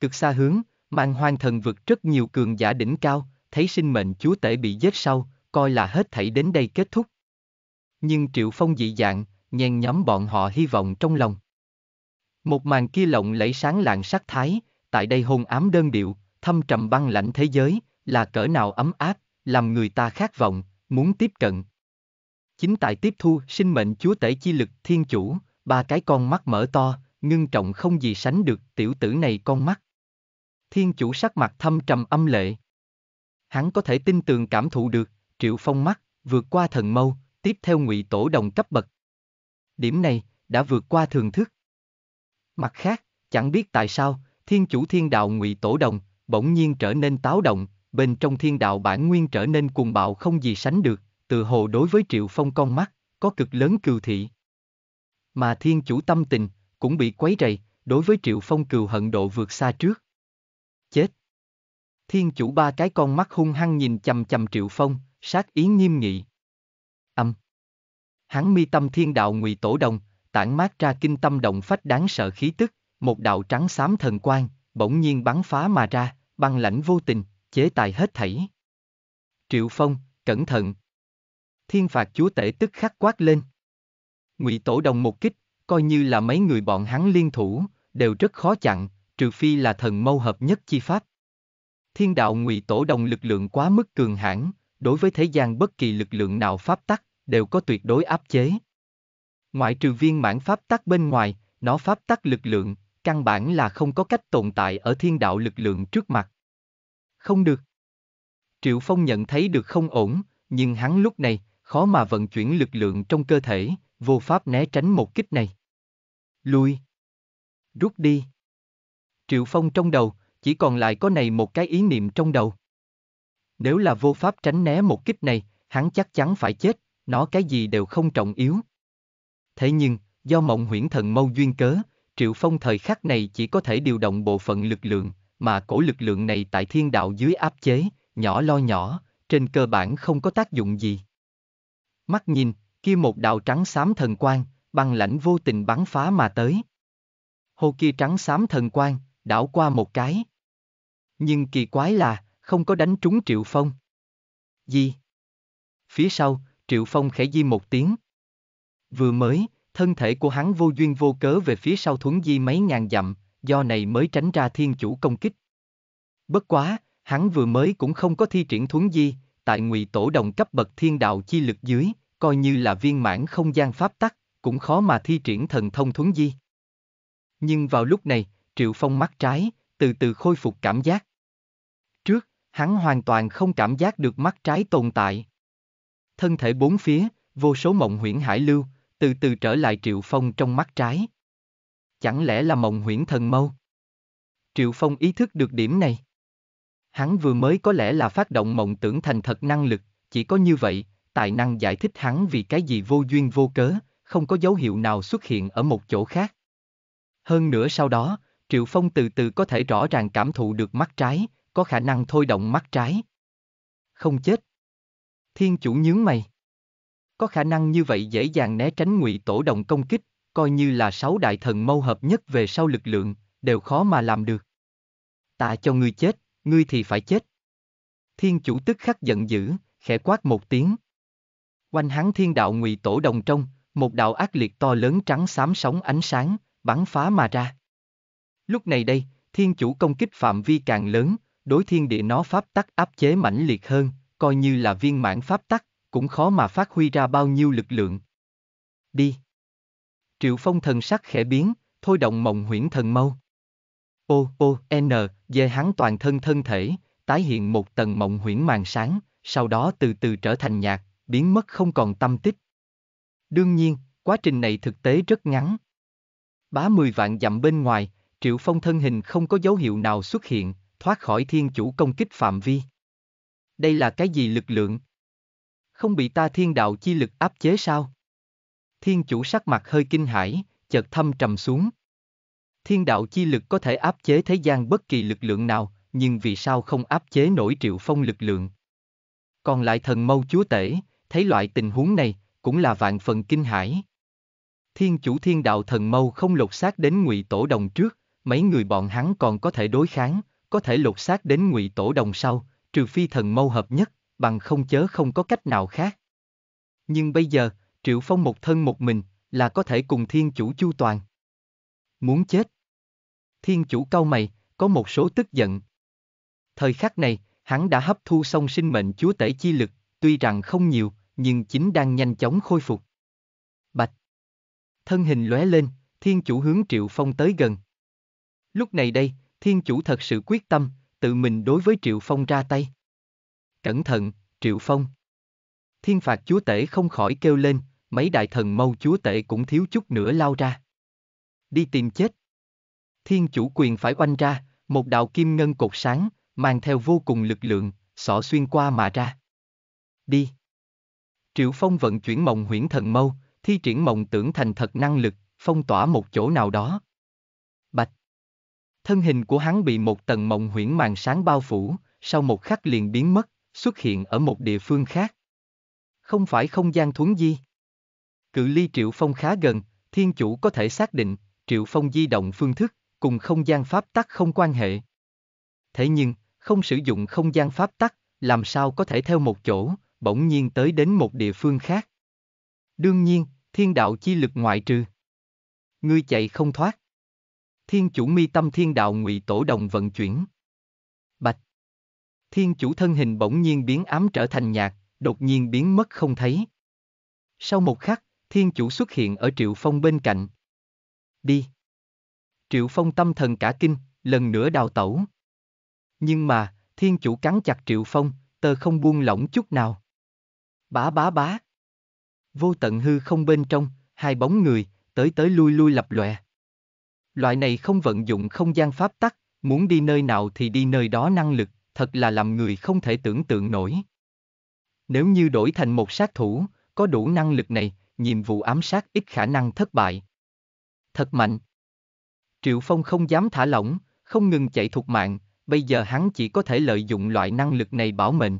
Cực xa hướng, mang hoang thần vượt rất nhiều cường giả đỉnh cao, thấy sinh mệnh chúa tể bị giết sau, coi là hết thảy đến đây kết thúc. Nhưng Triệu Phong dị dạng, nhen nhóm bọn họ hy vọng trong lòng. Một màn kia lộng lẫy sáng lạng sắc thái, tại đây hôn ám đơn điệu, thâm trầm băng lãnh thế giới, là cỡ nào ấm áp, làm người ta khát vọng, muốn tiếp cận. Chính tại tiếp thu sinh mệnh chúa tể chi lực thiên chủ, ba cái con mắt mở to, ngưng trọng không gì sánh được tiểu tử này con mắt. Thiên chủ sắc mặt thâm trầm âm lệ. Hắn có thể tin tường cảm thụ được, triệu phong mắt, vượt qua thần mâu, tiếp theo ngụy tổ đồng cấp bậc, điểm này đã vượt qua thường thức. Mặt khác, chẳng biết tại sao, thiên chủ thiên đạo ngụy tổ đồng, bỗng nhiên trở nên táo động, bên trong thiên đạo bản nguyên trở nên cuồng bạo không gì sánh được, tự hồ đối với triệu phong con mắt, có cực lớn cừu thị. Mà thiên chủ tâm tình, cũng bị quấy rầy, đối với triệu phong cừu hận độ vượt xa trước. Chết! Thiên chủ ba cái con mắt hung hăng nhìn chầm chầm triệu phong, sát ý nghiêm nghị. Âm! hắn mi tâm thiên đạo ngụy tổ đồng, tản mát ra kinh tâm động phách đáng sợ khí tức, một đạo trắng xám thần quang, bỗng nhiên bắn phá mà ra, băng lãnh vô tình, chế tài hết thảy. Triệu Phong, cẩn thận. Thiên phạt chúa tể tức khắc quát lên. Ngụy tổ đồng một kích, coi như là mấy người bọn hắn liên thủ, đều rất khó chặn, trừ phi là thần mâu hợp nhất chi pháp. Thiên đạo ngụy tổ đồng lực lượng quá mức cường hãn, đối với thế gian bất kỳ lực lượng nào pháp tắc, đều có tuyệt đối áp chế. Ngoại trừ viên mãn pháp tắc bên ngoài, nó pháp tắc lực lượng, căn bản là không có cách tồn tại ở thiên đạo lực lượng trước mặt. Không được. Triệu Phong nhận thấy được không ổn, nhưng hắn lúc này, khó mà vận chuyển lực lượng trong cơ thể, vô pháp né tránh một kích này. Lui. Rút đi. Triệu Phong trong đầu, chỉ còn lại có này một cái ý niệm trong đầu. Nếu là vô pháp tránh né một kích này, hắn chắc chắn phải chết nó cái gì đều không trọng yếu. Thế nhưng, do mộng huyễn thần mâu duyên cớ, Triệu Phong thời khắc này chỉ có thể điều động bộ phận lực lượng, mà cổ lực lượng này tại thiên đạo dưới áp chế, nhỏ lo nhỏ, trên cơ bản không có tác dụng gì. Mắt nhìn, kia một đạo trắng xám thần quang, băng lãnh vô tình bắn phá mà tới. Hồ kia trắng xám thần quang, đảo qua một cái. Nhưng kỳ quái là, không có đánh trúng Triệu Phong. Gì? Phía sau, Triệu Phong khẽ di một tiếng. Vừa mới, thân thể của hắn vô duyên vô cớ về phía sau thuấn di mấy ngàn dặm, do này mới tránh ra thiên chủ công kích. Bất quá, hắn vừa mới cũng không có thi triển thuấn di, tại ngụy tổ đồng cấp bậc thiên đạo chi lực dưới, coi như là viên mãn không gian pháp tắc, cũng khó mà thi triển thần thông thuấn di. Nhưng vào lúc này, Triệu Phong mắt trái, từ từ khôi phục cảm giác. Trước, hắn hoàn toàn không cảm giác được mắt trái tồn tại thân thể bốn phía, vô số mộng huyễn hải lưu, từ từ trở lại Triệu Phong trong mắt trái. Chẳng lẽ là mộng huyễn thần mâu? Triệu Phong ý thức được điểm này. Hắn vừa mới có lẽ là phát động mộng tưởng thành thật năng lực, chỉ có như vậy, tài năng giải thích hắn vì cái gì vô duyên vô cớ, không có dấu hiệu nào xuất hiện ở một chỗ khác. Hơn nữa sau đó, Triệu Phong từ từ có thể rõ ràng cảm thụ được mắt trái, có khả năng thôi động mắt trái. Không chết. Thiên chủ nhướng mày. Có khả năng như vậy dễ dàng né tránh ngụy tổ đồng công kích, coi như là sáu đại thần mâu hợp nhất về sau lực lượng, đều khó mà làm được. Ta cho ngươi chết, ngươi thì phải chết. Thiên chủ tức khắc giận dữ, khẽ quát một tiếng. Quanh hắn thiên đạo ngụy tổ đồng trong, một đạo ác liệt to lớn trắng xám sóng ánh sáng, bắn phá mà ra. Lúc này đây, thiên chủ công kích phạm vi càng lớn, đối thiên địa nó pháp tắc áp chế mãnh liệt hơn, coi như là viên mãn pháp tắc, cũng khó mà phát huy ra bao nhiêu lực lượng. Đi. Triệu Phong thần sắc khẽ biến, thôi động mộng huyễn thần mâu. Ô, ô, n, dê hắn toàn thân thân thể, tái hiện một tầng mộng huyễn màn sáng, sau đó từ từ trở thành nhạc, biến mất không còn tâm tích. Đương nhiên, quá trình này thực tế rất ngắn. Bá mười vạn dặm bên ngoài, Triệu Phong thân hình không có dấu hiệu nào xuất hiện, thoát khỏi thiên chủ công kích phạm vi đây là cái gì lực lượng? Không bị ta thiên đạo chi lực áp chế sao? Thiên chủ sắc mặt hơi kinh hãi, chợt thâm trầm xuống. Thiên đạo chi lực có thể áp chế thế gian bất kỳ lực lượng nào, nhưng vì sao không áp chế nổi triệu phong lực lượng? Còn lại thần mâu chúa tể, thấy loại tình huống này, cũng là vạn phần kinh hãi. Thiên chủ thiên đạo thần mâu không lột xác đến ngụy tổ đồng trước, mấy người bọn hắn còn có thể đối kháng, có thể lột xác đến ngụy tổ đồng sau, trừ phi thần mâu hợp nhất, bằng không chớ không có cách nào khác. Nhưng bây giờ, Triệu Phong một thân một mình, là có thể cùng thiên chủ chu toàn. Muốn chết. Thiên chủ cau mày, có một số tức giận. Thời khắc này, hắn đã hấp thu xong sinh mệnh chúa tể chi lực, tuy rằng không nhiều, nhưng chính đang nhanh chóng khôi phục. Bạch. Thân hình lóe lên, thiên chủ hướng Triệu Phong tới gần. Lúc này đây, thiên chủ thật sự quyết tâm, tự mình đối với Triệu Phong ra tay. Cẩn thận, Triệu Phong. Thiên phạt chúa tể không khỏi kêu lên, mấy đại thần mâu chúa tể cũng thiếu chút nữa lao ra. Đi tìm chết. Thiên chủ quyền phải oanh ra, một đạo kim ngân cột sáng, mang theo vô cùng lực lượng, xỏ xuyên qua mà ra. Đi. Triệu Phong vận chuyển mộng huyễn thần mâu, thi triển mộng tưởng thành thật năng lực, phong tỏa một chỗ nào đó thân hình của hắn bị một tầng mộng huyễn màn sáng bao phủ, sau một khắc liền biến mất, xuất hiện ở một địa phương khác. Không phải không gian thuấn di. Cự ly Triệu Phong khá gần, thiên chủ có thể xác định, Triệu Phong di động phương thức, cùng không gian pháp tắc không quan hệ. Thế nhưng, không sử dụng không gian pháp tắc, làm sao có thể theo một chỗ, bỗng nhiên tới đến một địa phương khác. Đương nhiên, thiên đạo chi lực ngoại trừ. Ngươi chạy không thoát. Thiên chủ mi tâm thiên đạo ngụy tổ đồng vận chuyển. Bạch. Thiên chủ thân hình bỗng nhiên biến ám trở thành nhạt, đột nhiên biến mất không thấy. Sau một khắc, thiên chủ xuất hiện ở Triệu Phong bên cạnh. Đi. Triệu Phong tâm thần cả kinh, lần nữa đào tẩu. Nhưng mà, thiên chủ cắn chặt Triệu Phong, tờ không buông lỏng chút nào. Bá bá bá. Vô tận hư không bên trong, hai bóng người, tới tới lui lui lập lòe. Loại này không vận dụng không gian pháp tắc, muốn đi nơi nào thì đi nơi đó năng lực, thật là làm người không thể tưởng tượng nổi. Nếu như đổi thành một sát thủ, có đủ năng lực này, nhiệm vụ ám sát ít khả năng thất bại. Thật mạnh. Triệu Phong không dám thả lỏng, không ngừng chạy thuộc mạng, bây giờ hắn chỉ có thể lợi dụng loại năng lực này bảo mệnh.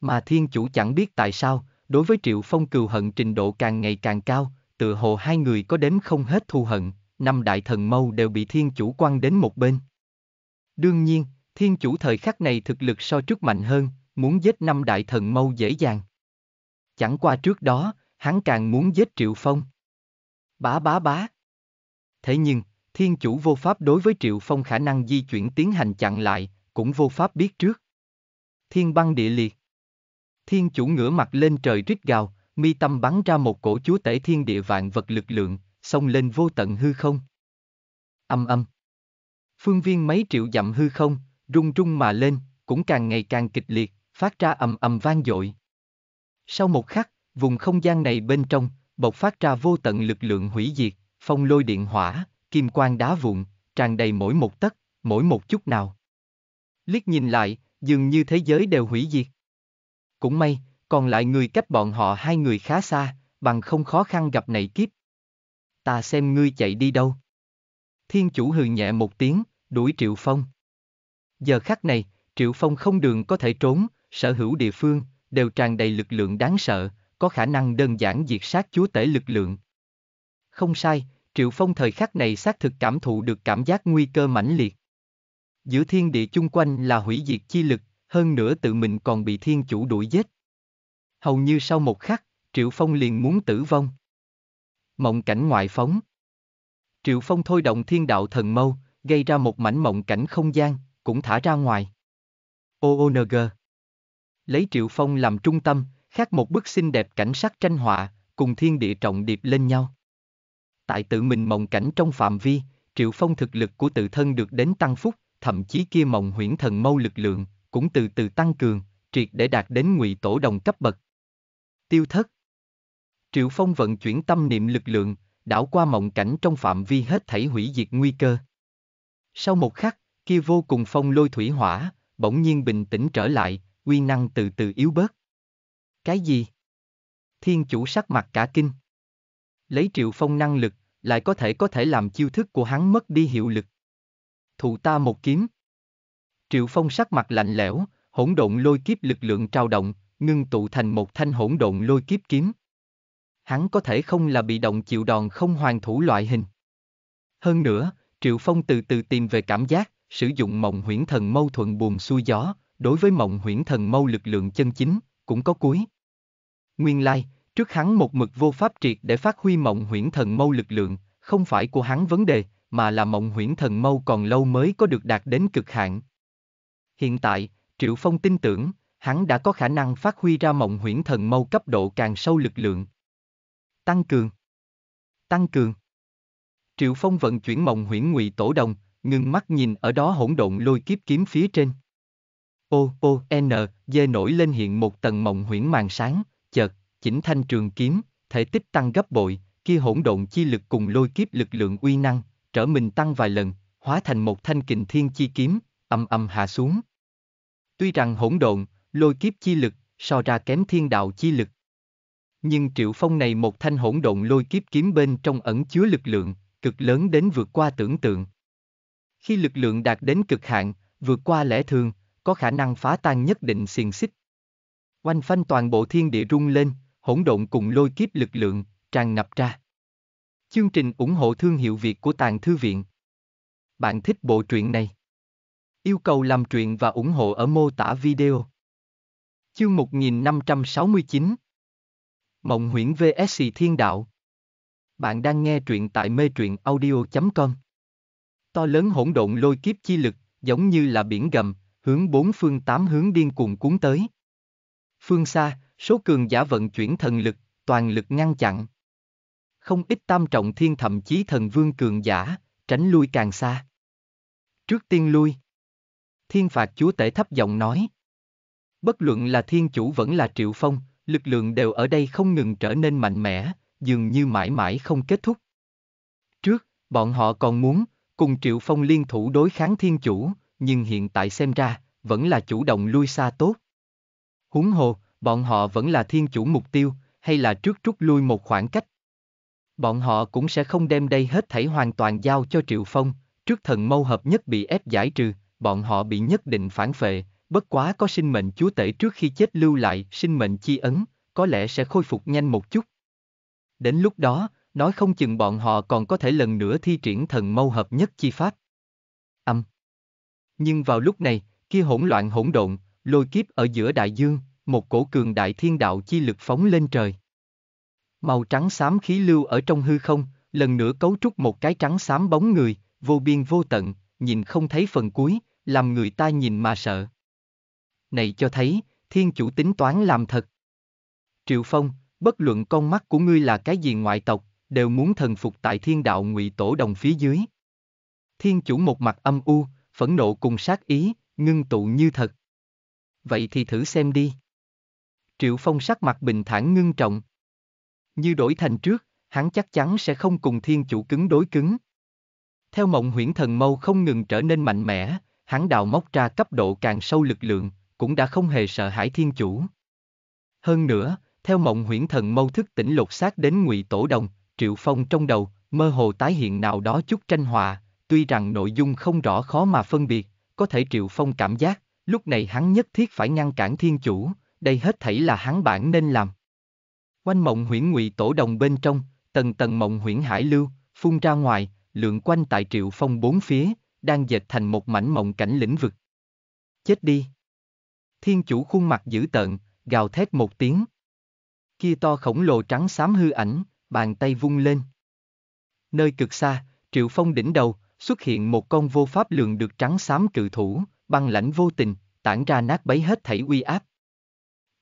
Mà thiên chủ chẳng biết tại sao, đối với Triệu Phong cừu hận trình độ càng ngày càng cao, tựa hồ hai người có đến không hết thù hận năm đại thần mâu đều bị thiên chủ quăng đến một bên. Đương nhiên, thiên chủ thời khắc này thực lực so trước mạnh hơn, muốn giết năm đại thần mâu dễ dàng. Chẳng qua trước đó, hắn càng muốn giết Triệu Phong. Bá bá bá. Thế nhưng, thiên chủ vô pháp đối với Triệu Phong khả năng di chuyển tiến hành chặn lại, cũng vô pháp biết trước. Thiên băng địa liệt. Thiên chủ ngửa mặt lên trời rít gào, mi tâm bắn ra một cổ chúa tể thiên địa vạn vật lực lượng, xông lên vô tận hư không. Âm âm. Phương viên mấy triệu dặm hư không, rung rung mà lên, cũng càng ngày càng kịch liệt, phát ra ầm ầm vang dội. Sau một khắc, vùng không gian này bên trong, bộc phát ra vô tận lực lượng hủy diệt, phong lôi điện hỏa, kim quang đá vụn, tràn đầy mỗi một tấc, mỗi một chút nào. Liếc nhìn lại, dường như thế giới đều hủy diệt. Cũng may, còn lại người cách bọn họ hai người khá xa, bằng không khó khăn gặp này kiếp ta xem ngươi chạy đi đâu. Thiên chủ hừ nhẹ một tiếng, đuổi Triệu Phong. Giờ khắc này, Triệu Phong không đường có thể trốn, sở hữu địa phương, đều tràn đầy lực lượng đáng sợ, có khả năng đơn giản diệt sát chúa tể lực lượng. Không sai, Triệu Phong thời khắc này xác thực cảm thụ được cảm giác nguy cơ mãnh liệt. Giữa thiên địa chung quanh là hủy diệt chi lực, hơn nữa tự mình còn bị thiên chủ đuổi giết. Hầu như sau một khắc, Triệu Phong liền muốn tử vong. Mộng cảnh ngoại phóng Triệu Phong thôi động thiên đạo thần mâu, gây ra một mảnh mộng cảnh không gian, cũng thả ra ngoài. OONG Lấy Triệu Phong làm trung tâm, khác một bức xinh đẹp cảnh sắc tranh họa, cùng thiên địa trọng điệp lên nhau. Tại tự mình mộng cảnh trong phạm vi, Triệu Phong thực lực của tự thân được đến tăng phúc, thậm chí kia mộng huyễn thần mâu lực lượng, cũng từ từ tăng cường, triệt để đạt đến ngụy tổ đồng cấp bậc. Tiêu thất Triệu Phong vận chuyển tâm niệm lực lượng, đảo qua mộng cảnh trong phạm vi hết thảy hủy diệt nguy cơ. Sau một khắc, kia vô cùng phong lôi thủy hỏa, bỗng nhiên bình tĩnh trở lại, uy năng từ từ yếu bớt. Cái gì? Thiên chủ sắc mặt cả kinh. Lấy Triệu Phong năng lực, lại có thể có thể làm chiêu thức của hắn mất đi hiệu lực. Thụ ta một kiếm. Triệu Phong sắc mặt lạnh lẽo, hỗn độn lôi kiếp lực lượng trao động, ngưng tụ thành một thanh hỗn độn lôi kiếp kiếm hắn có thể không là bị động chịu đòn không hoàn thủ loại hình. Hơn nữa, Triệu Phong từ từ tìm về cảm giác, sử dụng mộng huyễn thần mâu thuận buồn xuôi gió, đối với mộng huyễn thần mâu lực lượng chân chính, cũng có cuối. Nguyên lai, like, trước hắn một mực vô pháp triệt để phát huy mộng huyễn thần mâu lực lượng, không phải của hắn vấn đề, mà là mộng huyễn thần mâu còn lâu mới có được đạt đến cực hạn. Hiện tại, Triệu Phong tin tưởng, hắn đã có khả năng phát huy ra mộng huyễn thần mâu cấp độ càng sâu lực lượng. Tăng cường. Tăng cường. Triệu Phong vận chuyển mộng huyễn ngụy tổ đồng, ngưng mắt nhìn ở đó hỗn độn lôi kiếp kiếm phía trên. Ô, ô, n, dê nổi lên hiện một tầng mộng huyễn màn sáng, chợt, chỉnh thanh trường kiếm, thể tích tăng gấp bội, kia hỗn độn chi lực cùng lôi kiếp lực lượng uy năng, trở mình tăng vài lần, hóa thành một thanh kình thiên chi kiếm, âm âm hạ xuống. Tuy rằng hỗn độn, lôi kiếp chi lực, so ra kém thiên đạo chi lực nhưng Triệu Phong này một thanh hỗn độn lôi kiếp kiếm bên trong ẩn chứa lực lượng, cực lớn đến vượt qua tưởng tượng. Khi lực lượng đạt đến cực hạn, vượt qua lẽ thường, có khả năng phá tan nhất định xiềng xích. Quanh phanh toàn bộ thiên địa rung lên, hỗn độn cùng lôi kiếp lực lượng, tràn ngập ra. Chương trình ủng hộ thương hiệu Việt của Tàng Thư Viện. Bạn thích bộ truyện này? Yêu cầu làm truyện và ủng hộ ở mô tả video. Chương 1569 Mộng huyễn VSC Thiên Đạo Bạn đang nghe truyện tại mê truyện audio.com To lớn hỗn độn lôi kiếp chi lực, giống như là biển gầm, hướng bốn phương tám hướng điên cuồng cuốn tới. Phương xa, số cường giả vận chuyển thần lực, toàn lực ngăn chặn. Không ít tam trọng thiên thậm chí thần vương cường giả, tránh lui càng xa. Trước tiên lui. Thiên phạt chúa tể thấp giọng nói. Bất luận là thiên chủ vẫn là triệu phong, lực lượng đều ở đây không ngừng trở nên mạnh mẽ, dường như mãi mãi không kết thúc. Trước, bọn họ còn muốn, cùng Triệu Phong liên thủ đối kháng thiên chủ, nhưng hiện tại xem ra, vẫn là chủ động lui xa tốt. Húng hồ, bọn họ vẫn là thiên chủ mục tiêu, hay là trước rút lui một khoảng cách. Bọn họ cũng sẽ không đem đây hết thảy hoàn toàn giao cho Triệu Phong, trước thần mâu hợp nhất bị ép giải trừ, bọn họ bị nhất định phản phệ, Bất quá có sinh mệnh chúa tể trước khi chết lưu lại sinh mệnh chi ấn, có lẽ sẽ khôi phục nhanh một chút. Đến lúc đó, nói không chừng bọn họ còn có thể lần nữa thi triển thần mâu hợp nhất chi pháp. Âm. Nhưng vào lúc này, kia hỗn loạn hỗn độn, lôi kiếp ở giữa đại dương, một cổ cường đại thiên đạo chi lực phóng lên trời. Màu trắng xám khí lưu ở trong hư không, lần nữa cấu trúc một cái trắng xám bóng người, vô biên vô tận, nhìn không thấy phần cuối, làm người ta nhìn mà sợ này cho thấy, thiên chủ tính toán làm thật. Triệu Phong, bất luận con mắt của ngươi là cái gì ngoại tộc, đều muốn thần phục tại thiên đạo ngụy tổ đồng phía dưới. Thiên chủ một mặt âm u, phẫn nộ cùng sát ý, ngưng tụ như thật. Vậy thì thử xem đi. Triệu Phong sắc mặt bình thản ngưng trọng. Như đổi thành trước, hắn chắc chắn sẽ không cùng thiên chủ cứng đối cứng. Theo mộng huyễn thần mâu không ngừng trở nên mạnh mẽ, hắn đào móc ra cấp độ càng sâu lực lượng, cũng đã không hề sợ hãi thiên chủ. Hơn nữa, theo mộng huyễn thần mâu thức tỉnh lột xác đến ngụy tổ đồng, triệu phong trong đầu, mơ hồ tái hiện nào đó chút tranh hòa, tuy rằng nội dung không rõ khó mà phân biệt, có thể triệu phong cảm giác, lúc này hắn nhất thiết phải ngăn cản thiên chủ, đây hết thảy là hắn bản nên làm. Quanh mộng huyễn ngụy tổ đồng bên trong, tầng tầng mộng huyễn hải lưu, phun ra ngoài, lượng quanh tại triệu phong bốn phía, đang dệt thành một mảnh mộng cảnh lĩnh vực. Chết đi! thiên chủ khuôn mặt dữ tợn, gào thét một tiếng. Kia to khổng lồ trắng xám hư ảnh, bàn tay vung lên. Nơi cực xa, Triệu Phong đỉnh đầu, xuất hiện một con vô pháp lượng được trắng xám cự thủ, băng lãnh vô tình, tản ra nát bấy hết thảy uy áp.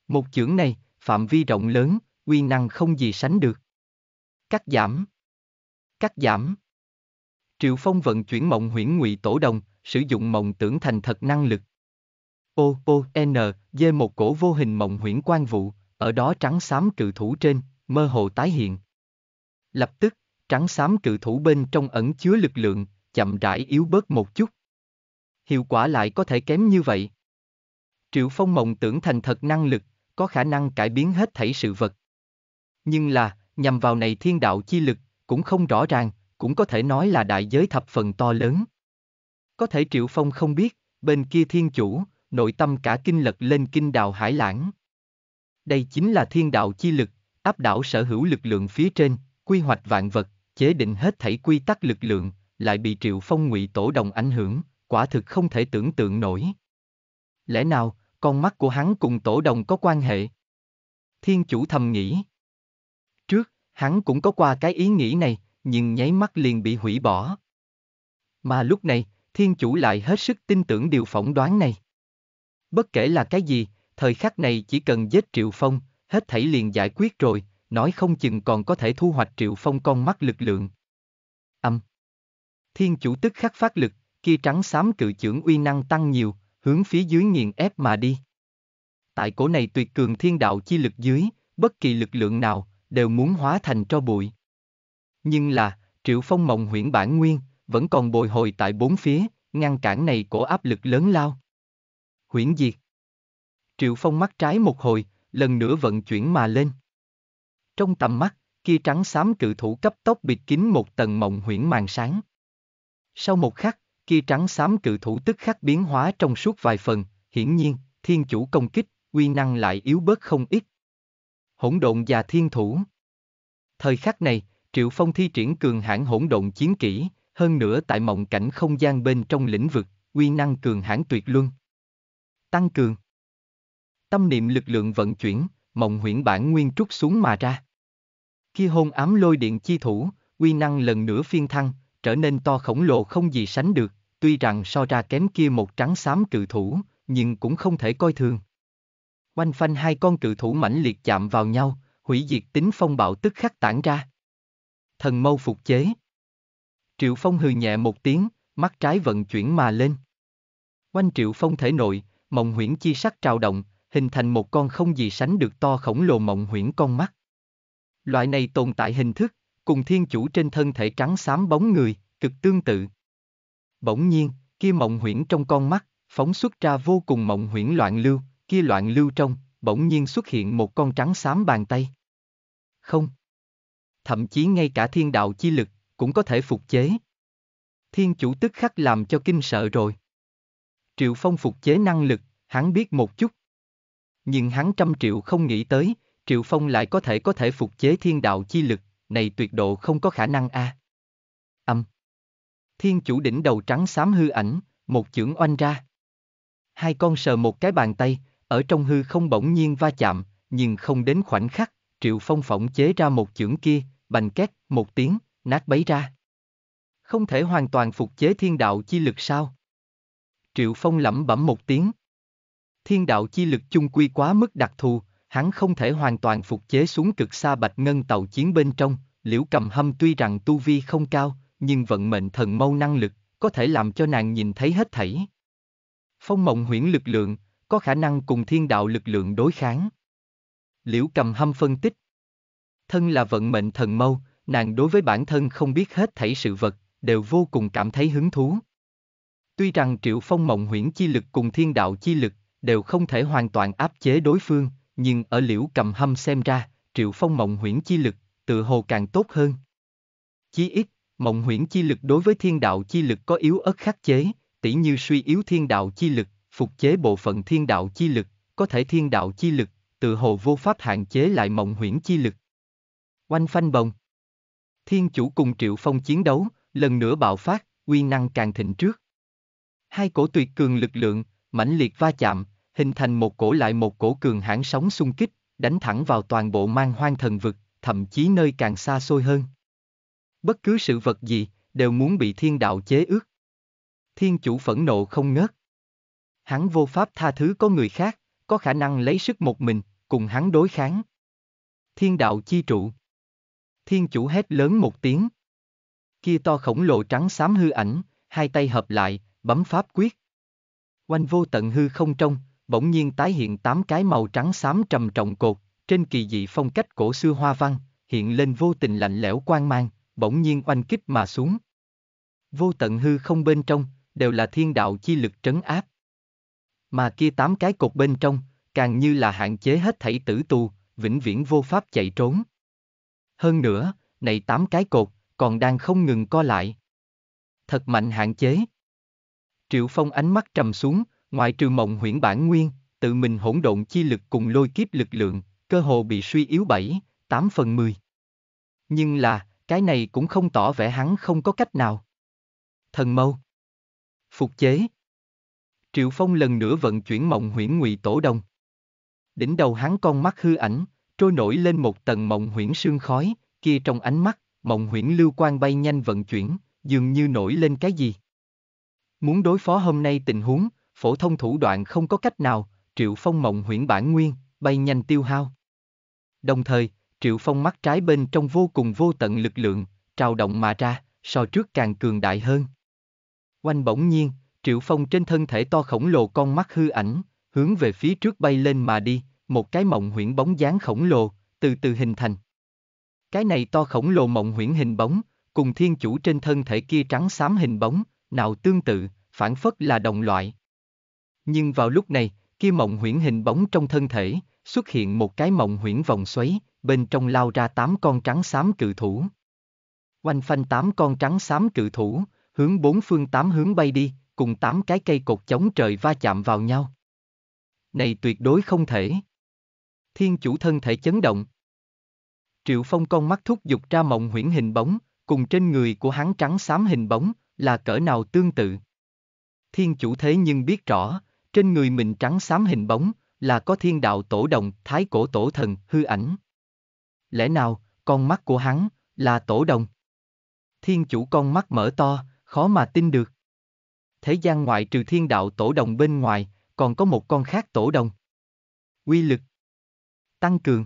Một chưởng này, phạm vi rộng lớn, uy năng không gì sánh được. Cắt giảm. Cắt giảm. Triệu Phong vận chuyển mộng huyễn ngụy tổ đồng, sử dụng mộng tưởng thành thật năng lực. O, O, N, D một cổ vô hình mộng huyễn quan vụ, ở đó trắng xám cự thủ trên, mơ hồ tái hiện. Lập tức, trắng xám cự thủ bên trong ẩn chứa lực lượng, chậm rãi yếu bớt một chút. Hiệu quả lại có thể kém như vậy. Triệu Phong mộng tưởng thành thật năng lực, có khả năng cải biến hết thảy sự vật. Nhưng là, nhằm vào này thiên đạo chi lực, cũng không rõ ràng, cũng có thể nói là đại giới thập phần to lớn. Có thể Triệu Phong không biết, bên kia thiên chủ, nội tâm cả kinh lật lên kinh đào hải lãng. Đây chính là thiên đạo chi lực, áp đảo sở hữu lực lượng phía trên, quy hoạch vạn vật, chế định hết thảy quy tắc lực lượng, lại bị triệu phong ngụy tổ đồng ảnh hưởng, quả thực không thể tưởng tượng nổi. Lẽ nào, con mắt của hắn cùng tổ đồng có quan hệ? Thiên chủ thầm nghĩ. Trước, hắn cũng có qua cái ý nghĩ này, nhưng nháy mắt liền bị hủy bỏ. Mà lúc này, thiên chủ lại hết sức tin tưởng điều phỏng đoán này. Bất kể là cái gì, thời khắc này chỉ cần giết Triệu Phong, hết thảy liền giải quyết rồi, nói không chừng còn có thể thu hoạch Triệu Phong con mắt lực lượng. Âm. Thiên chủ tức khắc phát lực, kia trắng xám cự trưởng uy năng tăng nhiều, hướng phía dưới nghiền ép mà đi. Tại cổ này tuyệt cường thiên đạo chi lực dưới, bất kỳ lực lượng nào, đều muốn hóa thành cho bụi. Nhưng là, Triệu Phong mộng huyễn bản nguyên, vẫn còn bồi hồi tại bốn phía, ngăn cản này cổ áp lực lớn lao huyễn diệt. Triệu Phong mắt trái một hồi, lần nữa vận chuyển mà lên. Trong tầm mắt, kia trắng xám cự thủ cấp tốc bịt kín một tầng mộng huyễn màn sáng. Sau một khắc, kia trắng xám cự thủ tức khắc biến hóa trong suốt vài phần, hiển nhiên, thiên chủ công kích, uy năng lại yếu bớt không ít. Hỗn độn và thiên thủ. Thời khắc này, Triệu Phong thi triển cường hãn hỗn độn chiến kỹ, hơn nữa tại mộng cảnh không gian bên trong lĩnh vực, uy năng cường hãn tuyệt luân tăng cường. Tâm niệm lực lượng vận chuyển, mộng huyễn bản nguyên trút xuống mà ra. Khi hôn ám lôi điện chi thủ, uy năng lần nữa phiên thăng, trở nên to khổng lồ không gì sánh được, tuy rằng so ra kém kia một trắng xám cự thủ, nhưng cũng không thể coi thường. quanh phanh hai con cự thủ mãnh liệt chạm vào nhau, hủy diệt tính phong bạo tức khắc tản ra. Thần mâu phục chế. Triệu Phong hừ nhẹ một tiếng, mắt trái vận chuyển mà lên. quanh Triệu Phong thể nội, mộng huyễn chi sắc trào động, hình thành một con không gì sánh được to khổng lồ mộng huyễn con mắt. Loại này tồn tại hình thức, cùng thiên chủ trên thân thể trắng xám bóng người, cực tương tự. Bỗng nhiên, kia mộng huyễn trong con mắt, phóng xuất ra vô cùng mộng huyễn loạn lưu, kia loạn lưu trong, bỗng nhiên xuất hiện một con trắng xám bàn tay. Không. Thậm chí ngay cả thiên đạo chi lực, cũng có thể phục chế. Thiên chủ tức khắc làm cho kinh sợ rồi. Triệu Phong phục chế năng lực, hắn biết một chút. Nhưng hắn trăm triệu không nghĩ tới, Triệu Phong lại có thể có thể phục chế thiên đạo chi lực, này tuyệt độ không có khả năng a. À. Âm. Thiên chủ đỉnh đầu trắng xám hư ảnh, một chưởng oanh ra. Hai con sờ một cái bàn tay, ở trong hư không bỗng nhiên va chạm, nhưng không đến khoảnh khắc, Triệu Phong phỏng chế ra một chưởng kia, bành két, một tiếng, nát bấy ra. Không thể hoàn toàn phục chế thiên đạo chi lực sao? Triệu Phong lẩm bẩm một tiếng. Thiên đạo chi lực chung quy quá mức đặc thù, hắn không thể hoàn toàn phục chế xuống cực xa bạch ngân tàu chiến bên trong, liễu cầm hâm tuy rằng tu vi không cao, nhưng vận mệnh thần mâu năng lực, có thể làm cho nàng nhìn thấy hết thảy. Phong mộng huyễn lực lượng, có khả năng cùng thiên đạo lực lượng đối kháng. Liễu cầm hâm phân tích. Thân là vận mệnh thần mâu, nàng đối với bản thân không biết hết thảy sự vật, đều vô cùng cảm thấy hứng thú. Tuy rằng Triệu Phong Mộng Huyễn chi lực cùng thiên đạo chi lực đều không thể hoàn toàn áp chế đối phương, nhưng ở Liễu Cầm Hâm xem ra, Triệu Phong Mộng Huyễn chi lực tự hồ càng tốt hơn. Chí ít, Mộng Huyễn chi lực đối với thiên đạo chi lực có yếu ớt khắc chế, tỉ như suy yếu thiên đạo chi lực, phục chế bộ phận thiên đạo chi lực, có thể thiên đạo chi lực tự hồ vô pháp hạn chế lại Mộng Huyễn chi lực. Oanh phanh bồng. Thiên chủ cùng Triệu Phong chiến đấu, lần nữa bạo phát, uy năng càng thịnh trước. Hai cổ tuyệt cường lực lượng, mãnh liệt va chạm, hình thành một cổ lại một cổ cường hãn sóng xung kích, đánh thẳng vào toàn bộ mang hoang thần vực, thậm chí nơi càng xa xôi hơn. Bất cứ sự vật gì, đều muốn bị thiên đạo chế ước. Thiên chủ phẫn nộ không ngớt. Hắn vô pháp tha thứ có người khác, có khả năng lấy sức một mình, cùng hắn đối kháng. Thiên đạo chi trụ. Thiên chủ hét lớn một tiếng. Kia to khổng lồ trắng xám hư ảnh, hai tay hợp lại, bấm pháp quyết. Quanh vô tận hư không trong, bỗng nhiên tái hiện tám cái màu trắng xám trầm trọng cột, trên kỳ dị phong cách cổ xưa hoa văn, hiện lên vô tình lạnh lẽo quang mang, bỗng nhiên oanh kích mà xuống. Vô tận hư không bên trong, đều là thiên đạo chi lực trấn áp. Mà kia tám cái cột bên trong, càng như là hạn chế hết thảy tử tù, vĩnh viễn vô pháp chạy trốn. Hơn nữa, này tám cái cột, còn đang không ngừng co lại. Thật mạnh hạn chế. Triệu Phong ánh mắt trầm xuống, ngoại trừ mộng huyễn bản nguyên, tự mình hỗn độn chi lực cùng lôi kiếp lực lượng, cơ hồ bị suy yếu bảy, tám phần mười. Nhưng là, cái này cũng không tỏ vẻ hắn không có cách nào. Thần mâu. Phục chế. Triệu Phong lần nữa vận chuyển mộng huyễn ngụy tổ đồng. Đỉnh đầu hắn con mắt hư ảnh, trôi nổi lên một tầng mộng huyễn sương khói, kia trong ánh mắt, mộng huyễn lưu quang bay nhanh vận chuyển, dường như nổi lên cái gì. Muốn đối phó hôm nay tình huống, phổ thông thủ đoạn không có cách nào, Triệu Phong mộng huyễn bản nguyên, bay nhanh tiêu hao. Đồng thời, Triệu Phong mắt trái bên trong vô cùng vô tận lực lượng, trào động mà ra, so trước càng cường đại hơn. quanh bỗng nhiên, Triệu Phong trên thân thể to khổng lồ con mắt hư ảnh, hướng về phía trước bay lên mà đi, một cái mộng huyễn bóng dáng khổng lồ, từ từ hình thành. Cái này to khổng lồ mộng huyễn hình bóng, cùng thiên chủ trên thân thể kia trắng xám hình bóng, nào tương tự, phản phất là đồng loại. Nhưng vào lúc này, kia mộng huyễn hình bóng trong thân thể, xuất hiện một cái mộng huyễn vòng xoáy, bên trong lao ra tám con trắng xám cự thủ. Quanh phanh tám con trắng xám cự thủ, hướng bốn phương tám hướng bay đi, cùng tám cái cây cột chống trời va chạm vào nhau. Này tuyệt đối không thể. Thiên chủ thân thể chấn động. Triệu Phong con mắt thúc giục ra mộng huyễn hình bóng, cùng trên người của hắn trắng xám hình bóng, là cỡ nào tương tự. Thiên chủ thế nhưng biết rõ, trên người mình trắng xám hình bóng, là có thiên đạo tổ đồng, thái cổ tổ thần, hư ảnh. Lẽ nào, con mắt của hắn, là tổ đồng? Thiên chủ con mắt mở to, khó mà tin được. Thế gian ngoại trừ thiên đạo tổ đồng bên ngoài, còn có một con khác tổ đồng. Quy lực. Tăng cường.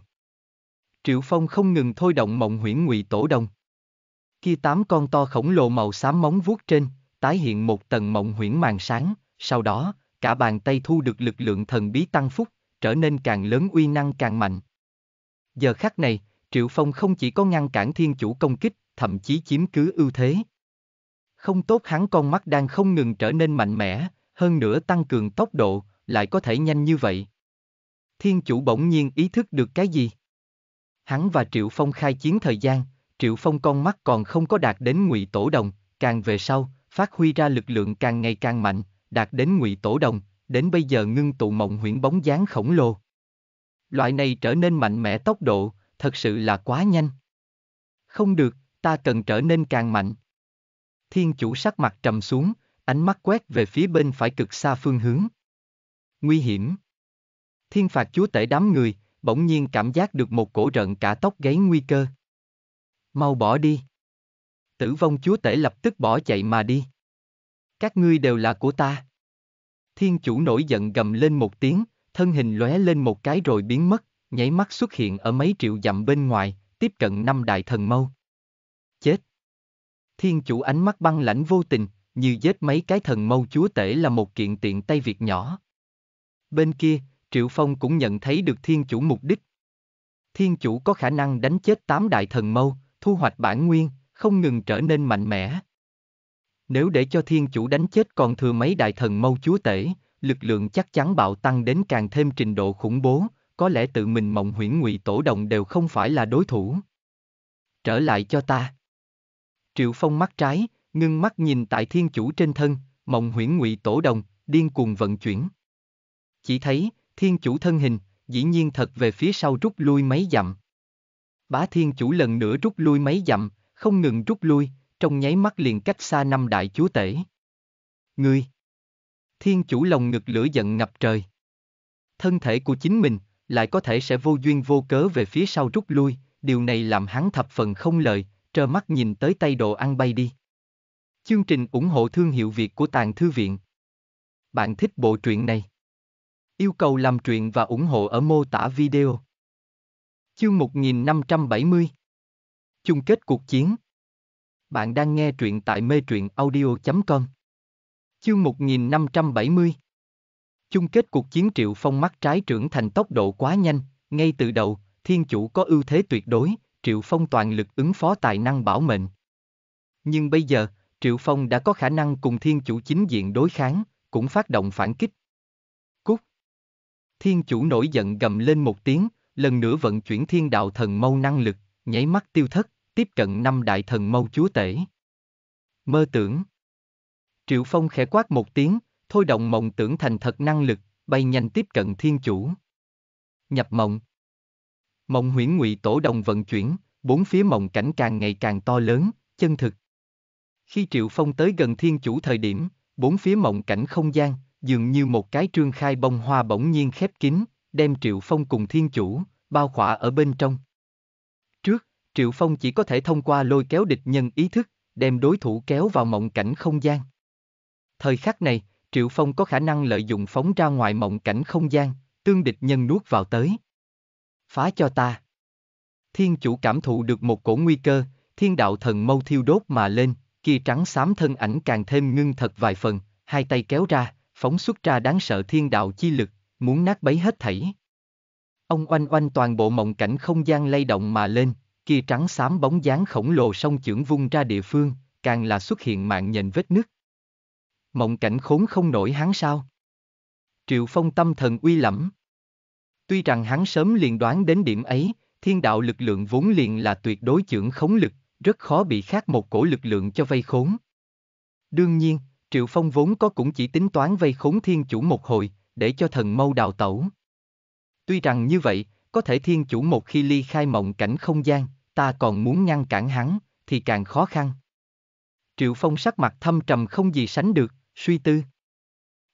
Triệu Phong không ngừng thôi động mộng huyễn ngụy tổ đồng kia tám con to khổng lồ màu xám móng vuốt trên, tái hiện một tầng mộng huyễn màn sáng, sau đó, cả bàn tay thu được lực lượng thần bí tăng phúc, trở nên càng lớn uy năng càng mạnh. Giờ khắc này, Triệu Phong không chỉ có ngăn cản thiên chủ công kích, thậm chí chiếm cứ ưu thế. Không tốt hắn con mắt đang không ngừng trở nên mạnh mẽ, hơn nữa tăng cường tốc độ, lại có thể nhanh như vậy. Thiên chủ bỗng nhiên ý thức được cái gì? Hắn và Triệu Phong khai chiến thời gian, Triệu Phong con mắt còn không có đạt đến Ngụy Tổ Đồng, càng về sau, phát huy ra lực lượng càng ngày càng mạnh, đạt đến Ngụy Tổ Đồng, đến bây giờ ngưng tụ mộng huyễn bóng dáng khổng lồ. Loại này trở nên mạnh mẽ tốc độ, thật sự là quá nhanh. Không được, ta cần trở nên càng mạnh. Thiên chủ sắc mặt trầm xuống, ánh mắt quét về phía bên phải cực xa phương hướng. Nguy hiểm. Thiên phạt chúa tể đám người, bỗng nhiên cảm giác được một cổ rợn cả tóc gáy nguy cơ. Mau bỏ đi. Tử vong chúa tể lập tức bỏ chạy mà đi. Các ngươi đều là của ta. Thiên chủ nổi giận gầm lên một tiếng, thân hình lóe lên một cái rồi biến mất, nháy mắt xuất hiện ở mấy triệu dặm bên ngoài, tiếp cận năm đại thần mâu. Chết. Thiên chủ ánh mắt băng lãnh vô tình, như giết mấy cái thần mâu chúa tể là một kiện tiện tay việc nhỏ. Bên kia, Triệu Phong cũng nhận thấy được thiên chủ mục đích. Thiên chủ có khả năng đánh chết tám đại thần mâu, thu hoạch bản nguyên, không ngừng trở nên mạnh mẽ. Nếu để cho thiên chủ đánh chết còn thừa mấy đại thần mâu chúa tể, lực lượng chắc chắn bạo tăng đến càng thêm trình độ khủng bố, có lẽ tự mình mộng huyễn ngụy tổ đồng đều không phải là đối thủ. Trở lại cho ta. Triệu Phong mắt trái, ngưng mắt nhìn tại thiên chủ trên thân, mộng huyễn ngụy tổ đồng, điên cuồng vận chuyển. Chỉ thấy, thiên chủ thân hình, dĩ nhiên thật về phía sau rút lui mấy dặm. Bá thiên chủ lần nữa rút lui mấy dặm, không ngừng rút lui, trong nháy mắt liền cách xa năm đại chúa tể. Ngươi! Thiên chủ lòng ngực lửa giận ngập trời. Thân thể của chính mình, lại có thể sẽ vô duyên vô cớ về phía sau rút lui, điều này làm hắn thập phần không lợi, trơ mắt nhìn tới tay đồ ăn bay đi. Chương trình ủng hộ thương hiệu Việt của Tàng Thư Viện Bạn thích bộ truyện này? Yêu cầu làm truyện và ủng hộ ở mô tả video Chương 1570 Chung kết cuộc chiến Bạn đang nghe truyện tại mê truyện audio.com Chương 1570 Chung kết cuộc chiến triệu phong mắt trái trưởng thành tốc độ quá nhanh, ngay từ đầu, thiên chủ có ưu thế tuyệt đối, triệu phong toàn lực ứng phó tài năng bảo mệnh. Nhưng bây giờ, triệu phong đã có khả năng cùng thiên chủ chính diện đối kháng, cũng phát động phản kích. Cút Thiên chủ nổi giận gầm lên một tiếng, lần nữa vận chuyển thiên đạo thần mâu năng lực, nháy mắt tiêu thất, tiếp cận năm đại thần mâu chúa tể. Mơ tưởng Triệu Phong khẽ quát một tiếng, thôi động mộng tưởng thành thật năng lực, bay nhanh tiếp cận thiên chủ. Nhập mộng Mộng huyễn ngụy tổ đồng vận chuyển, bốn phía mộng cảnh càng ngày càng to lớn, chân thực. Khi Triệu Phong tới gần thiên chủ thời điểm, bốn phía mộng cảnh không gian, dường như một cái trương khai bông hoa bỗng nhiên khép kín, đem Triệu Phong cùng Thiên Chủ, bao khỏa ở bên trong. Trước, Triệu Phong chỉ có thể thông qua lôi kéo địch nhân ý thức, đem đối thủ kéo vào mộng cảnh không gian. Thời khắc này, Triệu Phong có khả năng lợi dụng phóng ra ngoài mộng cảnh không gian, tương địch nhân nuốt vào tới. Phá cho ta. Thiên chủ cảm thụ được một cổ nguy cơ, thiên đạo thần mâu thiêu đốt mà lên, kia trắng xám thân ảnh càng thêm ngưng thật vài phần, hai tay kéo ra, phóng xuất ra đáng sợ thiên đạo chi lực, muốn nát bấy hết thảy. Ông oanh oanh toàn bộ mộng cảnh không gian lay động mà lên, kia trắng xám bóng dáng khổng lồ song trưởng vung ra địa phương, càng là xuất hiện mạng nhện vết nứt. Mộng cảnh khốn không nổi hắn sao? Triệu Phong tâm thần uy lẫm. Tuy rằng hắn sớm liền đoán đến điểm ấy, thiên đạo lực lượng vốn liền là tuyệt đối trưởng khống lực, rất khó bị khác một cổ lực lượng cho vây khốn. Đương nhiên, Triệu Phong vốn có cũng chỉ tính toán vây khốn thiên chủ một hồi, để cho thần mâu đào tẩu. Tuy rằng như vậy, có thể thiên chủ một khi ly khai mộng cảnh không gian, ta còn muốn ngăn cản hắn, thì càng khó khăn. Triệu Phong sắc mặt thâm trầm không gì sánh được, suy tư.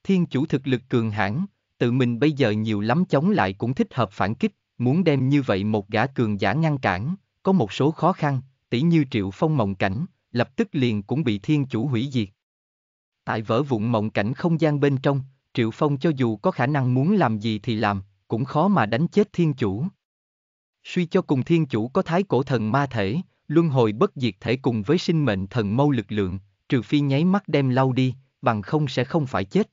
Thiên chủ thực lực cường hãn, tự mình bây giờ nhiều lắm chống lại cũng thích hợp phản kích, muốn đem như vậy một gã cường giả ngăn cản, có một số khó khăn, tỉ như Triệu Phong mộng cảnh, lập tức liền cũng bị thiên chủ hủy diệt. Tại vỡ vụn mộng cảnh không gian bên trong, Triệu Phong cho dù có khả năng muốn làm gì thì làm, cũng khó mà đánh chết thiên chủ. Suy cho cùng thiên chủ có thái cổ thần ma thể, luân hồi bất diệt thể cùng với sinh mệnh thần mâu lực lượng, trừ phi nháy mắt đem lau đi, bằng không sẽ không phải chết.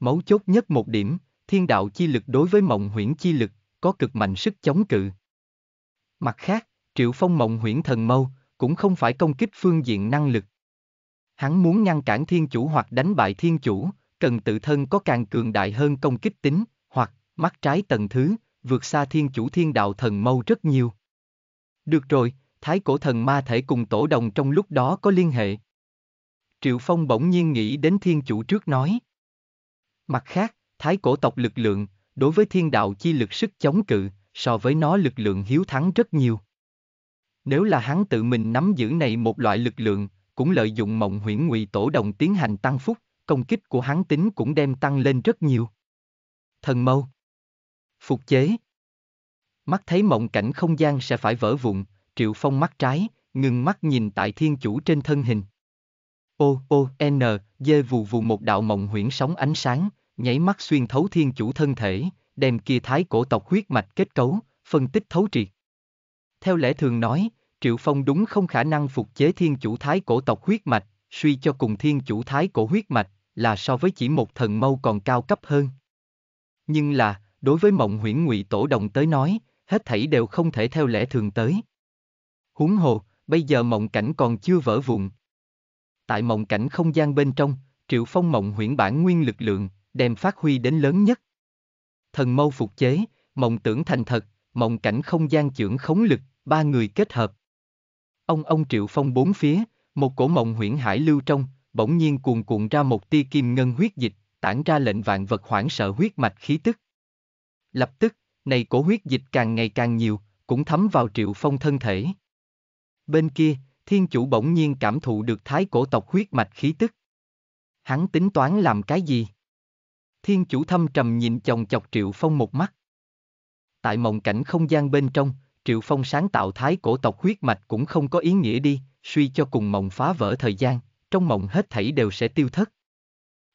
Mấu chốt nhất một điểm, thiên đạo chi lực đối với mộng huyễn chi lực, có cực mạnh sức chống cự. Mặt khác, triệu phong mộng huyễn thần mâu, cũng không phải công kích phương diện năng lực. Hắn muốn ngăn cản thiên chủ hoặc đánh bại thiên chủ, cần tự thân có càng cường đại hơn công kích tính, hoặc, mắt trái tầng thứ, vượt xa thiên chủ thiên đạo thần mâu rất nhiều. Được rồi, thái cổ thần ma thể cùng tổ đồng trong lúc đó có liên hệ. Triệu Phong bỗng nhiên nghĩ đến thiên chủ trước nói. Mặt khác, thái cổ tộc lực lượng, đối với thiên đạo chi lực sức chống cự, so với nó lực lượng hiếu thắng rất nhiều. Nếu là hắn tự mình nắm giữ này một loại lực lượng, cũng lợi dụng mộng huyễn ngụy tổ đồng tiến hành tăng phúc, công kích của hắn tính cũng đem tăng lên rất nhiều. Thần mâu. Phục chế. Mắt thấy mộng cảnh không gian sẽ phải vỡ vụn, Triệu Phong mắt trái, ngừng mắt nhìn tại thiên chủ trên thân hình. Ô, ô, n, dê vù vù một đạo mộng huyễn sóng ánh sáng, nháy mắt xuyên thấu thiên chủ thân thể, đem kia thái cổ tộc huyết mạch kết cấu, phân tích thấu triệt. Theo lẽ thường nói, Triệu Phong đúng không khả năng phục chế thiên chủ thái cổ tộc huyết mạch, suy cho cùng thiên chủ thái cổ huyết mạch, là so với chỉ một thần mâu còn cao cấp hơn. Nhưng là, đối với mộng huyễn ngụy tổ đồng tới nói, hết thảy đều không thể theo lẽ thường tới. Huống hồ, bây giờ mộng cảnh còn chưa vỡ vụn. Tại mộng cảnh không gian bên trong, Triệu Phong mộng huyễn bản nguyên lực lượng, đem phát huy đến lớn nhất. Thần mâu phục chế, mộng tưởng thành thật, mộng cảnh không gian trưởng khống lực, ba người kết hợp. Ông ông Triệu Phong bốn phía, một cổ mộng huyễn hải lưu trong, bỗng nhiên cuồn cuộn ra một tia kim ngân huyết dịch, tản ra lệnh vạn vật hoảng sợ huyết mạch khí tức. Lập tức, này cổ huyết dịch càng ngày càng nhiều, cũng thấm vào triệu phong thân thể. Bên kia, thiên chủ bỗng nhiên cảm thụ được thái cổ tộc huyết mạch khí tức. Hắn tính toán làm cái gì? Thiên chủ thâm trầm nhìn chồng chọc triệu phong một mắt. Tại mộng cảnh không gian bên trong, triệu phong sáng tạo thái cổ tộc huyết mạch cũng không có ý nghĩa đi, suy cho cùng mộng phá vỡ thời gian, trong mộng hết thảy đều sẽ tiêu thất.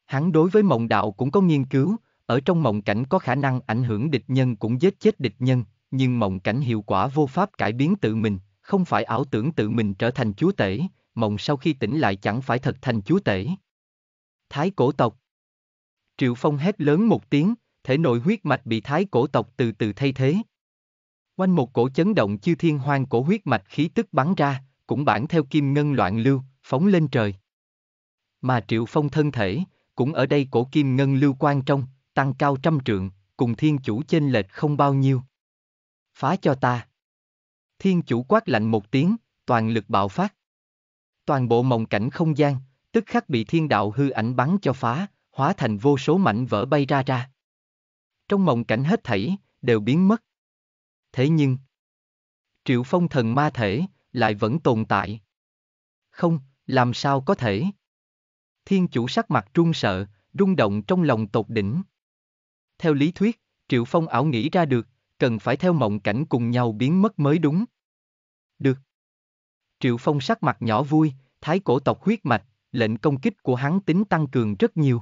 Hắn đối với mộng đạo cũng có nghiên cứu, ở trong mộng cảnh có khả năng ảnh hưởng địch nhân cũng giết chết địch nhân, nhưng mộng cảnh hiệu quả vô pháp cải biến tự mình, không phải ảo tưởng tự mình trở thành chúa tể, mộng sau khi tỉnh lại chẳng phải thật thành chúa tể. Thái cổ tộc Triệu Phong hét lớn một tiếng, thể nội huyết mạch bị thái cổ tộc từ từ thay thế. Quanh một cổ chấn động chư thiên hoang cổ huyết mạch khí tức bắn ra, cũng bản theo kim ngân loạn lưu, phóng lên trời. Mà Triệu Phong thân thể, cũng ở đây cổ kim ngân lưu quan trong, tăng cao trăm trượng, cùng thiên chủ chênh lệch không bao nhiêu. Phá cho ta. Thiên chủ quát lạnh một tiếng, toàn lực bạo phát. Toàn bộ mộng cảnh không gian, tức khắc bị thiên đạo hư ảnh bắn cho phá, hóa thành vô số mảnh vỡ bay ra ra. Trong mộng cảnh hết thảy, đều biến mất. Thế nhưng, Triệu Phong thần ma thể, lại vẫn tồn tại. Không, làm sao có thể? thiên chủ sắc mặt run sợ, rung động trong lòng tột đỉnh. Theo lý thuyết, Triệu Phong ảo nghĩ ra được, cần phải theo mộng cảnh cùng nhau biến mất mới đúng. Được. Triệu Phong sắc mặt nhỏ vui, thái cổ tộc huyết mạch, lệnh công kích của hắn tính tăng cường rất nhiều.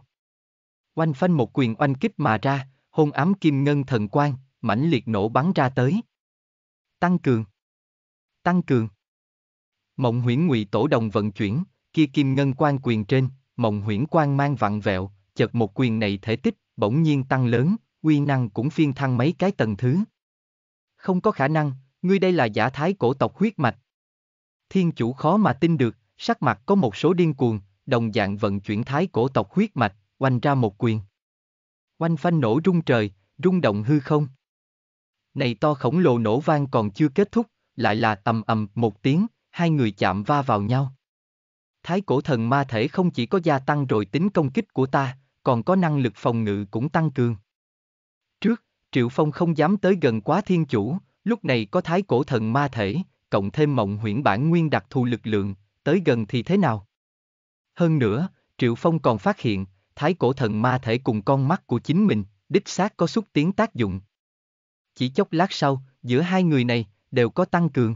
Oanh phanh một quyền oanh kích mà ra, hôn ám kim ngân thần quang, mãnh liệt nổ bắn ra tới. Tăng cường. Tăng cường. Mộng huyễn ngụy tổ đồng vận chuyển, kia kim ngân quan quyền trên, mộng huyễn quang mang vặn vẹo, chợt một quyền này thể tích, bỗng nhiên tăng lớn, uy năng cũng phiên thăng mấy cái tầng thứ. Không có khả năng, ngươi đây là giả thái cổ tộc huyết mạch. Thiên chủ khó mà tin được, sắc mặt có một số điên cuồng, đồng dạng vận chuyển thái cổ tộc huyết mạch, oanh ra một quyền. Oanh phanh nổ rung trời, rung động hư không. Này to khổng lồ nổ vang còn chưa kết thúc, lại là tầm ầm một tiếng, hai người chạm va vào nhau. Thái cổ thần ma thể không chỉ có gia tăng rồi tính công kích của ta, còn có năng lực phòng ngự cũng tăng cường. Trước, Triệu Phong không dám tới gần quá thiên chủ, lúc này có thái cổ thần ma thể, cộng thêm mộng huyễn bản nguyên đặc thù lực lượng, tới gần thì thế nào? Hơn nữa, Triệu Phong còn phát hiện, thái cổ thần ma thể cùng con mắt của chính mình, đích xác có xúc tiến tác dụng. Chỉ chốc lát sau, giữa hai người này, đều có tăng cường.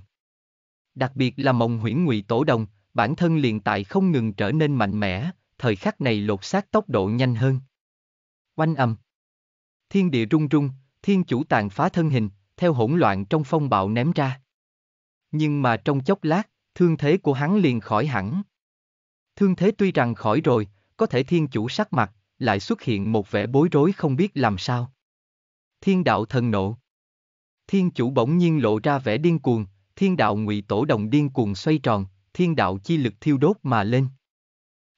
Đặc biệt là mộng huyễn ngụy tổ đồng, bản thân liền tại không ngừng trở nên mạnh mẽ, thời khắc này lột xác tốc độ nhanh hơn. Oanh âm Thiên địa rung rung, thiên chủ tàn phá thân hình, theo hỗn loạn trong phong bạo ném ra. Nhưng mà trong chốc lát, thương thế của hắn liền khỏi hẳn. Thương thế tuy rằng khỏi rồi, có thể thiên chủ sắc mặt, lại xuất hiện một vẻ bối rối không biết làm sao. Thiên đạo thần nộ Thiên chủ bỗng nhiên lộ ra vẻ điên cuồng, thiên đạo ngụy tổ đồng điên cuồng xoay tròn, thiên đạo chi lực thiêu đốt mà lên.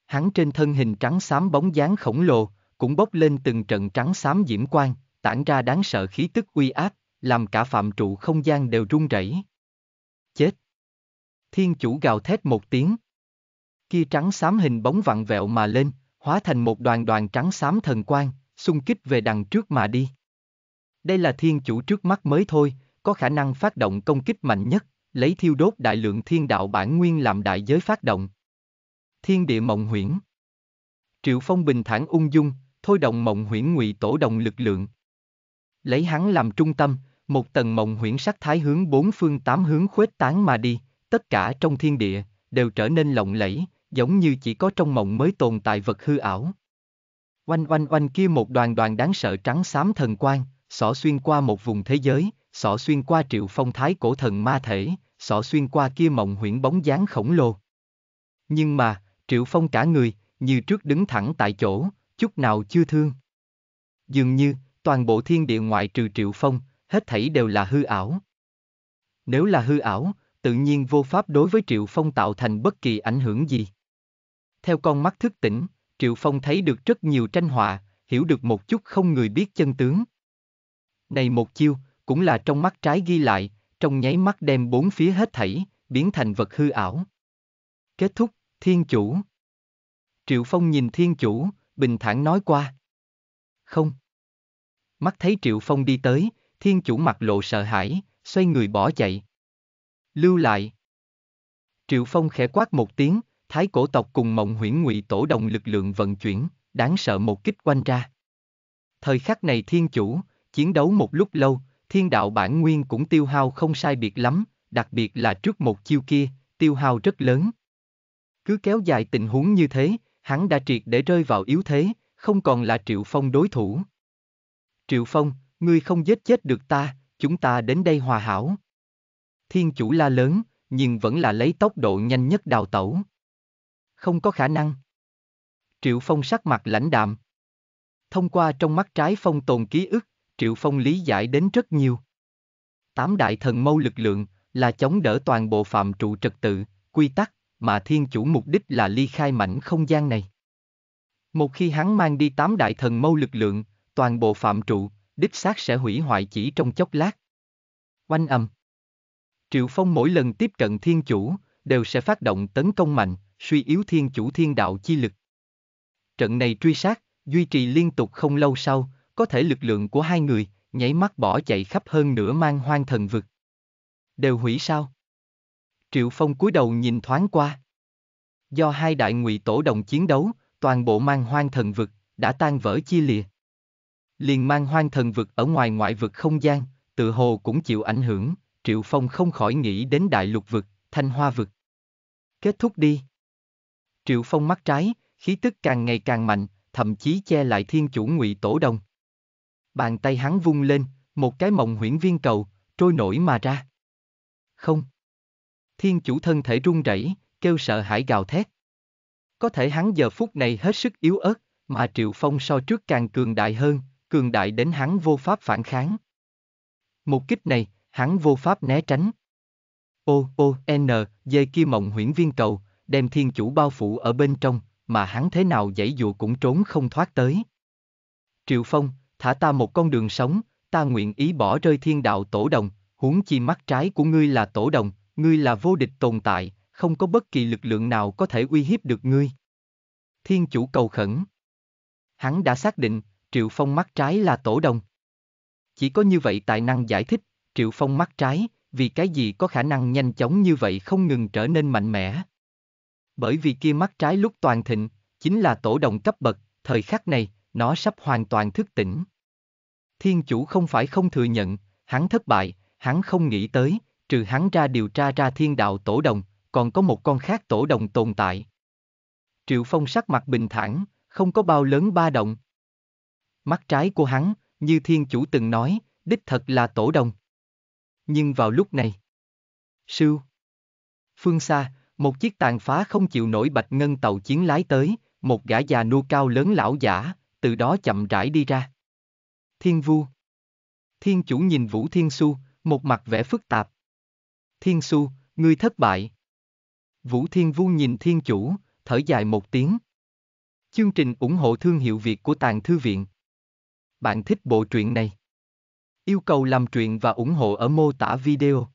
Hắn trên thân hình trắng xám bóng dáng khổng lồ, cũng bốc lên từng trận trắng xám diễm quang, tản ra đáng sợ khí tức uy áp, làm cả phạm trụ không gian đều rung rẩy. Chết! Thiên chủ gào thét một tiếng. Kia trắng xám hình bóng vặn vẹo mà lên, hóa thành một đoàn đoàn trắng xám thần quang, xung kích về đằng trước mà đi. Đây là thiên chủ trước mắt mới thôi, có khả năng phát động công kích mạnh nhất lấy thiêu đốt đại lượng thiên đạo bản nguyên làm đại giới phát động. Thiên địa mộng huyễn Triệu Phong bình thản ung dung, thôi động mộng huyễn ngụy tổ đồng lực lượng. Lấy hắn làm trung tâm, một tầng mộng huyễn sắc thái hướng bốn phương tám hướng khuếch tán mà đi, tất cả trong thiên địa, đều trở nên lộng lẫy, giống như chỉ có trong mộng mới tồn tại vật hư ảo. Oanh oanh oanh kia một đoàn đoàn đáng sợ trắng xám thần quang, xỏ xuyên qua một vùng thế giới, xỏ xuyên qua triệu phong thái cổ thần ma thể, xỏ xuyên qua kia mộng huyễn bóng dáng khổng lồ. Nhưng mà, Triệu Phong cả người, như trước đứng thẳng tại chỗ, chút nào chưa thương. Dường như, toàn bộ thiên địa ngoại trừ Triệu Phong, hết thảy đều là hư ảo. Nếu là hư ảo, tự nhiên vô pháp đối với Triệu Phong tạo thành bất kỳ ảnh hưởng gì. Theo con mắt thức tỉnh, Triệu Phong thấy được rất nhiều tranh họa, hiểu được một chút không người biết chân tướng. Này một chiêu, cũng là trong mắt trái ghi lại, trong nháy mắt đem bốn phía hết thảy, biến thành vật hư ảo. Kết thúc, thiên chủ. Triệu Phong nhìn thiên chủ, bình thản nói qua. Không. Mắt thấy Triệu Phong đi tới, thiên chủ mặt lộ sợ hãi, xoay người bỏ chạy. Lưu lại. Triệu Phong khẽ quát một tiếng, thái cổ tộc cùng mộng huyễn ngụy tổ đồng lực lượng vận chuyển, đáng sợ một kích quanh ra. Thời khắc này thiên chủ, chiến đấu một lúc lâu, thiên đạo bản nguyên cũng tiêu hao không sai biệt lắm, đặc biệt là trước một chiêu kia, tiêu hao rất lớn. Cứ kéo dài tình huống như thế, hắn đã triệt để rơi vào yếu thế, không còn là Triệu Phong đối thủ. Triệu Phong, ngươi không giết chết được ta, chúng ta đến đây hòa hảo. Thiên chủ la lớn, nhưng vẫn là lấy tốc độ nhanh nhất đào tẩu. Không có khả năng. Triệu Phong sắc mặt lãnh đạm. Thông qua trong mắt trái phong tồn ký ức, Triệu Phong lý giải đến rất nhiều. Tám đại thần mâu lực lượng là chống đỡ toàn bộ phạm trụ trật tự, quy tắc, mà thiên chủ mục đích là ly khai mảnh không gian này. Một khi hắn mang đi tám đại thần mâu lực lượng, toàn bộ phạm trụ, đích xác sẽ hủy hoại chỉ trong chốc lát. Oanh âm Triệu Phong mỗi lần tiếp cận thiên chủ, đều sẽ phát động tấn công mạnh, suy yếu thiên chủ thiên đạo chi lực. Trận này truy sát, duy trì liên tục không lâu sau, có thể lực lượng của hai người, nháy mắt bỏ chạy khắp hơn nửa mang hoang thần vực. Đều hủy sao? Triệu Phong cúi đầu nhìn thoáng qua. Do hai đại ngụy tổ đồng chiến đấu, toàn bộ mang hoang thần vực, đã tan vỡ chia lìa. Liền mang hoang thần vực ở ngoài ngoại vực không gian, tự hồ cũng chịu ảnh hưởng, Triệu Phong không khỏi nghĩ đến đại lục vực, thanh hoa vực. Kết thúc đi. Triệu Phong mắt trái, khí tức càng ngày càng mạnh, thậm chí che lại thiên chủ ngụy tổ đồng bàn tay hắn vung lên, một cái mộng huyễn viên cầu, trôi nổi mà ra. Không. Thiên chủ thân thể run rẩy, kêu sợ hãi gào thét. Có thể hắn giờ phút này hết sức yếu ớt, mà Triệu Phong so trước càng cường đại hơn, cường đại đến hắn vô pháp phản kháng. Một kích này, hắn vô pháp né tránh. Ô, ô, n, dây kia mộng huyễn viên cầu, đem thiên chủ bao phủ ở bên trong, mà hắn thế nào dãy dụ cũng trốn không thoát tới. Triệu Phong, thả ta một con đường sống, ta nguyện ý bỏ rơi thiên đạo tổ đồng, huống chi mắt trái của ngươi là tổ đồng, ngươi là vô địch tồn tại, không có bất kỳ lực lượng nào có thể uy hiếp được ngươi. Thiên chủ cầu khẩn. Hắn đã xác định, Triệu Phong mắt trái là tổ đồng. Chỉ có như vậy tài năng giải thích, Triệu Phong mắt trái, vì cái gì có khả năng nhanh chóng như vậy không ngừng trở nên mạnh mẽ. Bởi vì kia mắt trái lúc toàn thịnh, chính là tổ đồng cấp bậc, thời khắc này, nó sắp hoàn toàn thức tỉnh. Thiên chủ không phải không thừa nhận, hắn thất bại, hắn không nghĩ tới, trừ hắn ra điều tra ra thiên đạo tổ đồng, còn có một con khác tổ đồng tồn tại. Triệu Phong sắc mặt bình thản, không có bao lớn ba động. Mắt trái của hắn, như thiên chủ từng nói, đích thật là tổ đồng. Nhưng vào lúc này, sư, phương xa, một chiếc tàn phá không chịu nổi bạch ngân tàu chiến lái tới, một gã già nua cao lớn lão giả, từ đó chậm rãi đi ra. Thiên vu Thiên chủ nhìn Vũ Thiên Su, một mặt vẻ phức tạp. Thiên Su, ngươi thất bại. Vũ Thiên Vu nhìn Thiên chủ, thở dài một tiếng. Chương trình ủng hộ thương hiệu Việt của Tàng Thư Viện. Bạn thích bộ truyện này? Yêu cầu làm truyện và ủng hộ ở mô tả video.